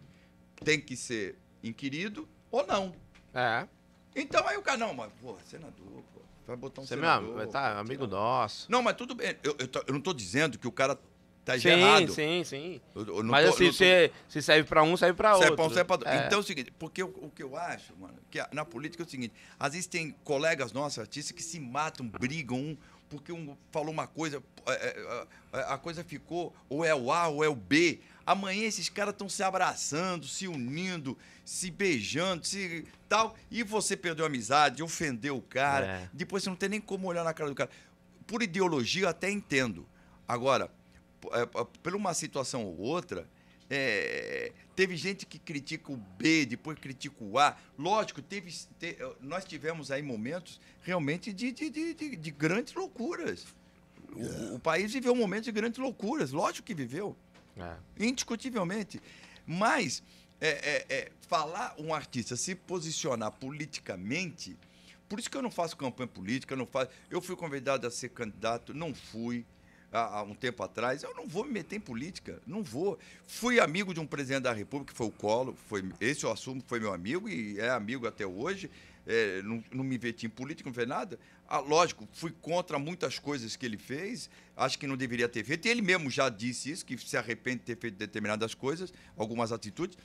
tem que ser inquirido ou não. É. Então aí o cara, não, mas, pô, senador, pô. Vai botar um Você senador, mesmo, vai tá, amigo nosso. Não, mas tudo bem. Eu, eu, tô, eu não tô dizendo que o cara tá sim, errado. Sim, sim, sim. Mas tô, assim, tô... se, se serve para um, serve para outro. pra um, pra... É. Então é o seguinte, porque o, o que eu acho, mano, que a, na política é o seguinte, às vezes tem colegas nossos, artistas, que se matam, brigam um porque um falou uma coisa, é, é, é, a coisa ficou, ou é o A ou é o B. Amanhã esses caras estão se abraçando, se unindo, se beijando, se tal. E você perdeu a amizade, ofendeu o cara. É. Depois você não tem nem como olhar na cara do cara. Por ideologia, eu até entendo. Agora, por uma situação ou outra, é, teve gente que critica o B, depois critica o A. Lógico, teve, te, eh, nós tivemos aí momentos realmente de, de, de, de grandes loucuras. O, é. o, país viveu um de grandes loucuras, lógico que viveu. É. Indiscutivelmente. Mas é, é, é, falar um artista se posicionar politicamente. Por isso que eu não faço campanha política, eu não faço. Eu fui convidado a ser candidato, não fui há, há, um tempo atrás, eu não vou me meter em política, não vou. Fui amigo de um presidente da República, que foi o colo foi, esse eu assumo que foi meu amigo e é amigo até hoje. É, não, não, me meti em política, não fez nada. Ah, lógico, fui contra muitas coisas que ele fez, acho que não deveria ter feito. E ele mesmo já disse isso, que se arrepende de ter feito determinadas coisas, algumas atitudes.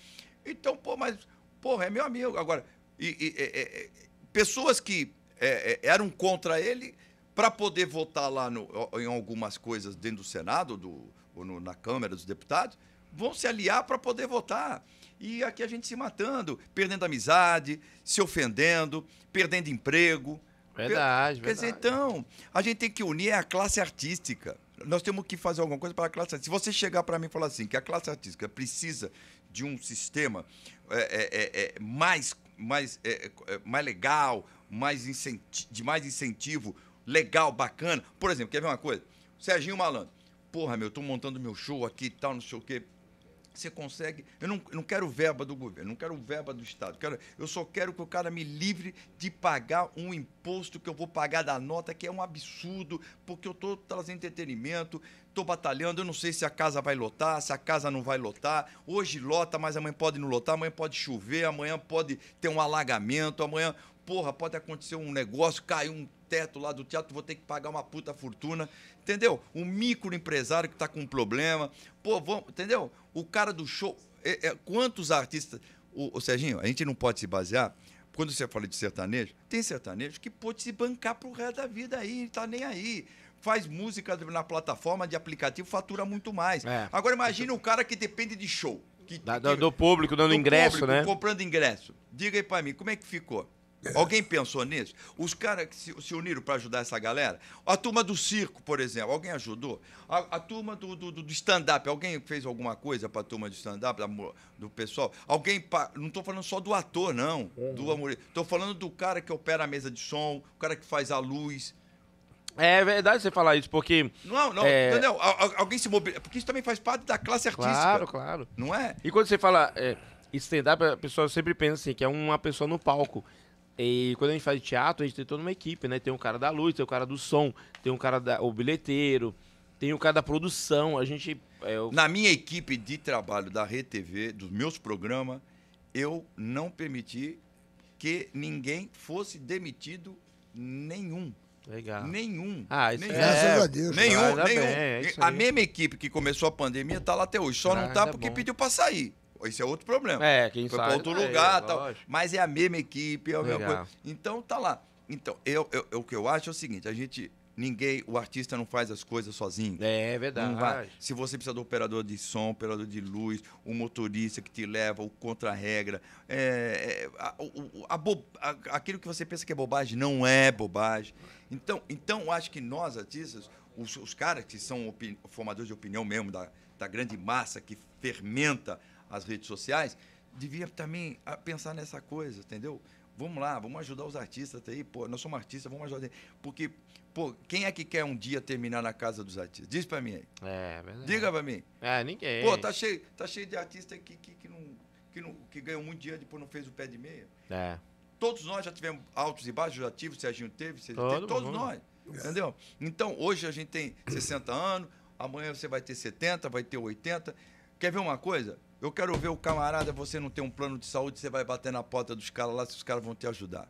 Então, pô, mas, porra, é meu amigo. Agora, e, e, e, é, é, é, pessoas que é, eram contra ele para poder votar lá no, em algumas coisas dentro do Senado do, ou no, na Câmara dos Deputados, vão se aliar para poder votar. E aqui a gente se matando, perdendo amizade, se ofendendo, perdendo emprego. Verdade, per... verdade. Quer dizer, então, a gente tem que unir a classe artística. Nós temos que fazer alguma coisa para a classe artística. Se você chegar para mim e falar assim, que a classe artística precisa de um sistema é, é, é, é mais, mais, é, é, mais legal, mais de mais incentivo legal, bacana. Por exemplo, quer ver uma coisa? Serginho Malandro. Porra, meu, eu tô montando meu show aqui e tal, não sei o quê. Você consegue. Eu não, eu não quero verba do governo, não quero verba do Estado. Quero, eu só quero que o cara me livre de pagar um imposto que eu vou pagar da nota, que é um absurdo, porque eu estou trazendo entretenimento, estou batalhando. Eu não sei se a casa vai lotar, se a casa não vai lotar. Hoje lota, mas amanhã pode não lotar, amanhã pode chover, amanhã pode ter um alagamento, amanhã porra, pode acontecer um negócio, cai um teto lá do teatro, vou ter que pagar uma puta fortuna. Entendeu? O microempresário que está com um problema. Pô, vamos, entendeu? O cara do show. É, é, quantos artistas. O, o, Serginho, a gente não pode se basear. Quando você fala de sertanejo, tem sertanejo que pode se bancar pro resto da vida aí, tá nem aí. Faz música na plataforma de aplicativo, fatura muito mais. É. Agora imagina o cara que depende de show. Que, da, que, do público, dando do ingresso, público, né? Comprando ingresso. Diga aí para mim, como é que ficou? É. Alguém pensou nisso? Os caras que se, se uniram para ajudar essa galera? A turma do circo, por exemplo, alguém ajudou? A, a turma do, do, do stand-up, alguém fez alguma coisa para a turma de stand-up, do pessoal? Alguém. Pa... Não estou falando só do ator, não, uhum. do amor. Estou falando do cara que opera a mesa de som, o cara que faz a luz. É verdade você falar isso, porque. Não, não, é... entendeu? Alguém se mobiliza. Porque isso também faz parte da classe artística. Claro, claro. Não é? E quando você fala é, stand-up, a pessoa sempre pensa assim, que é uma pessoa no palco. E quando a gente faz teatro, a gente tem toda uma equipe, né? Tem o um cara da luz, tem o cara do som, tem o um cara da, o bilheteiro, tem o cara da produção. A gente. É, eu... Na minha equipe de trabalho da RTV, dos meus programas, eu não permiti que ninguém fosse demitido nenhum. Legal. Nenhum. Ah, isso nenhum. É. Graças a Deus. Nenhum, nenhum. Bem, é a mesma equipe que começou a pandemia está lá até hoje. Só ah, não está porque bom. pediu para sair. Esse é outro problema. É, quem Foi sabe. Foi para outro lugar é, tal. Mas é a mesma equipe, é a mesma coisa. Então tá lá. Então, eu, eu, eu, o que eu acho é o seguinte: a gente. Ninguém, o artista não faz as coisas sozinho. É, é verdade. Se você precisa do operador de som, operador de luz, o motorista que te leva, o contra-regra, é, é a, a, a, aquilo que você pensa que é bobagem não é bobagem. Então, então acho que nós artistas, os, os caras que são formadores de opinião mesmo, da, da grande massa que fermenta as redes sociais, devia também ah, pensar nessa coisa, entendeu? Vamos lá, vamos ajudar os artistas aí, pô, nós somos artistas, vamos ajudar. Porque, pô, quem é que quer um dia terminar na casa dos artistas? Diz pra mim aí. É, verdade. Diga pra mim. É, ninguém. Pô, tá cheio, tá cheio de artistas que, que, que, não, que, não, que ganhou muito dinheiro e depois não fez o pé de meia. É. Todos nós já tivemos altos e baixos, já tive, o Serginho teve, Todo teve, todos mundo. nós. Entendeu? Então, hoje a gente tem 60 anos, amanhã você vai ter 70, vai ter 80. Quer ver uma coisa? Eu quero ver o camarada, você não tem um plano de saúde, você vai bater na porta dos caras lá, se os caras vão te ajudar.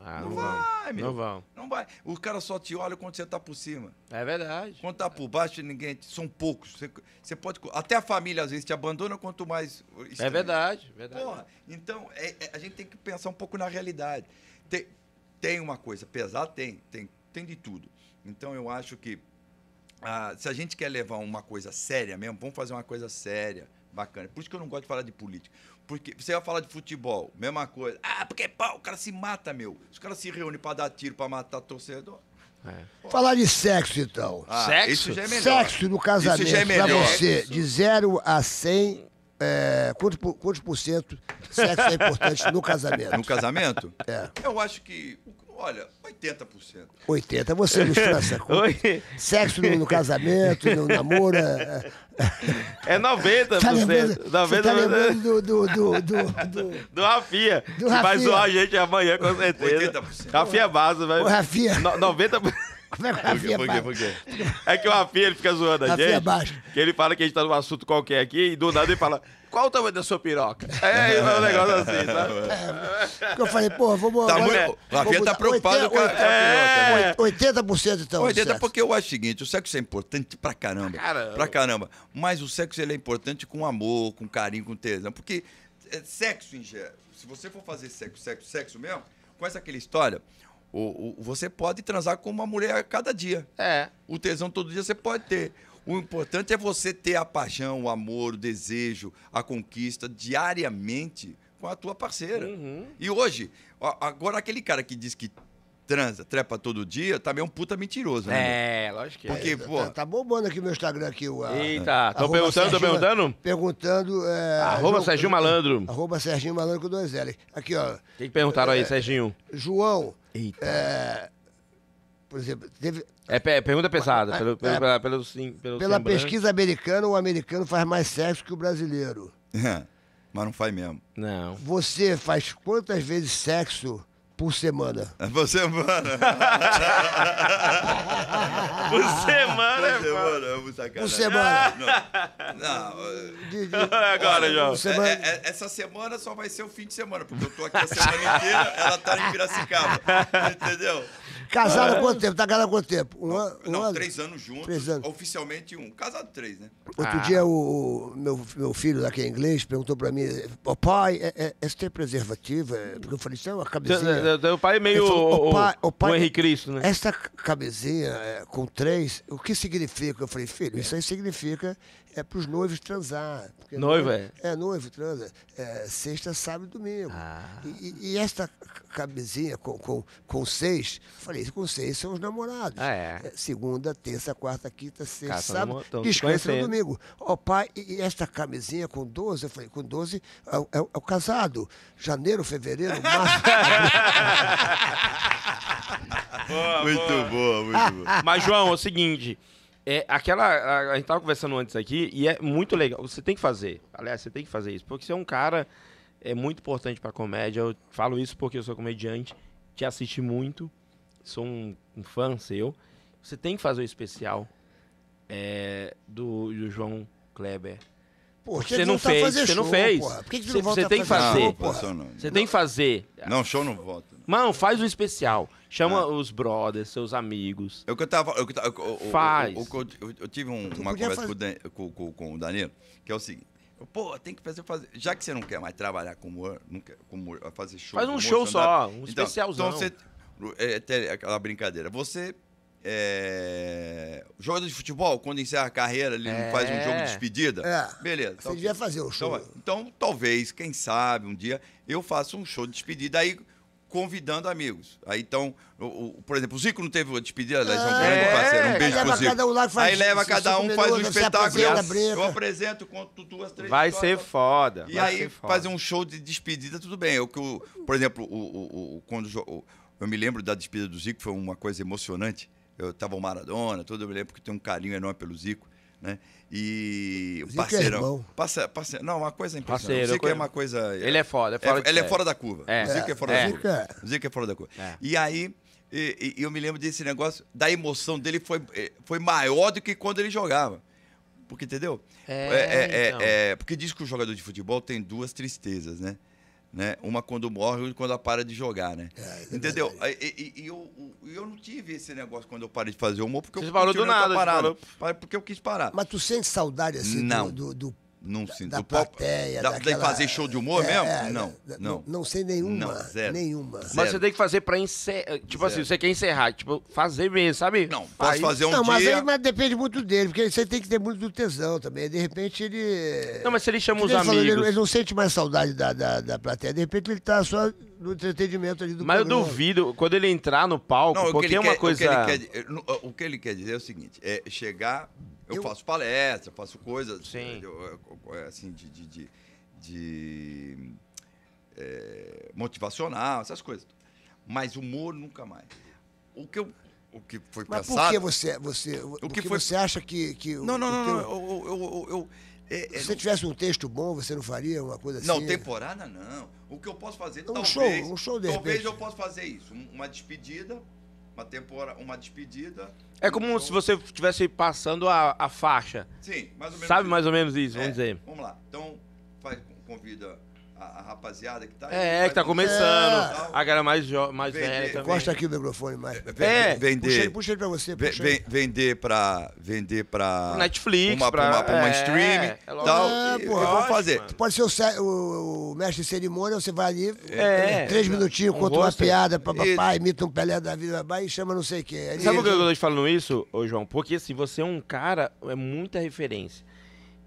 Ah, não, não, vai, vão. meu. Não vão. Não vai. O cara só te olha quando você tá por cima. É verdade. Quando tá por baixo, ninguém. São poucos. Você, você pode. Até a família às vezes te abandona, quanto mais. É estranho. É verdade, verdade. Porra, então é, é, a gente tem que pensar um pouco na realidade. Tem, tem uma coisa, pesar tem, tem, tem de tudo. Então eu acho que ah, se a gente quer levar uma coisa séria mesmo, vamos fazer uma coisa séria. Bacana. Por isso que eu não gosto de falar de política. Porque você vai falar de futebol, mesma coisa. Ah, porque é pau, o cara se mata, meu. Os caras se reúnem para dar tiro, para matar torcedor. É. Falar de sexo, então. Ah, sexo? Isso já é melhor. Sexo no casamento. Isso já é melhor. Pra você, de 0 a 100, é, quantos, quantos por cento sexo é importante no casamento? No casamento? É. Eu acho que o Olha, 80%. 80%. Você mistura essa coisa. (laughs) Sexo no, no, casamento, no namoro. É 90%. Tá lembrando, 90%. Tá lembrando do, do, do, do, do... do Rafinha. Do Rafinha. Vai zoar a gente amanhã, com certeza. 80%. Rafinha Basso, vai. Ô, Rafinha. No, 90% é que o Rafinha por quê, por quê, É que o Rafinha, ele fica zoando a Rafinha gente. Baixo. Que ele fala que a gente tá num assunto qualquer aqui e do nada ele fala, qual o tamanho da sua piroca? É, é um (laughs) negócio assim, sabe? Tá? É, eu falei, pô, vamos... Tá o muito, Rafinha tá preocupado 80, com a, é, a piroca. 80% né? então. 80% porque eu acho o seguinte, o sexo é importante pra caramba. Caramba. Pra caramba. Mas o sexo, ele é importante com amor, com carinho, com tesão. Porque é, sexo, em geral, se você for fazer sexo, sexo, sexo mesmo, com essa aquela história... O, o, você pode transar com uma mulher a cada dia. É. O tesão todo dia você pode ter. O importante é você ter a paixão, o amor, o desejo, a conquista diariamente com a tua parceira. Uhum. E hoje, agora aquele cara que diz que transa, trepa todo dia, também é um puta mentiroso, né? É, lógico que é. Porque, é. Pô... Tá, tá, bombando aqui meu Instagram aqui. O, Eita, estão perguntando, tô perguntando? Perguntando. É, arroba Serginho Malandro. Arroba Serginho Malandro com dois L. Aqui, ó. O que, que perguntaram é, aí, Serginho? João, Eita. É, por exemplo, teve... É pergunta pesada, pelo, é, pelo, é, pela, pelo, sim, pelo pela pesquisa americana, o americano faz mais sexo que o brasileiro. É, (laughs) mas não faz mesmo. Não. Você faz quantas vezes sexo é (laughs) por semana. Por semana. por semana, Por semana, é sacanagem. Por semana. Não. não. De, de... (laughs) Agora, Olha, João. Semana... É, é, é, essa semana só vai ser o fim de semana, porque eu tô aqui a semana inteira, ela tá em Piracicaba. (laughs) Entendeu? Casado há é. quanto tempo? Tá casado há quanto tempo? Um ano, não, três anos juntos. Três anos. Oficialmente um. Casado três, né? Outro ah. dia o, o meu, meu filho daqui que é inglês perguntou pra mim, oh, pai, é, é, esse tem é preservativa? É, porque eu falei, isso é uma camisinha. Então, o pai é meio falou, o, pai, o, pai, Henrique Cristo, né? Essa camisinha com três, o que significa? Eu falei, filho, isso aí significa é para os noivos transar. É noivo, é? É, noivo transa. É, sexta, sábado e domingo. Ah. E, e, esta camisinha com, com, com seis, falei, com seis são os namorados. Ah, é. é segunda, terça, quarta, quinta, sexta, Caça sábado, no, descansa no domingo. Ó pai, e esta camisinha com 12, eu falei, com 12 é, é, é o casado. Janeiro, fevereiro, março. (laughs) boa, muito boa, boa muito boa. Mas, João, é o seguinte. É aquela. A, a gente tava conversando antes aqui e é muito legal. Você tem que fazer. Aliás, você tem que fazer isso. Porque você é um cara é muito importante pra comédia. Eu falo isso porque eu sou comediante, te assisti muito, sou um, um fã seu. Você tem que fazer o especial é, do, do João Kleber Tá você não, não fez, você não fez. Por que, você, você tem que fazer? Não, você tem que fazer. Não, show não voto. Não, faz um especial. Chama é. os brothers, seus amigos. Eu é que eu tava. É eu, tá, é eu, faz. Eu, eu, eu tive um, uma conversa com o, Dan, com, com, com, o Danilo, que é o seguinte. Pô, tem que fazer, fazer. Já que você não quer mais trabalhar com humor, não quer, com humor, fazer show. Faz um humor, show só, um então, então especialzão. Então você. É, aquela brincadeira. Você é... Jogador de futebol, quando encerra a carreira, ele é. faz um jogo de é. despedida. É. Beleza. Você devia fazer o então, show. Então, então, talvez, quem sabe, um dia eu faça um show de despedida. Aí convidando amigos. Aí então, o, o, por exemplo, o Zico não teve uma despedida, é, um é, grande parceiro, um beijo leva pro Zico. Cada um lá faz, aí leva cada um, faz um espetáculo. eu apresento, conto duas, três Vai ser foda. E aí fazer um show de despedida, tudo bem. Eu, é que por exemplo, o, o, o quando eu me lembro da despedida do Zico, foi uma coisa emocionante. Eu estava o Maradona, todo eu lembro que tem um carinho enorme pelo Zico, né? E o é parceirão. É parceiro, não, uma coisa impressionante. Parceiro, o Zico é uma coisa. Ele é fora, é, é fora é, Ele é fora da curva. É. O Zico é fora é. da curva. O Zico é fora da curva. E aí. E, e, eu me lembro desse negócio, da emoção dele foi, eh, foi maior do que quando ele jogava. Porque, entendeu? É, é, então. é, porque diz que o jogador de futebol tem duas tristezas, né? né? Uma quando morre e outra quando ela para de jogar, né? É, é Entendeu? E, e, e eu, eu não tive esse negócio quando eu parei de fazer humor, porque Você eu parou do nada, parado, porque eu quis parar. Mas tu sente saudade assim não. do, do, do não sinto. Da, da plateia. Da, daquela... fazer show de humor é, mesmo? É, não, não. Não sei nenhuma. Não, zero. Nenhuma. Zero. Mas você tem que fazer pra encerrar. Tipo assim, zero. assim, você quer encerrar. Tipo, fazer mesmo, sabe? Não, posso aí... fazer um não, dia... Mas, mas depende muito dele, porque você tem que ter muito do tesão também. De repente ele... Não, mas se ele chama os amigos... Falou, ele, ele, não sente mais saudade da, da, da plateia. De repente ele tá só no entretenimento ali do Mas programa. eu duvido, quando ele entrar no palco, não, porque é uma quer, coisa... O que, quer, eh, o que ele quer dizer é o seguinte, é chegar eu, eu... faço palestra, faço coisas Sim. Né, é, assim de, de, de, de é, motivacional, essas coisas. Mas humor nunca mais. O que eu o que foi Mas pensado. Por que você, você, o que, foi... você acha que. que não, o, não, não, não. Eu, eu, eu, é, é, Se você não... tivesse um texto bom, você não faria uma coisa assim? Não, temporada não. O que eu posso fazer, um talvez. Show, um show de Talvez repente. eu possa fazer isso. Uma despedida, uma temporada, uma despedida. É como então... se você estivesse passando a, a faixa. Sim, mais ou menos. Sabe isso. mais ou menos isso, é, vamos dizer. Vamos lá. Então, faz, convida a, rapaziada que tá É, que tá começando. É. A galera mais, mais vender, velha também. Gosta aqui do microfone mais. É, vender. É. Puxa ele, puxa ele pra você. Puxa ele. Vender pra. Vender pra. Netflix, uma, pra, uma, pra uma é, streaming. É, tal, é, porra, eu vou fazer. Tu pode ser o, o, o mestre de cerimônia, você vai ali, é, é três é, minutinhos, um conta rosto, uma piada, papai imita um Pelé da vida, babá, e chama não sei o quê. Sabe por que eu tô te falando isso, ô João? Porque assim, você é um cara, é muita referência.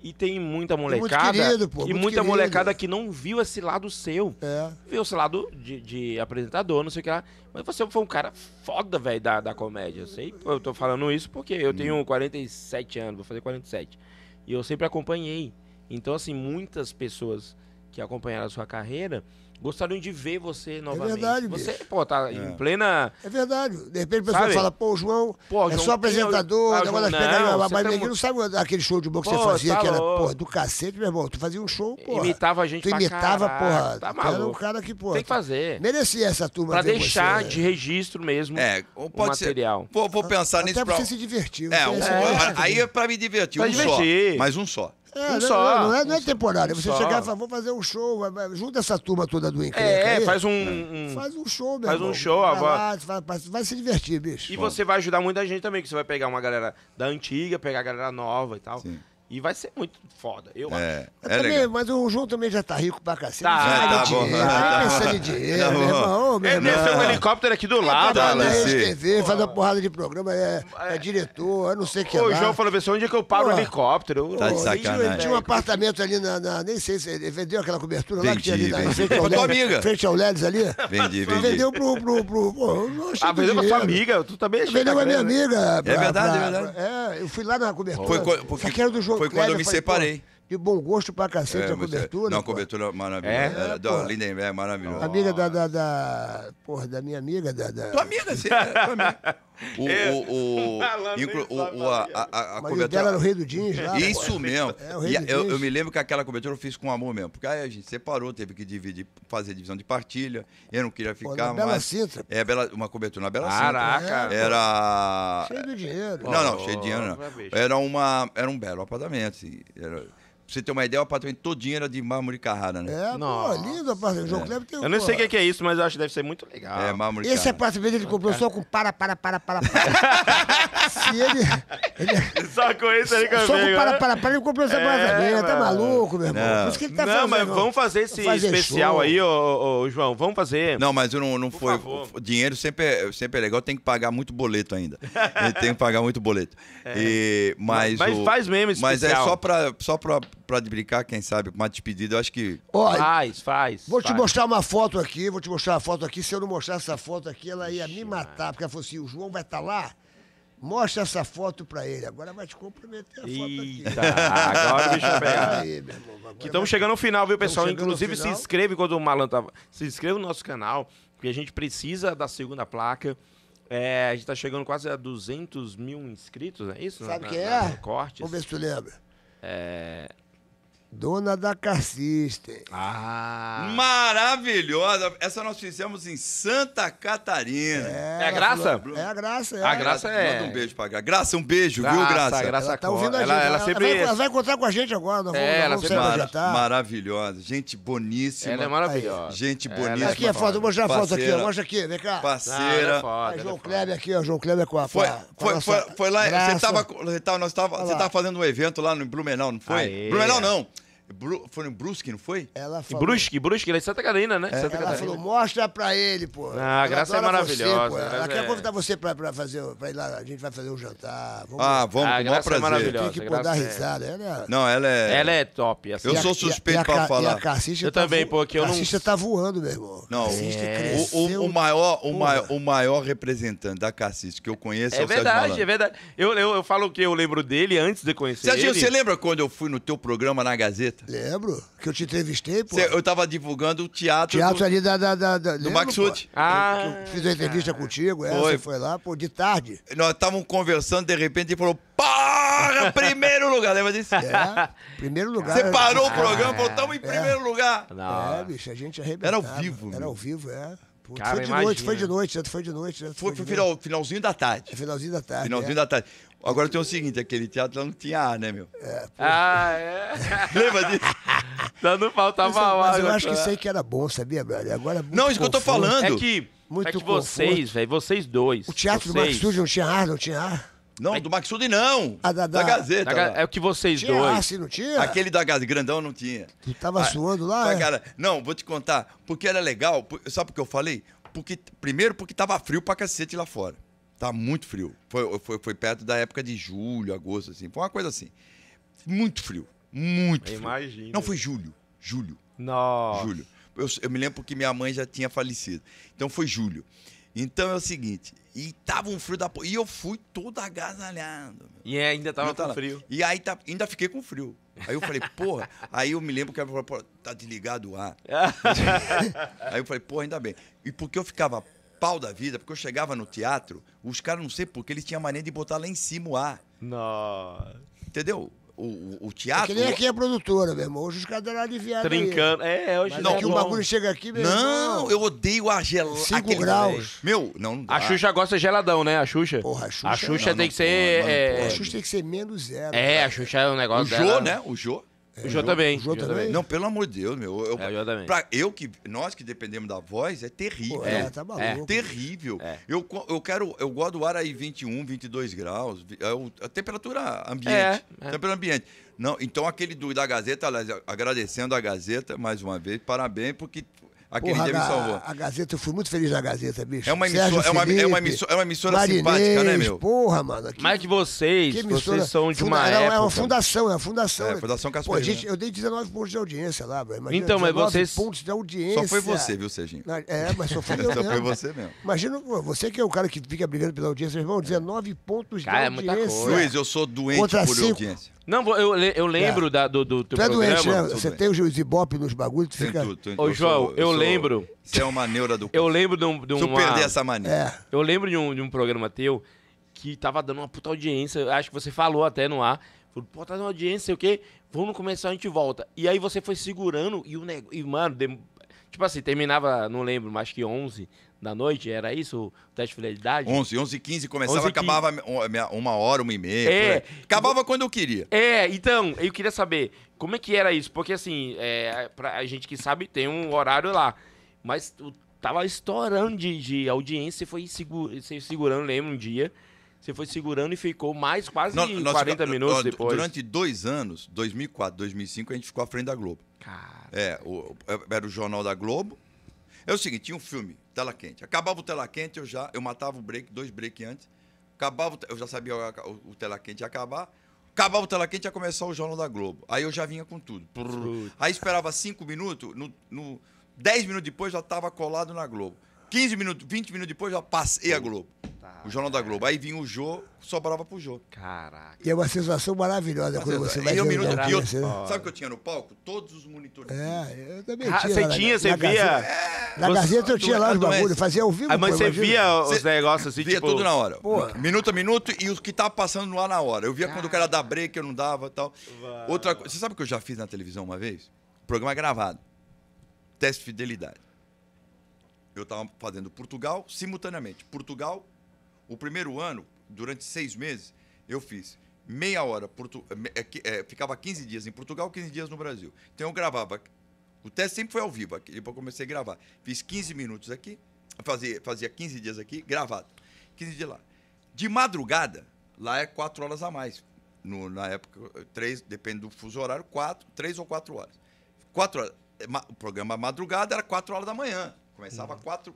E tem muita molecada. Muito querido, pô, e muita querido. molecada que não viu esse lado seu. É. Viu esse lado de, de, apresentador, não sei o que lá. Mas você foi um cara foda, velho, da, da comédia. Eu sei, eu tô falando isso porque eu hum. tenho 47 anos, vou fazer 47. E eu sempre acompanhei. Então, assim, muitas pessoas que acompanharam a sua carreira Gostariam de ver você é novamente. É verdade, Você, bicho. pô, tá é. em plena. É verdade. De repente o pessoal sabe? fala, pô, João, pô, é João, só apresentador, eu... ah, negócio das pegadinhas. Mas tá... ninguém não sabe aquele show de boa que você fazia, tá que era, pô, do cacete, meu irmão. Tu fazia um show, pô. Imitava a gente, Tu imitava, porra. Tá maluco. Era um cara que, pô. Tem que fazer. Merecia essa turma. Pra deixar você, de registro mesmo. É, pode o material. Ser. Vou, vou pensar nisso. Até pra você se divertir. É, um... É assim. aí é pra me divertir. Pra um divertir. só. Mais um só. É, um não, é, só. Não é, não é um temporária. Você só. chegar e vou fazer um show, junta essa turma toda do encrenca. É, aí. faz um, é. um, Faz um show, meu Faz irmão. um show vai agora. Lá, vai, vai, vai, se divertir, bicho. E Bom. você vai ajudar muita gente também, que você vai pegar uma galera da antiga, pegar a galera nova e tal. Sim. E vai ser muito foda, eu é, acho. É também, mas o João também já tá rico pra cacete. Tá, tá, tá bom, dinheiro, tá, dinheiro, tá meu irmão. Meu é, é um helicóptero aqui do é, lado. Tá na TV, é, faz uma porrada de programa, é, é, é diretor, eu não sei o que O lá. João falou assim, onde é que eu paro o helicóptero? Tá de sacanagem. Ele tinha um apartamento ali na, na, nem sei se ele vendeu aquela cobertura vendi, lá que tinha ali na frente ao Ledes. Amiga. Frente ao Ledes ali. Vendi, vendi. Vendeu pro... pro, pro, pro ah, vendeu pra sua amiga, tu também Vendeu pra minha amiga. É verdade, é verdade. É, eu fui lá na cobertura. Foi, porque... do João foi quando eu me separei de bom gosto pra cacete é, a é- cobertura. Não, a né, cobertura é maravilhosa. É, é, é da Lindenberg, maravilhosa. Amiga da, da, da. Porra, da minha amiga. Da, da... Tua amiga, sim. tua amiga. O, é. (laughs) o, o, inclu, o, a, a, a cobertura. era o Rei do Jeans lá. Isso mesmo. É, eu, eu me lembro que aquela cobertura eu fiz com amor mesmo. Porque aí a gente separou, teve que dividir, fazer divisão de partilha. Eu não queria ficar. Pô, na Bela mas... É, bela, uma cobertura na Bela Caraca. Caraca. Era. Cheio de dinheiro. Não, não, cheio de dinheiro. Não. Era, uma, era um belo apartamento. Assim. Era Pra você ter uma ideia, o apartamento todinho era de mármore Carrara, né? É, Nossa. pô, lindo apartamento. O João é. Kleber tem Eu não sei o é que é isso, mas eu acho que deve ser muito legal. É, mármore Esse Carrara. apartamento ele comprou só com para, para, para, para, para. (laughs) Se ele, ele... (laughs) Só com isso ele comprou. Só com para, né? para, para, ele comprou esse é, apartamento. Tá maluco, meu irmão? Não. que ele tá não, fazendo. Não, mas vamos fazer esse fazer especial show. aí, ô, ô, João. Vamos fazer. Não, mas não, não foi. Dinheiro sempre é, sempre é legal, tem que pagar muito boleto ainda. (laughs) tem que pagar muito boleto. É. E, mas mas o... faz mesmo esse Mas é especial. é só pra. Só pra de brincar, quem sabe, com uma despedida, eu acho que. Olha, faz, faz. Vou faz. te mostrar uma foto aqui, vou te mostrar uma foto aqui. Se eu não mostrar essa foto aqui, ela ia Ixi, me matar, porque ela falou assim: o João vai estar tá lá. Mostra essa foto pra ele. Agora vai te comprometer a foto Eita, aqui. agora deixa eu pegar. que estamos chegando ao final, viu, pessoal? Inclusive, se inscreve quando o Malandro tava. Tá- se inscreve no nosso canal, porque a gente precisa da segunda placa. É, a gente tá chegando quase a 200 mil inscritos, é isso? Sabe na, quem na, é? Cortes. Vamos ver se tu lembra. É... Dona da Cassista. Ah! Maravilhosa! Essa nós fizemos em Santa Catarina. É, é a Graça? É a Graça, é. A Graça é. Manda um beijo pra Graça. Graça, um beijo, graça, viu, Graça? Graça ela tá ouvindo a ela, gente. Ela, ela sempre... vai, ela vai encontrar com a gente agora. Nós é, ela vamos sempre... Mara... Maravilhosa. Gente boníssima. Ela é maravilhosa. Gente é boníssima. Aqui é foto, vou mostrar a foto aqui. Mostra aqui, vem cá. Parceira. Ah, é João Kleber aqui, ó. João Kleber com a Foi, foi, foi, foi lá, graça. você tava, nós tava, você tava fazendo um evento lá no Blumenau, não foi? Aê. Blumenau não. Bru, foi em Brusque, não foi? Ela falou. Brusque, Brusque, ela é de Santa Catarina, né? É, Santa ela Catarina. falou, mostra pra ele, pô. Ah, a graça é maravilhosa. Você, né, Ela quer convidar você pra, pra, fazer, pra ir lá, a gente vai fazer um jantar. Vamos ah, vamos, ah, com o maior é prazer. É maravilhosa, Tem que pô, dar é. risada. Ela é... Né? Não, ela é... Ela é top. Assim. Eu a, sou suspeito a, pra a, falar. eu tá também, vo... porque eu não... A tá voando, meu irmão. Não, é. o, o, o, maior, o, maior, o maior representante da Cassista que eu conheço é, o é verdade, Sérgio Malandro. É verdade, é verdade. Eu, eu, falo que eu lembro dele antes de conhecer Sérgio, ele. Sérgio, você lembra quando eu fui no teu programa na Gazeta? Lembro. Que eu te entrevistei, pô. Cê, eu tava divulgando o teatro. Teatro do, ali da. da, da, da do Max Ah. Eu, eu ah. fiz a entrevista contigo, é, foi. você foi lá, pô, de tarde. Nós estávamos conversando, de repente, e falou: para! (laughs) Primeiro lugar, lembra disso? É, primeiro lugar. Você parou o ah, programa falou: estamos em é, primeiro lugar. Não. É, bicho, a gente arrebentou. É Era ao vivo. Era ao vivo, é. Cara, foi de noite, foi de noite, né? foi de noite. Né? Foi, foi, foi final, finalzinho da tarde. É finalzinho da tarde. Finalzinho é. da tarde. Agora tem o seguinte, aquele teatro lá não tinha ar, né, meu? É, ah, é? (laughs) Lembra disso? Então (laughs) não faltava mas, ar. Mas eu acho que isso aí que era bom, sabia, brother? Agora é Não, isso que eu tô falando. É que, muito é que vocês, velho, vocês dois. O teatro vocês. do Marcos não tinha ar, não tinha ar? Não, do Maxud não. A ah, da, da, da Gazeta. Da, é o que vocês tinha dois. Arce, ah, não tinha? Aquele da Gazeta, grandão não tinha. Tu tava ah, suando lá, é? cara, Não, vou te contar. Porque era legal. Sabe por que eu falei? Porque, primeiro, porque tava frio pra cacete lá fora. Tá muito frio. Foi, foi, foi perto da época de julho, agosto, assim. Foi uma coisa assim. Muito frio. Muito frio. Imagina. Não, foi julho. Julho. Nossa. Julho. Eu, eu me lembro que minha mãe já tinha falecido. Então foi julho. Então é o seguinte, e tava um frio da porra. E eu fui todo agasalhado. E ainda tava com frio. E aí tá, ainda fiquei com frio. Aí eu falei, porra. (laughs) Aí eu me lembro que ela falou, porra, tá desligado o ar. (laughs) aí eu falei, porra, ainda bem. E porque eu ficava pau da vida, porque eu chegava no teatro, os caras, não sei porquê, eles tinham mania de botar lá em cima o ar. Nossa. Entendeu? o, o teatro. É que nem aqui é produtora, meu irmão. Hoje os caras deram viagem. Trincando. Aí. É, é, hoje Mas não. É que o bagulho chega aqui, meu Não, eu odeio a gelada. 5 graus. Meu, não, não dá. A Xuxa gosta de geladão, né? A Xuxa. Porra, a Xuxa. A Xuxa não, tem não, que ser. Não, é, é... A Xuxa tem que ser menos zero. É, cara. a Xuxa é um negócio. O Jô, né? né? O Jô. É, o Jô também. O Jô também. Não, pelo amor de Deus, meu. Eu, é, o Jô também. Pra, eu que, nós que dependemos da voz, é terrível. Pô, é, tá é. maluco. É. Terrível. É. Eu, eu quero, eu gosto do ar aí 21, 22 graus, a, é a temperatura ambiente. É, é, Temperatura ambiente. Não, então aquele do, da Gazeta, aliás, agradecendo a Gazeta mais uma vez, parabéns, porque Aquele Porra, dia me salvou. A, Gazeta, eu fui muito feliz na Gazeta, bicho. É uma emissora, é uma, é uma emissora, é uma emissora simpática, né, meu? Porra, mano. Que, Mas que vocês, que vocês são de funda, uma época. É uma fundação, é uma fundação. É, Fundação Casper. Pô, gente, eu dei 19 pontos de audiência lá, bro. Imagina, então, mas vocês. pontos de audiência. Só foi você, viu, Serginho? É, mas só foi (laughs) só foi você né? mesmo. Imagina, você que é o cara que fica brigando pela audiência, irmão, 19 pontos cara, de é audiência. muita coisa. Luiz, eu sou doente Contra por cinco. audiência. Não, eu, eu é. lembro é. da, do, do teu tu programa. É doente, né? Você tem tem os ibope nos bagulhos, tu fica... Tudo, Ô, eu João, sou, eu, lembro... Você é uma neura do... (laughs) Eu lembro de um... De uma... Se eu perder essa mania. É. Eu lembro de um, de um programa teu que tava dando uma puta audiência, acho que você falou até no ar, falou, pô, tá dando audiência, sei o quê, vamos começar, a gente volta. E aí você foi segurando e o negócio... E, mano, de... tipo assim, terminava, não lembro, mais que 11 da noite, era isso o teste de fidelidade? 11, 11 15 começava, 11, 15. acabava uma hora, uma e meia. É, acabava quando eu queria. É, então, eu queria saber como é que era isso, porque assim, é, pra, a gente que sabe tem um horário lá, mas tava estourando de, de audiência, foi segura, segurando, lembro um dia. Você foi segurando e ficou mais quase não, 40 fica, minutos depois. Durante dois anos, 2004, 2005, a gente ficou à frente da Globo. Cara. É, o, era o Jornal da Globo, é o seguinte, tinha um filme, tela quente. Acabava o tela quente, eu já eu matava o break, dois break antes. Acabava, eu já sabia o, o tela quente ia acabar. Acabava o tela quente, ia começar o Jornal da Globo. Aí eu já vinha com tudo. Aí esperava cinco minutos, no, no, dez minutos depois já estava colado na Globo. 15 minutos, 20 minutos depois já passei a Globo. O Jornal da Globo. Aí vinha o Jô, sobrava pro Jô. Caraca. E é uma sensação maravilhosa Mas quando você vai ver um minuto, eu, eu, Sabe o que eu tinha no palco? Todos os monitores. É, eu também ah, tinha. Você tinha, você via. É, na Gazeta eu tinha lá os bagulhos, fazia ao vivo. Ah, mas pô, você imagina. via os negócios assim, via tipo... tudo na hora. Porra. Minuto a minuto e o que tava tá passando lá na hora. Eu via quando o cara dá break, eu não dava e tal. Outra coisa, você sabe o que eu já fiz na televisão uma vez? Programa é gravado. Teste de fidelidade. Eu tava fazendo Portugal simultaneamente. Portugal, o primeiro ano, durante seis meses, eu fiz meia hora, Portu... É, é, ficava 15 dias em Portugal, 15 dias no Brasil. Então eu gravava. O teste sempre foi ao vivo, aqui, depois eu comecei a gravar. Fiz 15 minutos aqui, fazia, fazia 15 dias aqui, gravado. 15 dias lá. De madrugada, lá é 4 horas a mais. No, na época, 3, depende do fuso horário, 4, 3 ou 4 horas. 4 horas. É o programa madrugada era 4 horas da manhã. Começava 4.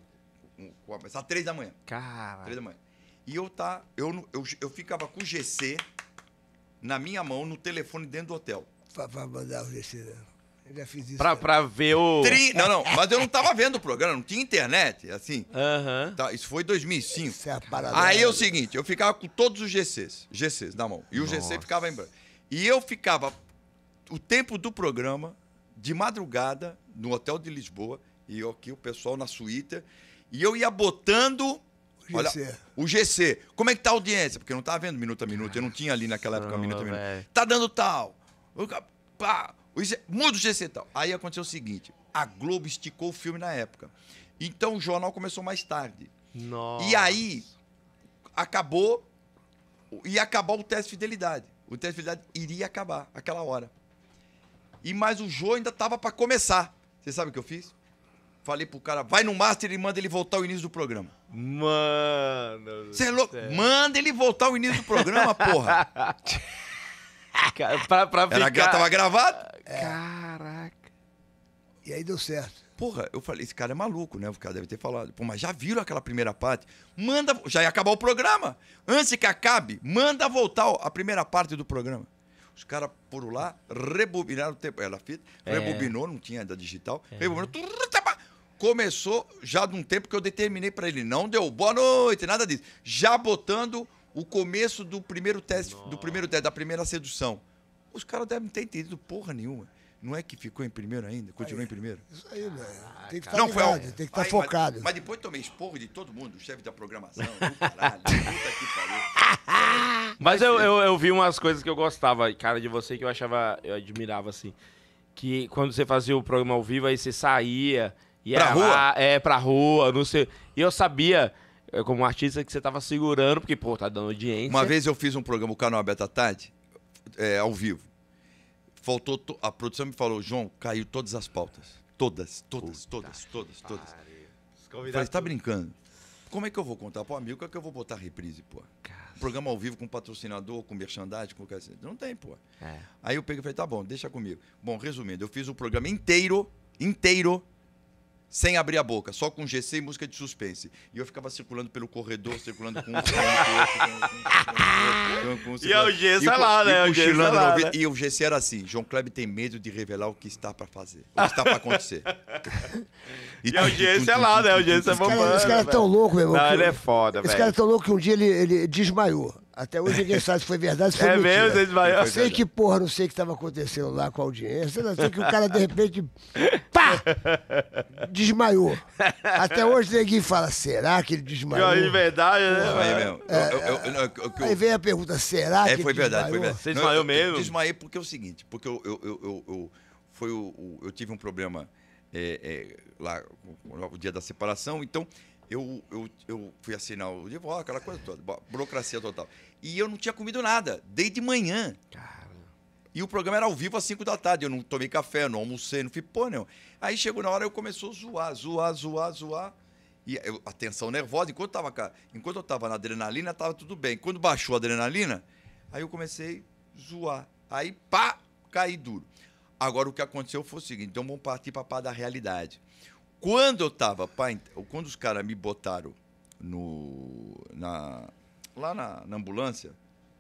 Começava 3 da manhã. Caralho. 3 da manhã. E eu, tá, eu, eu, eu ficava com o GC na minha mão, no telefone dentro do hotel. Pra, mandar o GC, né? Eu já fiz isso. Pra, pra ver o. Tri... Não, não, mas eu não tava vendo o programa, não tinha internet, assim. Uhum. Tá, isso foi 2005. Isso é Aí é o seguinte, eu ficava com todos os GCs, GCs na mão. E Nossa. o GC ficava em branco. E eu ficava o tempo do programa, de madrugada, no hotel de Lisboa, e aqui o pessoal na suíte, e eu ia botando o GC. Olha, o GC. Como é que tá a audiência? Porque eu não tava vendo minuto a minuto. Eu não tinha ali naquela época não, minuto a minuto. Véio. Tá dando tal. Pá, muda o GC tal. Aí aconteceu o seguinte: a Globo esticou o filme na época. Então o jornal começou mais tarde. Nossa. E aí acabou. e acabou o teste de fidelidade. O teste de fidelidade iria acabar aquela hora. E mais o jogo ainda tava para começar. Você sabe o que eu fiz? Falei pro cara, vai no master e manda ele voltar ao início do programa. Mano. Você é louco? Manda ele voltar ao início do programa, porra. (laughs) pra, pra Era, ficar... Tava gravado? Ah, é. Caraca. E aí deu certo. Porra, eu falei, esse cara é maluco, né? O cara deve ter falado. Pô, mas já viram aquela primeira parte? Manda. Já ia acabar o programa. Antes que acabe, manda voltar a primeira parte do programa. Os caras por lá rebobinaram o tempo. Era fita, é. rebobinou, não tinha da digital. É. Rebobinou. Turr, começou já de um tempo que eu determinei para ele, não deu boa noite, nada disso. Já botando o começo do primeiro teste, Nossa. do primeiro teste, da primeira sedução. Os caras devem ter entendido porra nenhuma. Não é que ficou em primeiro ainda? Continuou aí, em primeiro? Isso aí, velho. Né? Tem que estar tá ligado, foi, tem que estar tá focado. Mas, mas, depois tomei esporro de todo mundo, o chefe da programação, do caralho, (laughs) puta que pariu. (laughs) Mas eu, eu, eu vi umas coisas que eu gostava, cara, de você, que eu achava, eu admirava, assim. Que quando você fazia o programa ao vivo, aí você saía e pra rua? é, pra rua, não sei. E eu sabia, é, como artista, que você tava segurando, porque, pô, tá dando audiência. Uma vez eu fiz um programa, o canal Aberto à Tarde, é, ao vivo. Faltou. To... A produção me falou, João, caiu todas as pautas. Todas, todas, Puta todas, todas, todas. todas. Falei, tá brincando. Como é que eu vou contar pro amigo? Como é que eu vou botar reprise, pô? Programa ao vivo com patrocinador, com merchandising, com cacete. Não tem, pô. É. Aí eu peguei e falei, tá bom, deixa comigo. Bom, resumindo, eu fiz o programa inteiro, inteiro, sem abrir a boca, só com GC e música de suspense. E eu ficava circulando pelo corredor, circulando com um, com outro, com E o GC lá, né? E, o GC lá, né? e o GC era assim, João Kleber tem medo de revelar o que está para fazer, o que está para acontecer. E, a audiência lá, né? A audiência é bombando. Esse cara é tão louco, meu irmão. Não, ele é foda, velho. Esse cara é tão louco que um dia ele desmaiou. Até hoje ninguém sabe se foi verdade se foi é mentira. É mesmo, desmaiou. Sei que porra, não sei o que estava acontecendo lá com a audiência, não sei que o cara de repente, pá, desmaiou. Até hoje ninguém fala, será que ele desmaiou? É verdade, né? é mesmo. eu, aí vem a pergunta, será é, que foi verdade, desmaiou? Foi verdade, Você desmaiou não, mesmo? desmaiei porque é o seguinte, porque eu, eu, eu, foi o, o, eu tive um problema é, é lá, no dia da separação, então eu, eu, eu fui assinar o divórcio, aquela coisa toda, burocracia total. E eu não tinha comido nada, desde manhã. E o programa era ao vivo às 5 da tarde. Eu não tomei café, não almocei, não fui pô, não. Aí chegou na hora, eu começou a zoar, zoar, zoar, zoar. E eu, a tensão nervosa, enquanto, tava, enquanto eu tava na adrenalina, tava tudo bem. Quando baixou a adrenalina, aí eu comecei a zoar. Aí, pá, caí duro. Agora, o que aconteceu foi o seguinte, então vamos partir para a da realidade. Quando eu tava, pá, quando os caras me botaram no, na, lá na, na ambulância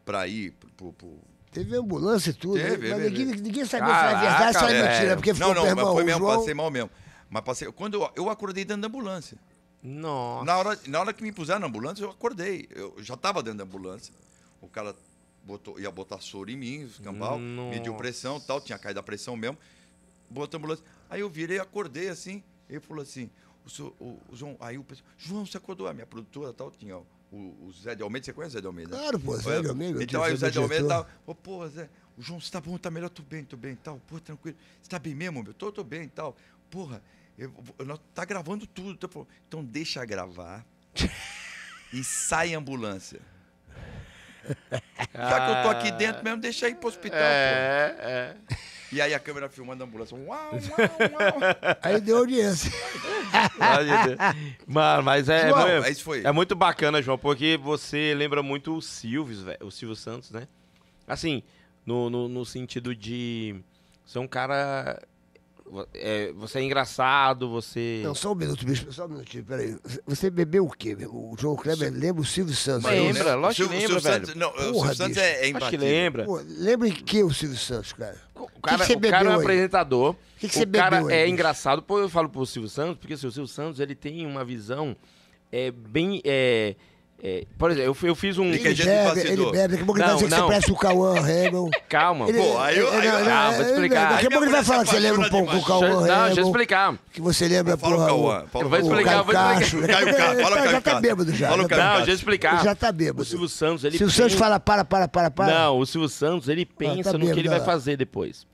para ir pro, pro, Teve ambulância e tudo. Teve, mas ninguém, ninguém sabia Caraca, se era verdade, só era mentira. Porque ficou não, não, mas foi mesmo, João... passei mal mesmo. Mas passei. Quando eu, eu acordei dentro da ambulância. Nossa. Na hora, na hora que me puseram na ambulância, eu acordei. Eu já estava dentro da ambulância. O cara botou, ia botar soro em mim, cambal mediu pressão tal, tinha caído a pressão mesmo. Botou a ambulância. Aí eu virei, acordei assim. Ele falou assim: o, senhor, o, João, aí o pessoal, João, você acordou? A minha produtora tal, tinha o, o Zé de Almeida, você conhece o Zé de Almeida? Né? Claro, pô, Zé de Almeida. Então aí o Zé de Almeida tal, ô, pô, Zé, o João, você tá bom, tá melhor, tô bem, tô bem, tal, pô, tranquilo, você tá bem mesmo, meu? Tô, tô bem, tal. Porra, eu, eu, tá gravando tudo, então, então deixa gravar e sai ambulância. Já que eu tô aqui ah. dentro mesmo, deixa ir pro hospital, é, pô. É, é. E aí a câmera filmando a ambulância. Uau, uau, uau. (laughs) Aí deu audiência. Mano, mas é, João, isso foi. é muito bacana, João, porque você lembra muito o Silvio, o Silvio Santos, né? Assim, no, no, no sentido de é um cara é, você é engraçado, você. Não, só um minuto, bicho, só um minutinho, peraí. Você bebeu o quê, meu? O João Kleber lembra o Silvio Santos? Lembra, lógico que lembra, velho. Santos, não, Porra, o Silvio Santos é, é Acho que lembra. Pô, lembra em que o Silvio Santos, cara? O cara, que que o cara é um apresentador. Que que o cara é aí, engraçado. Pô, eu falo pro Silvio Santos, porque assim, o Silvio Santos ele tem uma visão é, bem. É, é, por exemplo, eu, eu fiz um. Ele bebe, ele bebe. Daqui a pouco ele vai dizer que você parece o Cauã Hamilton. Calma. Ele, Pô, aí eu. Aí, não, vou explicar. Daqui a pouco ele vai falar que você lembra um é pouco o Cauã Hamilton. Não, deixa eu explicar. Que você lembra, o Cauã. Eu vou explicar, vou explicar. Caio Castro. Tá, tá o Já tá bêbado já. Não, deixa eu explicar. Já tá bêbado. O Silvio Santos, ele. Silvio Santos fala para, para, para, para. Não, o Silvio Santos, ele ah, tá pensa no que ele vai fazer depois.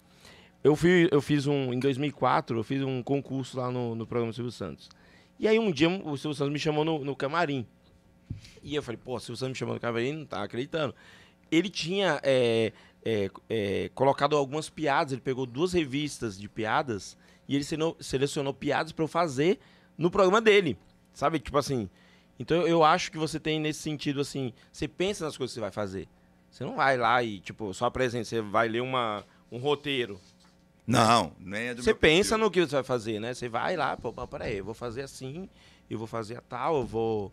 Eu, fui, eu fiz um. Em 2004, eu fiz um concurso lá no, no programa Silvio Santos. E aí um dia o Silvio Santos me chamou no, no camarim. E eu falei, pô, se você me chamando Cavaleirinho, não tá acreditando. Ele tinha é, é, é, colocado algumas piadas, ele pegou duas revistas de piadas e ele selecionou, selecionou piadas para eu fazer no programa dele. Sabe? Tipo assim. Então eu acho que você tem nesse sentido, assim, você pensa nas coisas que você vai fazer. Você não vai lá e, tipo, só apresenta, você vai ler uma, um roteiro. Não, nem é do Você pensa perfil. no que você vai fazer, né? Você vai lá, pô, peraí, eu vou fazer assim, eu vou fazer a tal, eu vou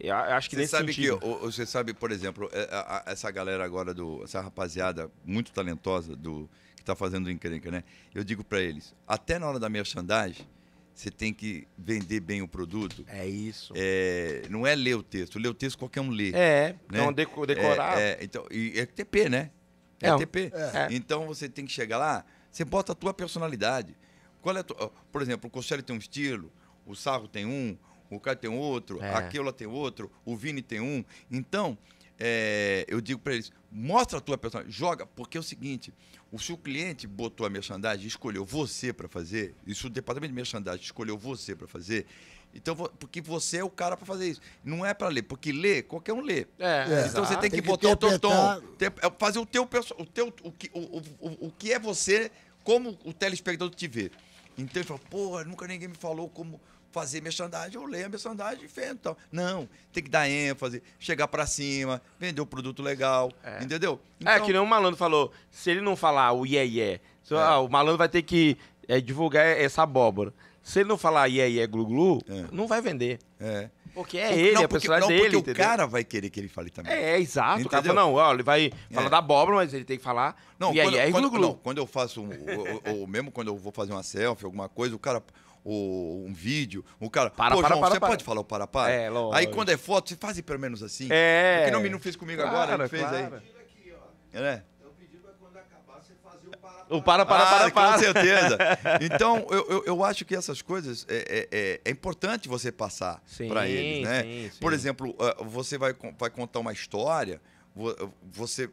eu acho que você nesse sabe sentido... que você sabe, por exemplo, é, essa galera agora do essa rapaziada muito talentosa do que está fazendo o encrenca, né? Eu digo para eles, até na hora da merchandising, você tem que vender bem o produto. É isso. É, não é ler o texto, ler o texto qualquer um lê. É, né? não decorar. É, é, então, e é TP, né? É, TP. É. É. Então você tem que chegar lá, você bota a tua personalidade. Qual é a tua, por exemplo, o Conselho tem um estilo, o Sarro tem um, o Caio tem outro, é. a Keula tem outro, o Vini tem um. Então, é, eu digo para eles, mostra a tua personalidade, joga, porque é o seguinte, o seu cliente botou a merchandising, escolheu você para fazer, isso o departamento de merchandising escolheu você para fazer, então, porque você é o cara para fazer isso. Não é para ler, porque ler, qualquer um lê. É, então exato. você tem que, tem que botar o teu tom, é, fazer o teu, o, teu o, que, o, o, o que é você, como o telespectador te vê. Então ele fala, porra, nunca ninguém me falou como fazer merchandising, eu leio a merchandising e vendo. Então. Não, tem que dar ênfase, chegar para cima, vender o um produto legal, é. entendeu? Então, é, que então nem o malandro falou, se ele não falar o iê iê é. ah, o malandro vai ter que é, divulgar essa abóbora. Se ele não falar iê iê glu, glu, é. não vai vender. É. Porque é ele, não, porque, a pessoa não, dele. Porque entendeu? o cara vai querer que ele fale também. É, é exato. Entendeu? O cara fala, não, ó, ele vai é. falar é. da abóbora, mas ele tem que falar. Não, e quando, não, quando eu faço, um, ou, ou, ou, mesmo quando eu vou fazer uma selfie, alguma coisa, o cara, ou um vídeo, o cara. Para, Pô, para, João, para, você para. pode falar o para, para? É, lógico. Aí quando é foto, você faz pelo menos assim. É. Porque não me não fez comigo claro, agora, ele fez claro. aí. É. Né? O para, para, para, ah, para. Com certeza. (laughs) Então, eu, eu, eu, acho que essas coisas é, é, é, é importante você passar para eles, né? Sim, sim. Por exemplo, ah, você vai, vai contar uma história, você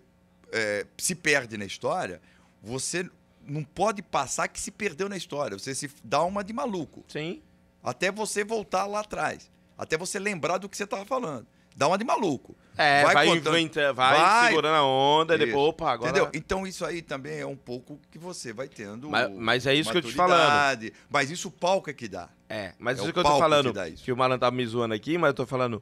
é, se perde na história, você não pode passar que se perdeu na história. Você se dá uma de maluco. Sim. Até você voltar lá atrás. Até você lembrar do que você estava falando. Dá uma de maluco. É, vai, vai, contando, vai, vai segurando a onda, isso. depois, opa, agora. Entendeu? Então isso aí também é um pouco que você vai tendo. Mas, mas é isso que eu te falando. Mas isso o palco é que dá. É, mas é isso que eu tô falando. Que, que o Malan tá me zoando aqui, mas eu tô falando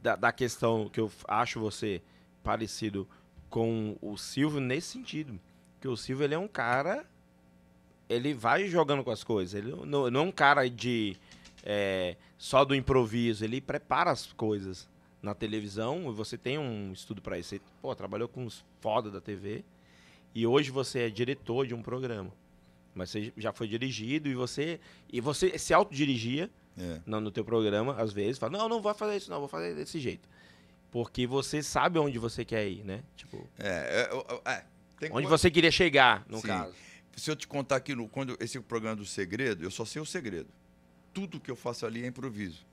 da, da questão que eu acho você parecido com o Silvio nesse sentido que o Silva ele é um cara. Ele vai jogando com as coisas. Ele não, não é um cara de. É, só do improviso. Ele prepara as coisas na televisão. Você tem um estudo para isso. Você pô, trabalhou com os foda da TV. E hoje você é diretor de um programa. Mas você já foi dirigido e você. E você se autodirigia é. no, no teu programa, às vezes, fala, não, não vou fazer isso, não, vou fazer desse jeito. Porque você sabe onde você quer ir, né? Tipo... É, é, é tem Onde você queria chegar, no Sim. caso. Se eu te contar aqui, quando esse é programa do segredo, eu só sei o segredo. Tudo que eu faço ali é improviso.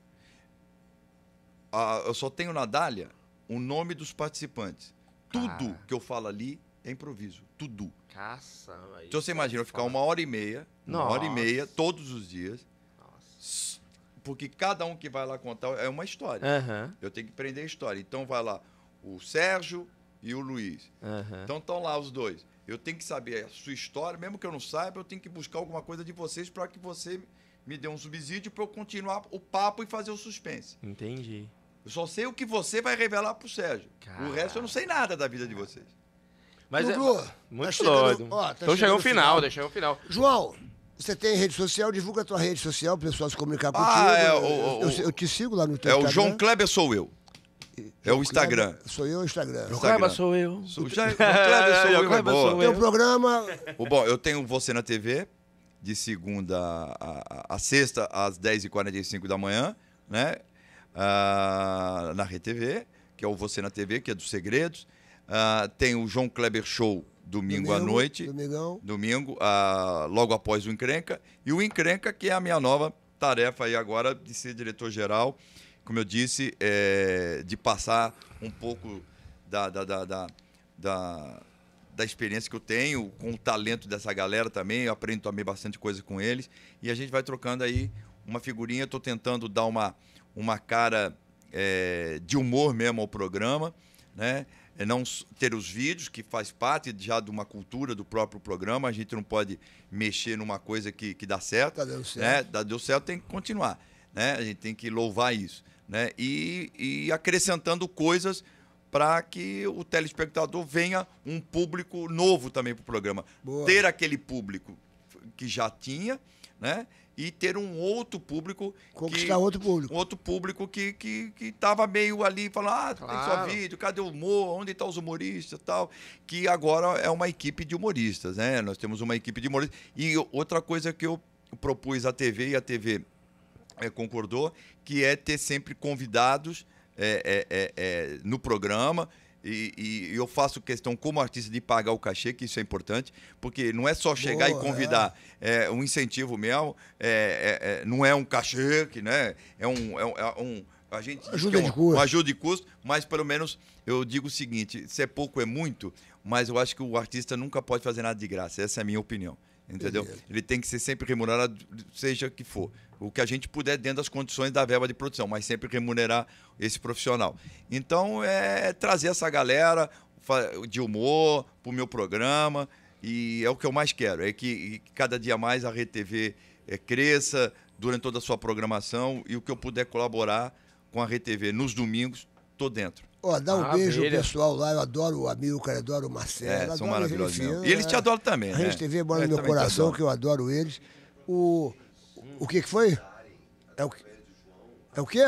Ah, eu só tenho na Dália o nome dos participantes. Tudo ah. que eu falo ali é improviso. Tudo. Caçamba. Então você é imagina eu ficar uma hora e meia, Nossa. uma hora e meia, todos os dias. Nossa. Porque cada um que vai lá contar é uma história. Uhum. Eu tenho que prender a história. Então vai lá o Sérgio, e o Luiz. Uhum. Então estão lá os dois. Eu tenho que saber a sua história, mesmo que eu não saiba, eu tenho que buscar alguma coisa de vocês para que você me dê um subsídio para eu continuar o papo e fazer o suspense. Entendi. Eu só sei o que você vai revelar pro Sérgio. O resto eu não sei nada da vida de vocês. Mas Dudu, é muito tá doido. tá então chegou o final, final. chegou o final. João, você tem rede social? Divulga a tua rede social para o pessoal se comunicar ah, É, o, eu, o, eu, eu, te sigo lá no Twitter. É o João Kleber sou eu. É o Instagram. sou eu o Instagram. O Kleber sou eu. Sou, já, o Kleber sou (laughs) eu, é, O Kleber sou eu. Tem um programa. O, bom, eu tenho Você na TV, de segunda a, a, a sexta, às 10h45 da manhã, né? Ah, na RedeTV, que é o Você na TV, que é dos segredos. Ah, tem o João Kleber Show, domingo, domingo à noite. Domingão. Domingo, ah, logo após o Encrenca. E o Encrenca, que é a minha nova tarefa aí agora de ser diretor-geral como eu disse, é, de passar um pouco da, da, da, da, da experiência que eu tenho, com o talento dessa galera também. Eu aprendo também bastante coisa com eles. E a gente vai trocando aí uma figurinha. Estou tentando dar uma, uma cara é, de humor mesmo ao programa, né? É não ter os vídeos, que faz parte já de uma cultura do próprio programa. A gente não pode mexer numa coisa que, que dá certo. Tá deu né? certo. Né? Dá, deu certo, tem que continuar. Né? A gente tem que louvar isso né? e, e acrescentando coisas para que o telespectador venha um público novo também para o programa. Boa. Ter aquele público que já tinha, né? E ter um outro público. Conquistar que, outro público. Um outro público que estava que, que tava meio ali, falando: ah, claro. tem só vídeo, cadê o humor? Onde estão tá os humoristas tal? Que agora é uma equipe de humoristas, né? Nós temos uma equipe de humoristas. E outra coisa que eu propus à TV e a TV é, eh, concordou que é ter sempre convidados é, é, é, é, no programa. E, e, eu faço questão, como artista, de pagar o cachê, que isso é importante, porque não é só chegar Boa, e convidar. É. é. um incentivo mesmo, é, não é um cachê, que, né? É um. É um, a gente ajuda, de um, custo. Um ajuda de custo, mas pelo menos eu digo o seguinte: se é pouco, é muito, mas eu acho que o artista nunca pode fazer nada de graça. Essa é a minha opinião. Entendeu? Beleza. Ele tem que ser sempre remunerado, seja que for. O que a gente puder dentro das condições da verba de produção, mas sempre remunerar esse profissional. Então, é trazer essa galera de humor para o meu programa. E é o que eu mais quero, é que cada dia mais a RTV é, cresça durante toda a sua programação e o que eu puder colaborar com a RTV nos domingos, tô dentro. Ó, dá um Maravilha. beijo pro pessoal lá. Eu adoro o Amilcar, adoro o Marcelo. É, são maravilhosos. E eles te adoram também, né? A gente TV mora no meu coração, que eu adoro eles. O, o que que foi? É o, é o quê?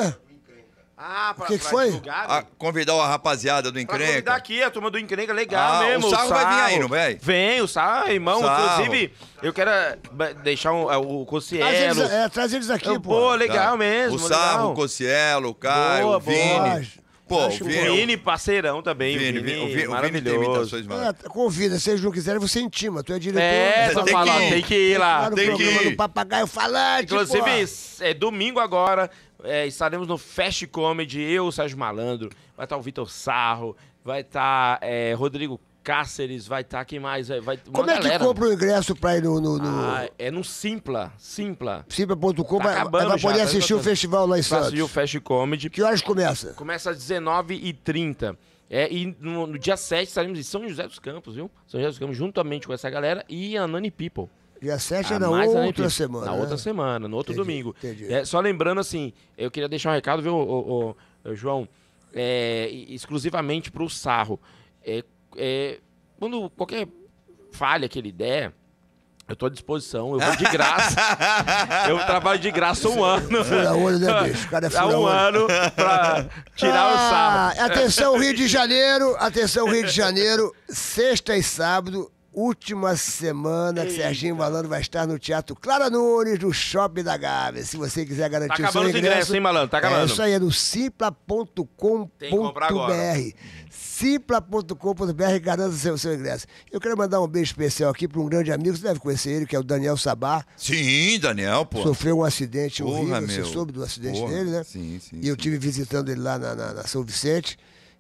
Ah, pra, o que, que foi? a, ah, convidar a rapaziada do Encrenca. Pra convidar aqui a turma do Encrenca, legal ah, mesmo. O Sarro, o sarro vai vir aí, não vai? Vem, o Sarro, ah, irmão. Sarro. Inclusive, eu quero eh, deixar um, uh, o Cossielo. Traz eles, é, traz eles aqui, eu, pô. Pô, legal tá. mesmo. O Sarro, legal. o Cossielo, o Caio, boa, o Vini. Boa. Pô, o Vini, parceirão também. Vini, Vini, o Vini, maravilhoso. Vini imitações maravilhosas. É, convida, se eles não quiserem, você intima. Tu é diretor. É, só tem falar, que ir. tem que ir lá. Tem que ir. do Papagaio Falante, Inclusive, é domingo agora, é, estaremos no Fast Comedy, eu, Sérgio Malandro, vai estar o Vitor Sarro, vai estar é, Rodrigo Cáceres, vai estar tá, quem mais? Vai, Como é que compra o ingresso pra ir no. no, no... Ah, é no Simpla. Simpla. Simpla.com tá vai, vai poder tá assistir tá o festival lá em Santos. Assistir o Fast Comedy. Que horas começa? Começa às 19h30. É, e no, no, dia 7 estaremos em São José dos Campos, viu? São José dos Campos, juntamente com essa galera e a Nani People. Dia 7 é na outra semana. Na né? outra semana, no outro entendi, domingo. Entendi. É, só lembrando assim, eu queria deixar um recado, viu, ô, ô, ô, João? É, exclusivamente pro Sarro. É, é, quando qualquer falha que ele der, eu tô à disposição, eu vou de graça. (laughs) eu trabalho de graça um ano. Fura olho, né, bicho? cara é fura um olho. ano pra tirar ah, o sarro. Atenção, Rio de Janeiro. Atenção, Rio de Janeiro. Sexta e sábado, última semana Eita. que Serginho Malandro vai estar no Teatro Clara Nunes, no Shopping da Gávea. Se você quiser garantir tá o seu ingresso... Tá ingresso, hein, Malandro? Tá acabando. É isso aí, é no simpla.com.br. simpla.com.br, garanta o seu, seu ingresso. Eu quero mandar um beijo especial aqui para um grande amigo, você deve conhecer ele, que é o Daniel Sabá. Sim, Daniel, pô. Sofreu um acidente Porra, horrível, meu. você soube do acidente Porra. dele, né? Sim, sim. E eu estive tive visitando ele lá na, na, na São Vicente.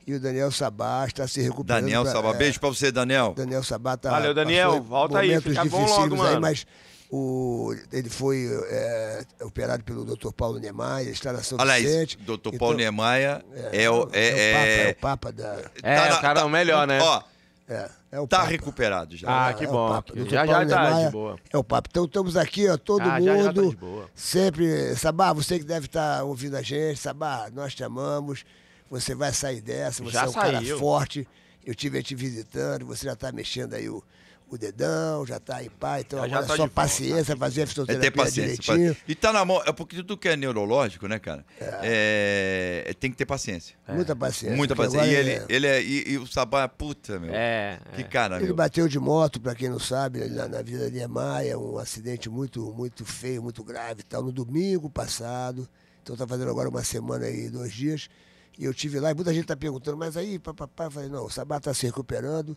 E o Daniel Sabá está se recuperando. Daniel Sabá, é, beijo para você, Daniel. Daniel Sabá tá. Valeu, Daniel, volta aí, fica bom logo, mano. Aí, mas o, ele foi é, operado pelo Dr. Paulo Niemeyer, está na São Aliás, Vicente. Dr. Então, Paulo Niemeyer é, é, o, é, é, o Papa, é, é o Papa da. É, tá o cara tá, é o melhor, né? Ó, é, é o tá Papa. recuperado já. Ah, é, que bom. Já já está de boa. É o Papa. Então estamos aqui, ó, todo ah, mundo. Já, já tá de boa. Sempre. Sabá, você que deve estar tá ouvindo a gente, Sabá, nós te amamos você vai sair dessa, você já é um saiu. cara forte. Eu tive te visitando, você já está mexendo aí o, o dedão, já está aí, pá. Então, já agora já tá é só paciência, volta. fazer a fisioterapia é ter paciência, direitinho. E tá na mão, é porque tudo que é neurológico, né, cara? É. É... tem que ter paciência. É. Muita paciência. Muita paciência. E, ele, é- ele é, e, e o Sabá, puta, meu. É. Que cara, Ele meu. bateu de moto, para quem não sabe, na, na de Maia um acidente muito, muito feio, muito grave e tal, no domingo passado. Então tá fazendo agora uma semana aí, dois dias. E eu tive lá, e muita gente está perguntando, mas aí, papapá, falei, não, o Sabá está se recuperando,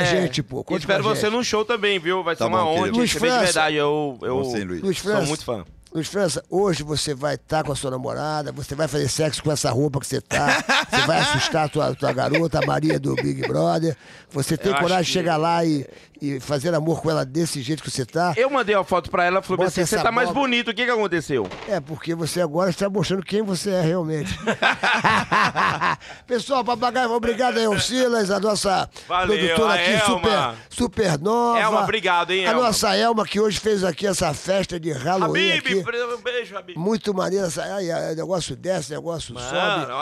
a é, gente, pô. Conte Espero você no num show também, viu? Vai tá ser tá uma honra. Luiz De verdade, eu, eu sou muito fã. Luiz França, hoje você vai estar tá com a sua namorada, você vai fazer sexo com essa roupa que você tá, você vai assustar a tua, tua garota, a Maria do Big Brother. Você tem eu coragem de chegar que... lá e, e fazer amor com ela desse jeito que você tá? Eu mandei uma foto pra ela, falou assim, você tá bola. mais bonito, o que que aconteceu? É, porque você agora está mostrando quem você é realmente. (laughs) Pessoal, papagaio, obrigado aí, Silas, a nossa Valeu, produtora aqui, super, super nova. Elma, obrigado, hein, Elma. A nossa Elma, que hoje fez aqui essa festa de Halloween Habib, aqui um beijo, Rabi. Muito maneiro essa. Ai, ai, negócio desce, negócio Mano,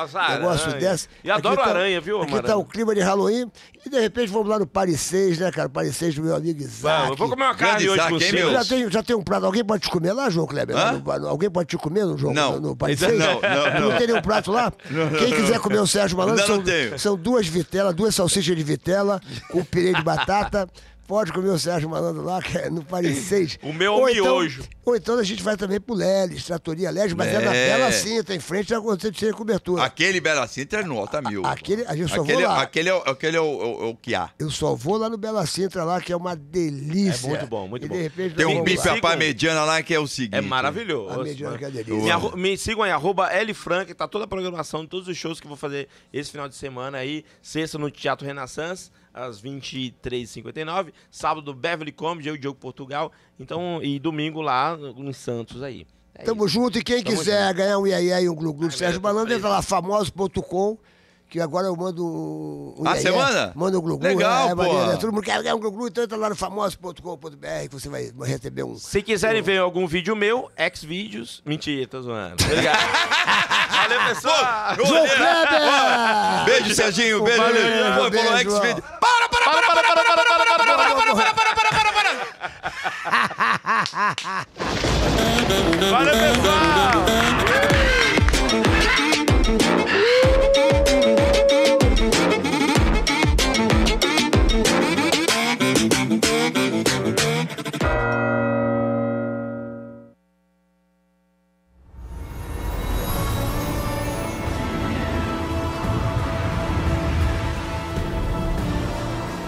sobe. É negócio desce. E aqui adoro tá, aranha, viu, Aqui aranha. tá o clima de Halloween. E de repente vamos lá no Paris 6, né, cara? Paris 6 do meu amigo Isaac. Vamos, eu vou comer uma carne hoje com hein, Já tem, já tem um prato. Alguém pode te comer lá, João Kleber? No, alguém pode te comer no João Não. No, no Paris (laughs) Não, não, não. não tem nenhum prato lá? (laughs) Não, Quem quiser comer o Sérgio Malandro, são, são duas vitelas, duas salsichas de vitela, com um de batata. (laughs) pode comer o Sérgio Malandro lá, que é no Paris O meu é ou então, miojo. Então, ou então a gente vai também pro Leles, Tratoria Leles, mas é, é na Bela Cinta, em frente à Constituição de Cobertura. Aquele Bela Cinta é nota mil. aquele, a gente só aquele, vou lá. Aquele é, aquele é o, é o, é o, que há. Eu só vou lá no Bela Cinta lá, que é uma delícia. É muito bom, muito bom. Repente, Tem um bife à parmegiana lá que é o seguinte. É maravilhoso. A mediana, né? que é delícia. Me, me sigam aí, arroba Frank, tá toda a programação, todos os shows que vou fazer esse final de semana aí, sexta no Teatro Renaissance, às 23h59. Sábado, Beverly Comedy, eu e Diogo Portugal. Então, e domingo lá em Santos aí. É Tamo isso. junto e quem Tamo quiser junto. ganhar um iaia e um glu-glu Sérgio Malandro, entra lá, famoso.com que agora eu mando o Ah, semana manda? o Glu-Glu. Legal, é, pô. É todo mundo quer ganhar é, um Glu-Glu, então entra tá lá no famoso.com.br que você vai receber um... Se quiserem um... ver algum vídeo meu, ex-vídeos... Mentira, tô zoando. Obrigado. (laughs) Valeu, pessoal. João Kleber! Beijo, Serginho. Beijo, Lili. Pô, beijo, falou X-Video. Para, para, para, para, para, para, para, para, para, para, para, para, para, para, para. Valeu, pessoal.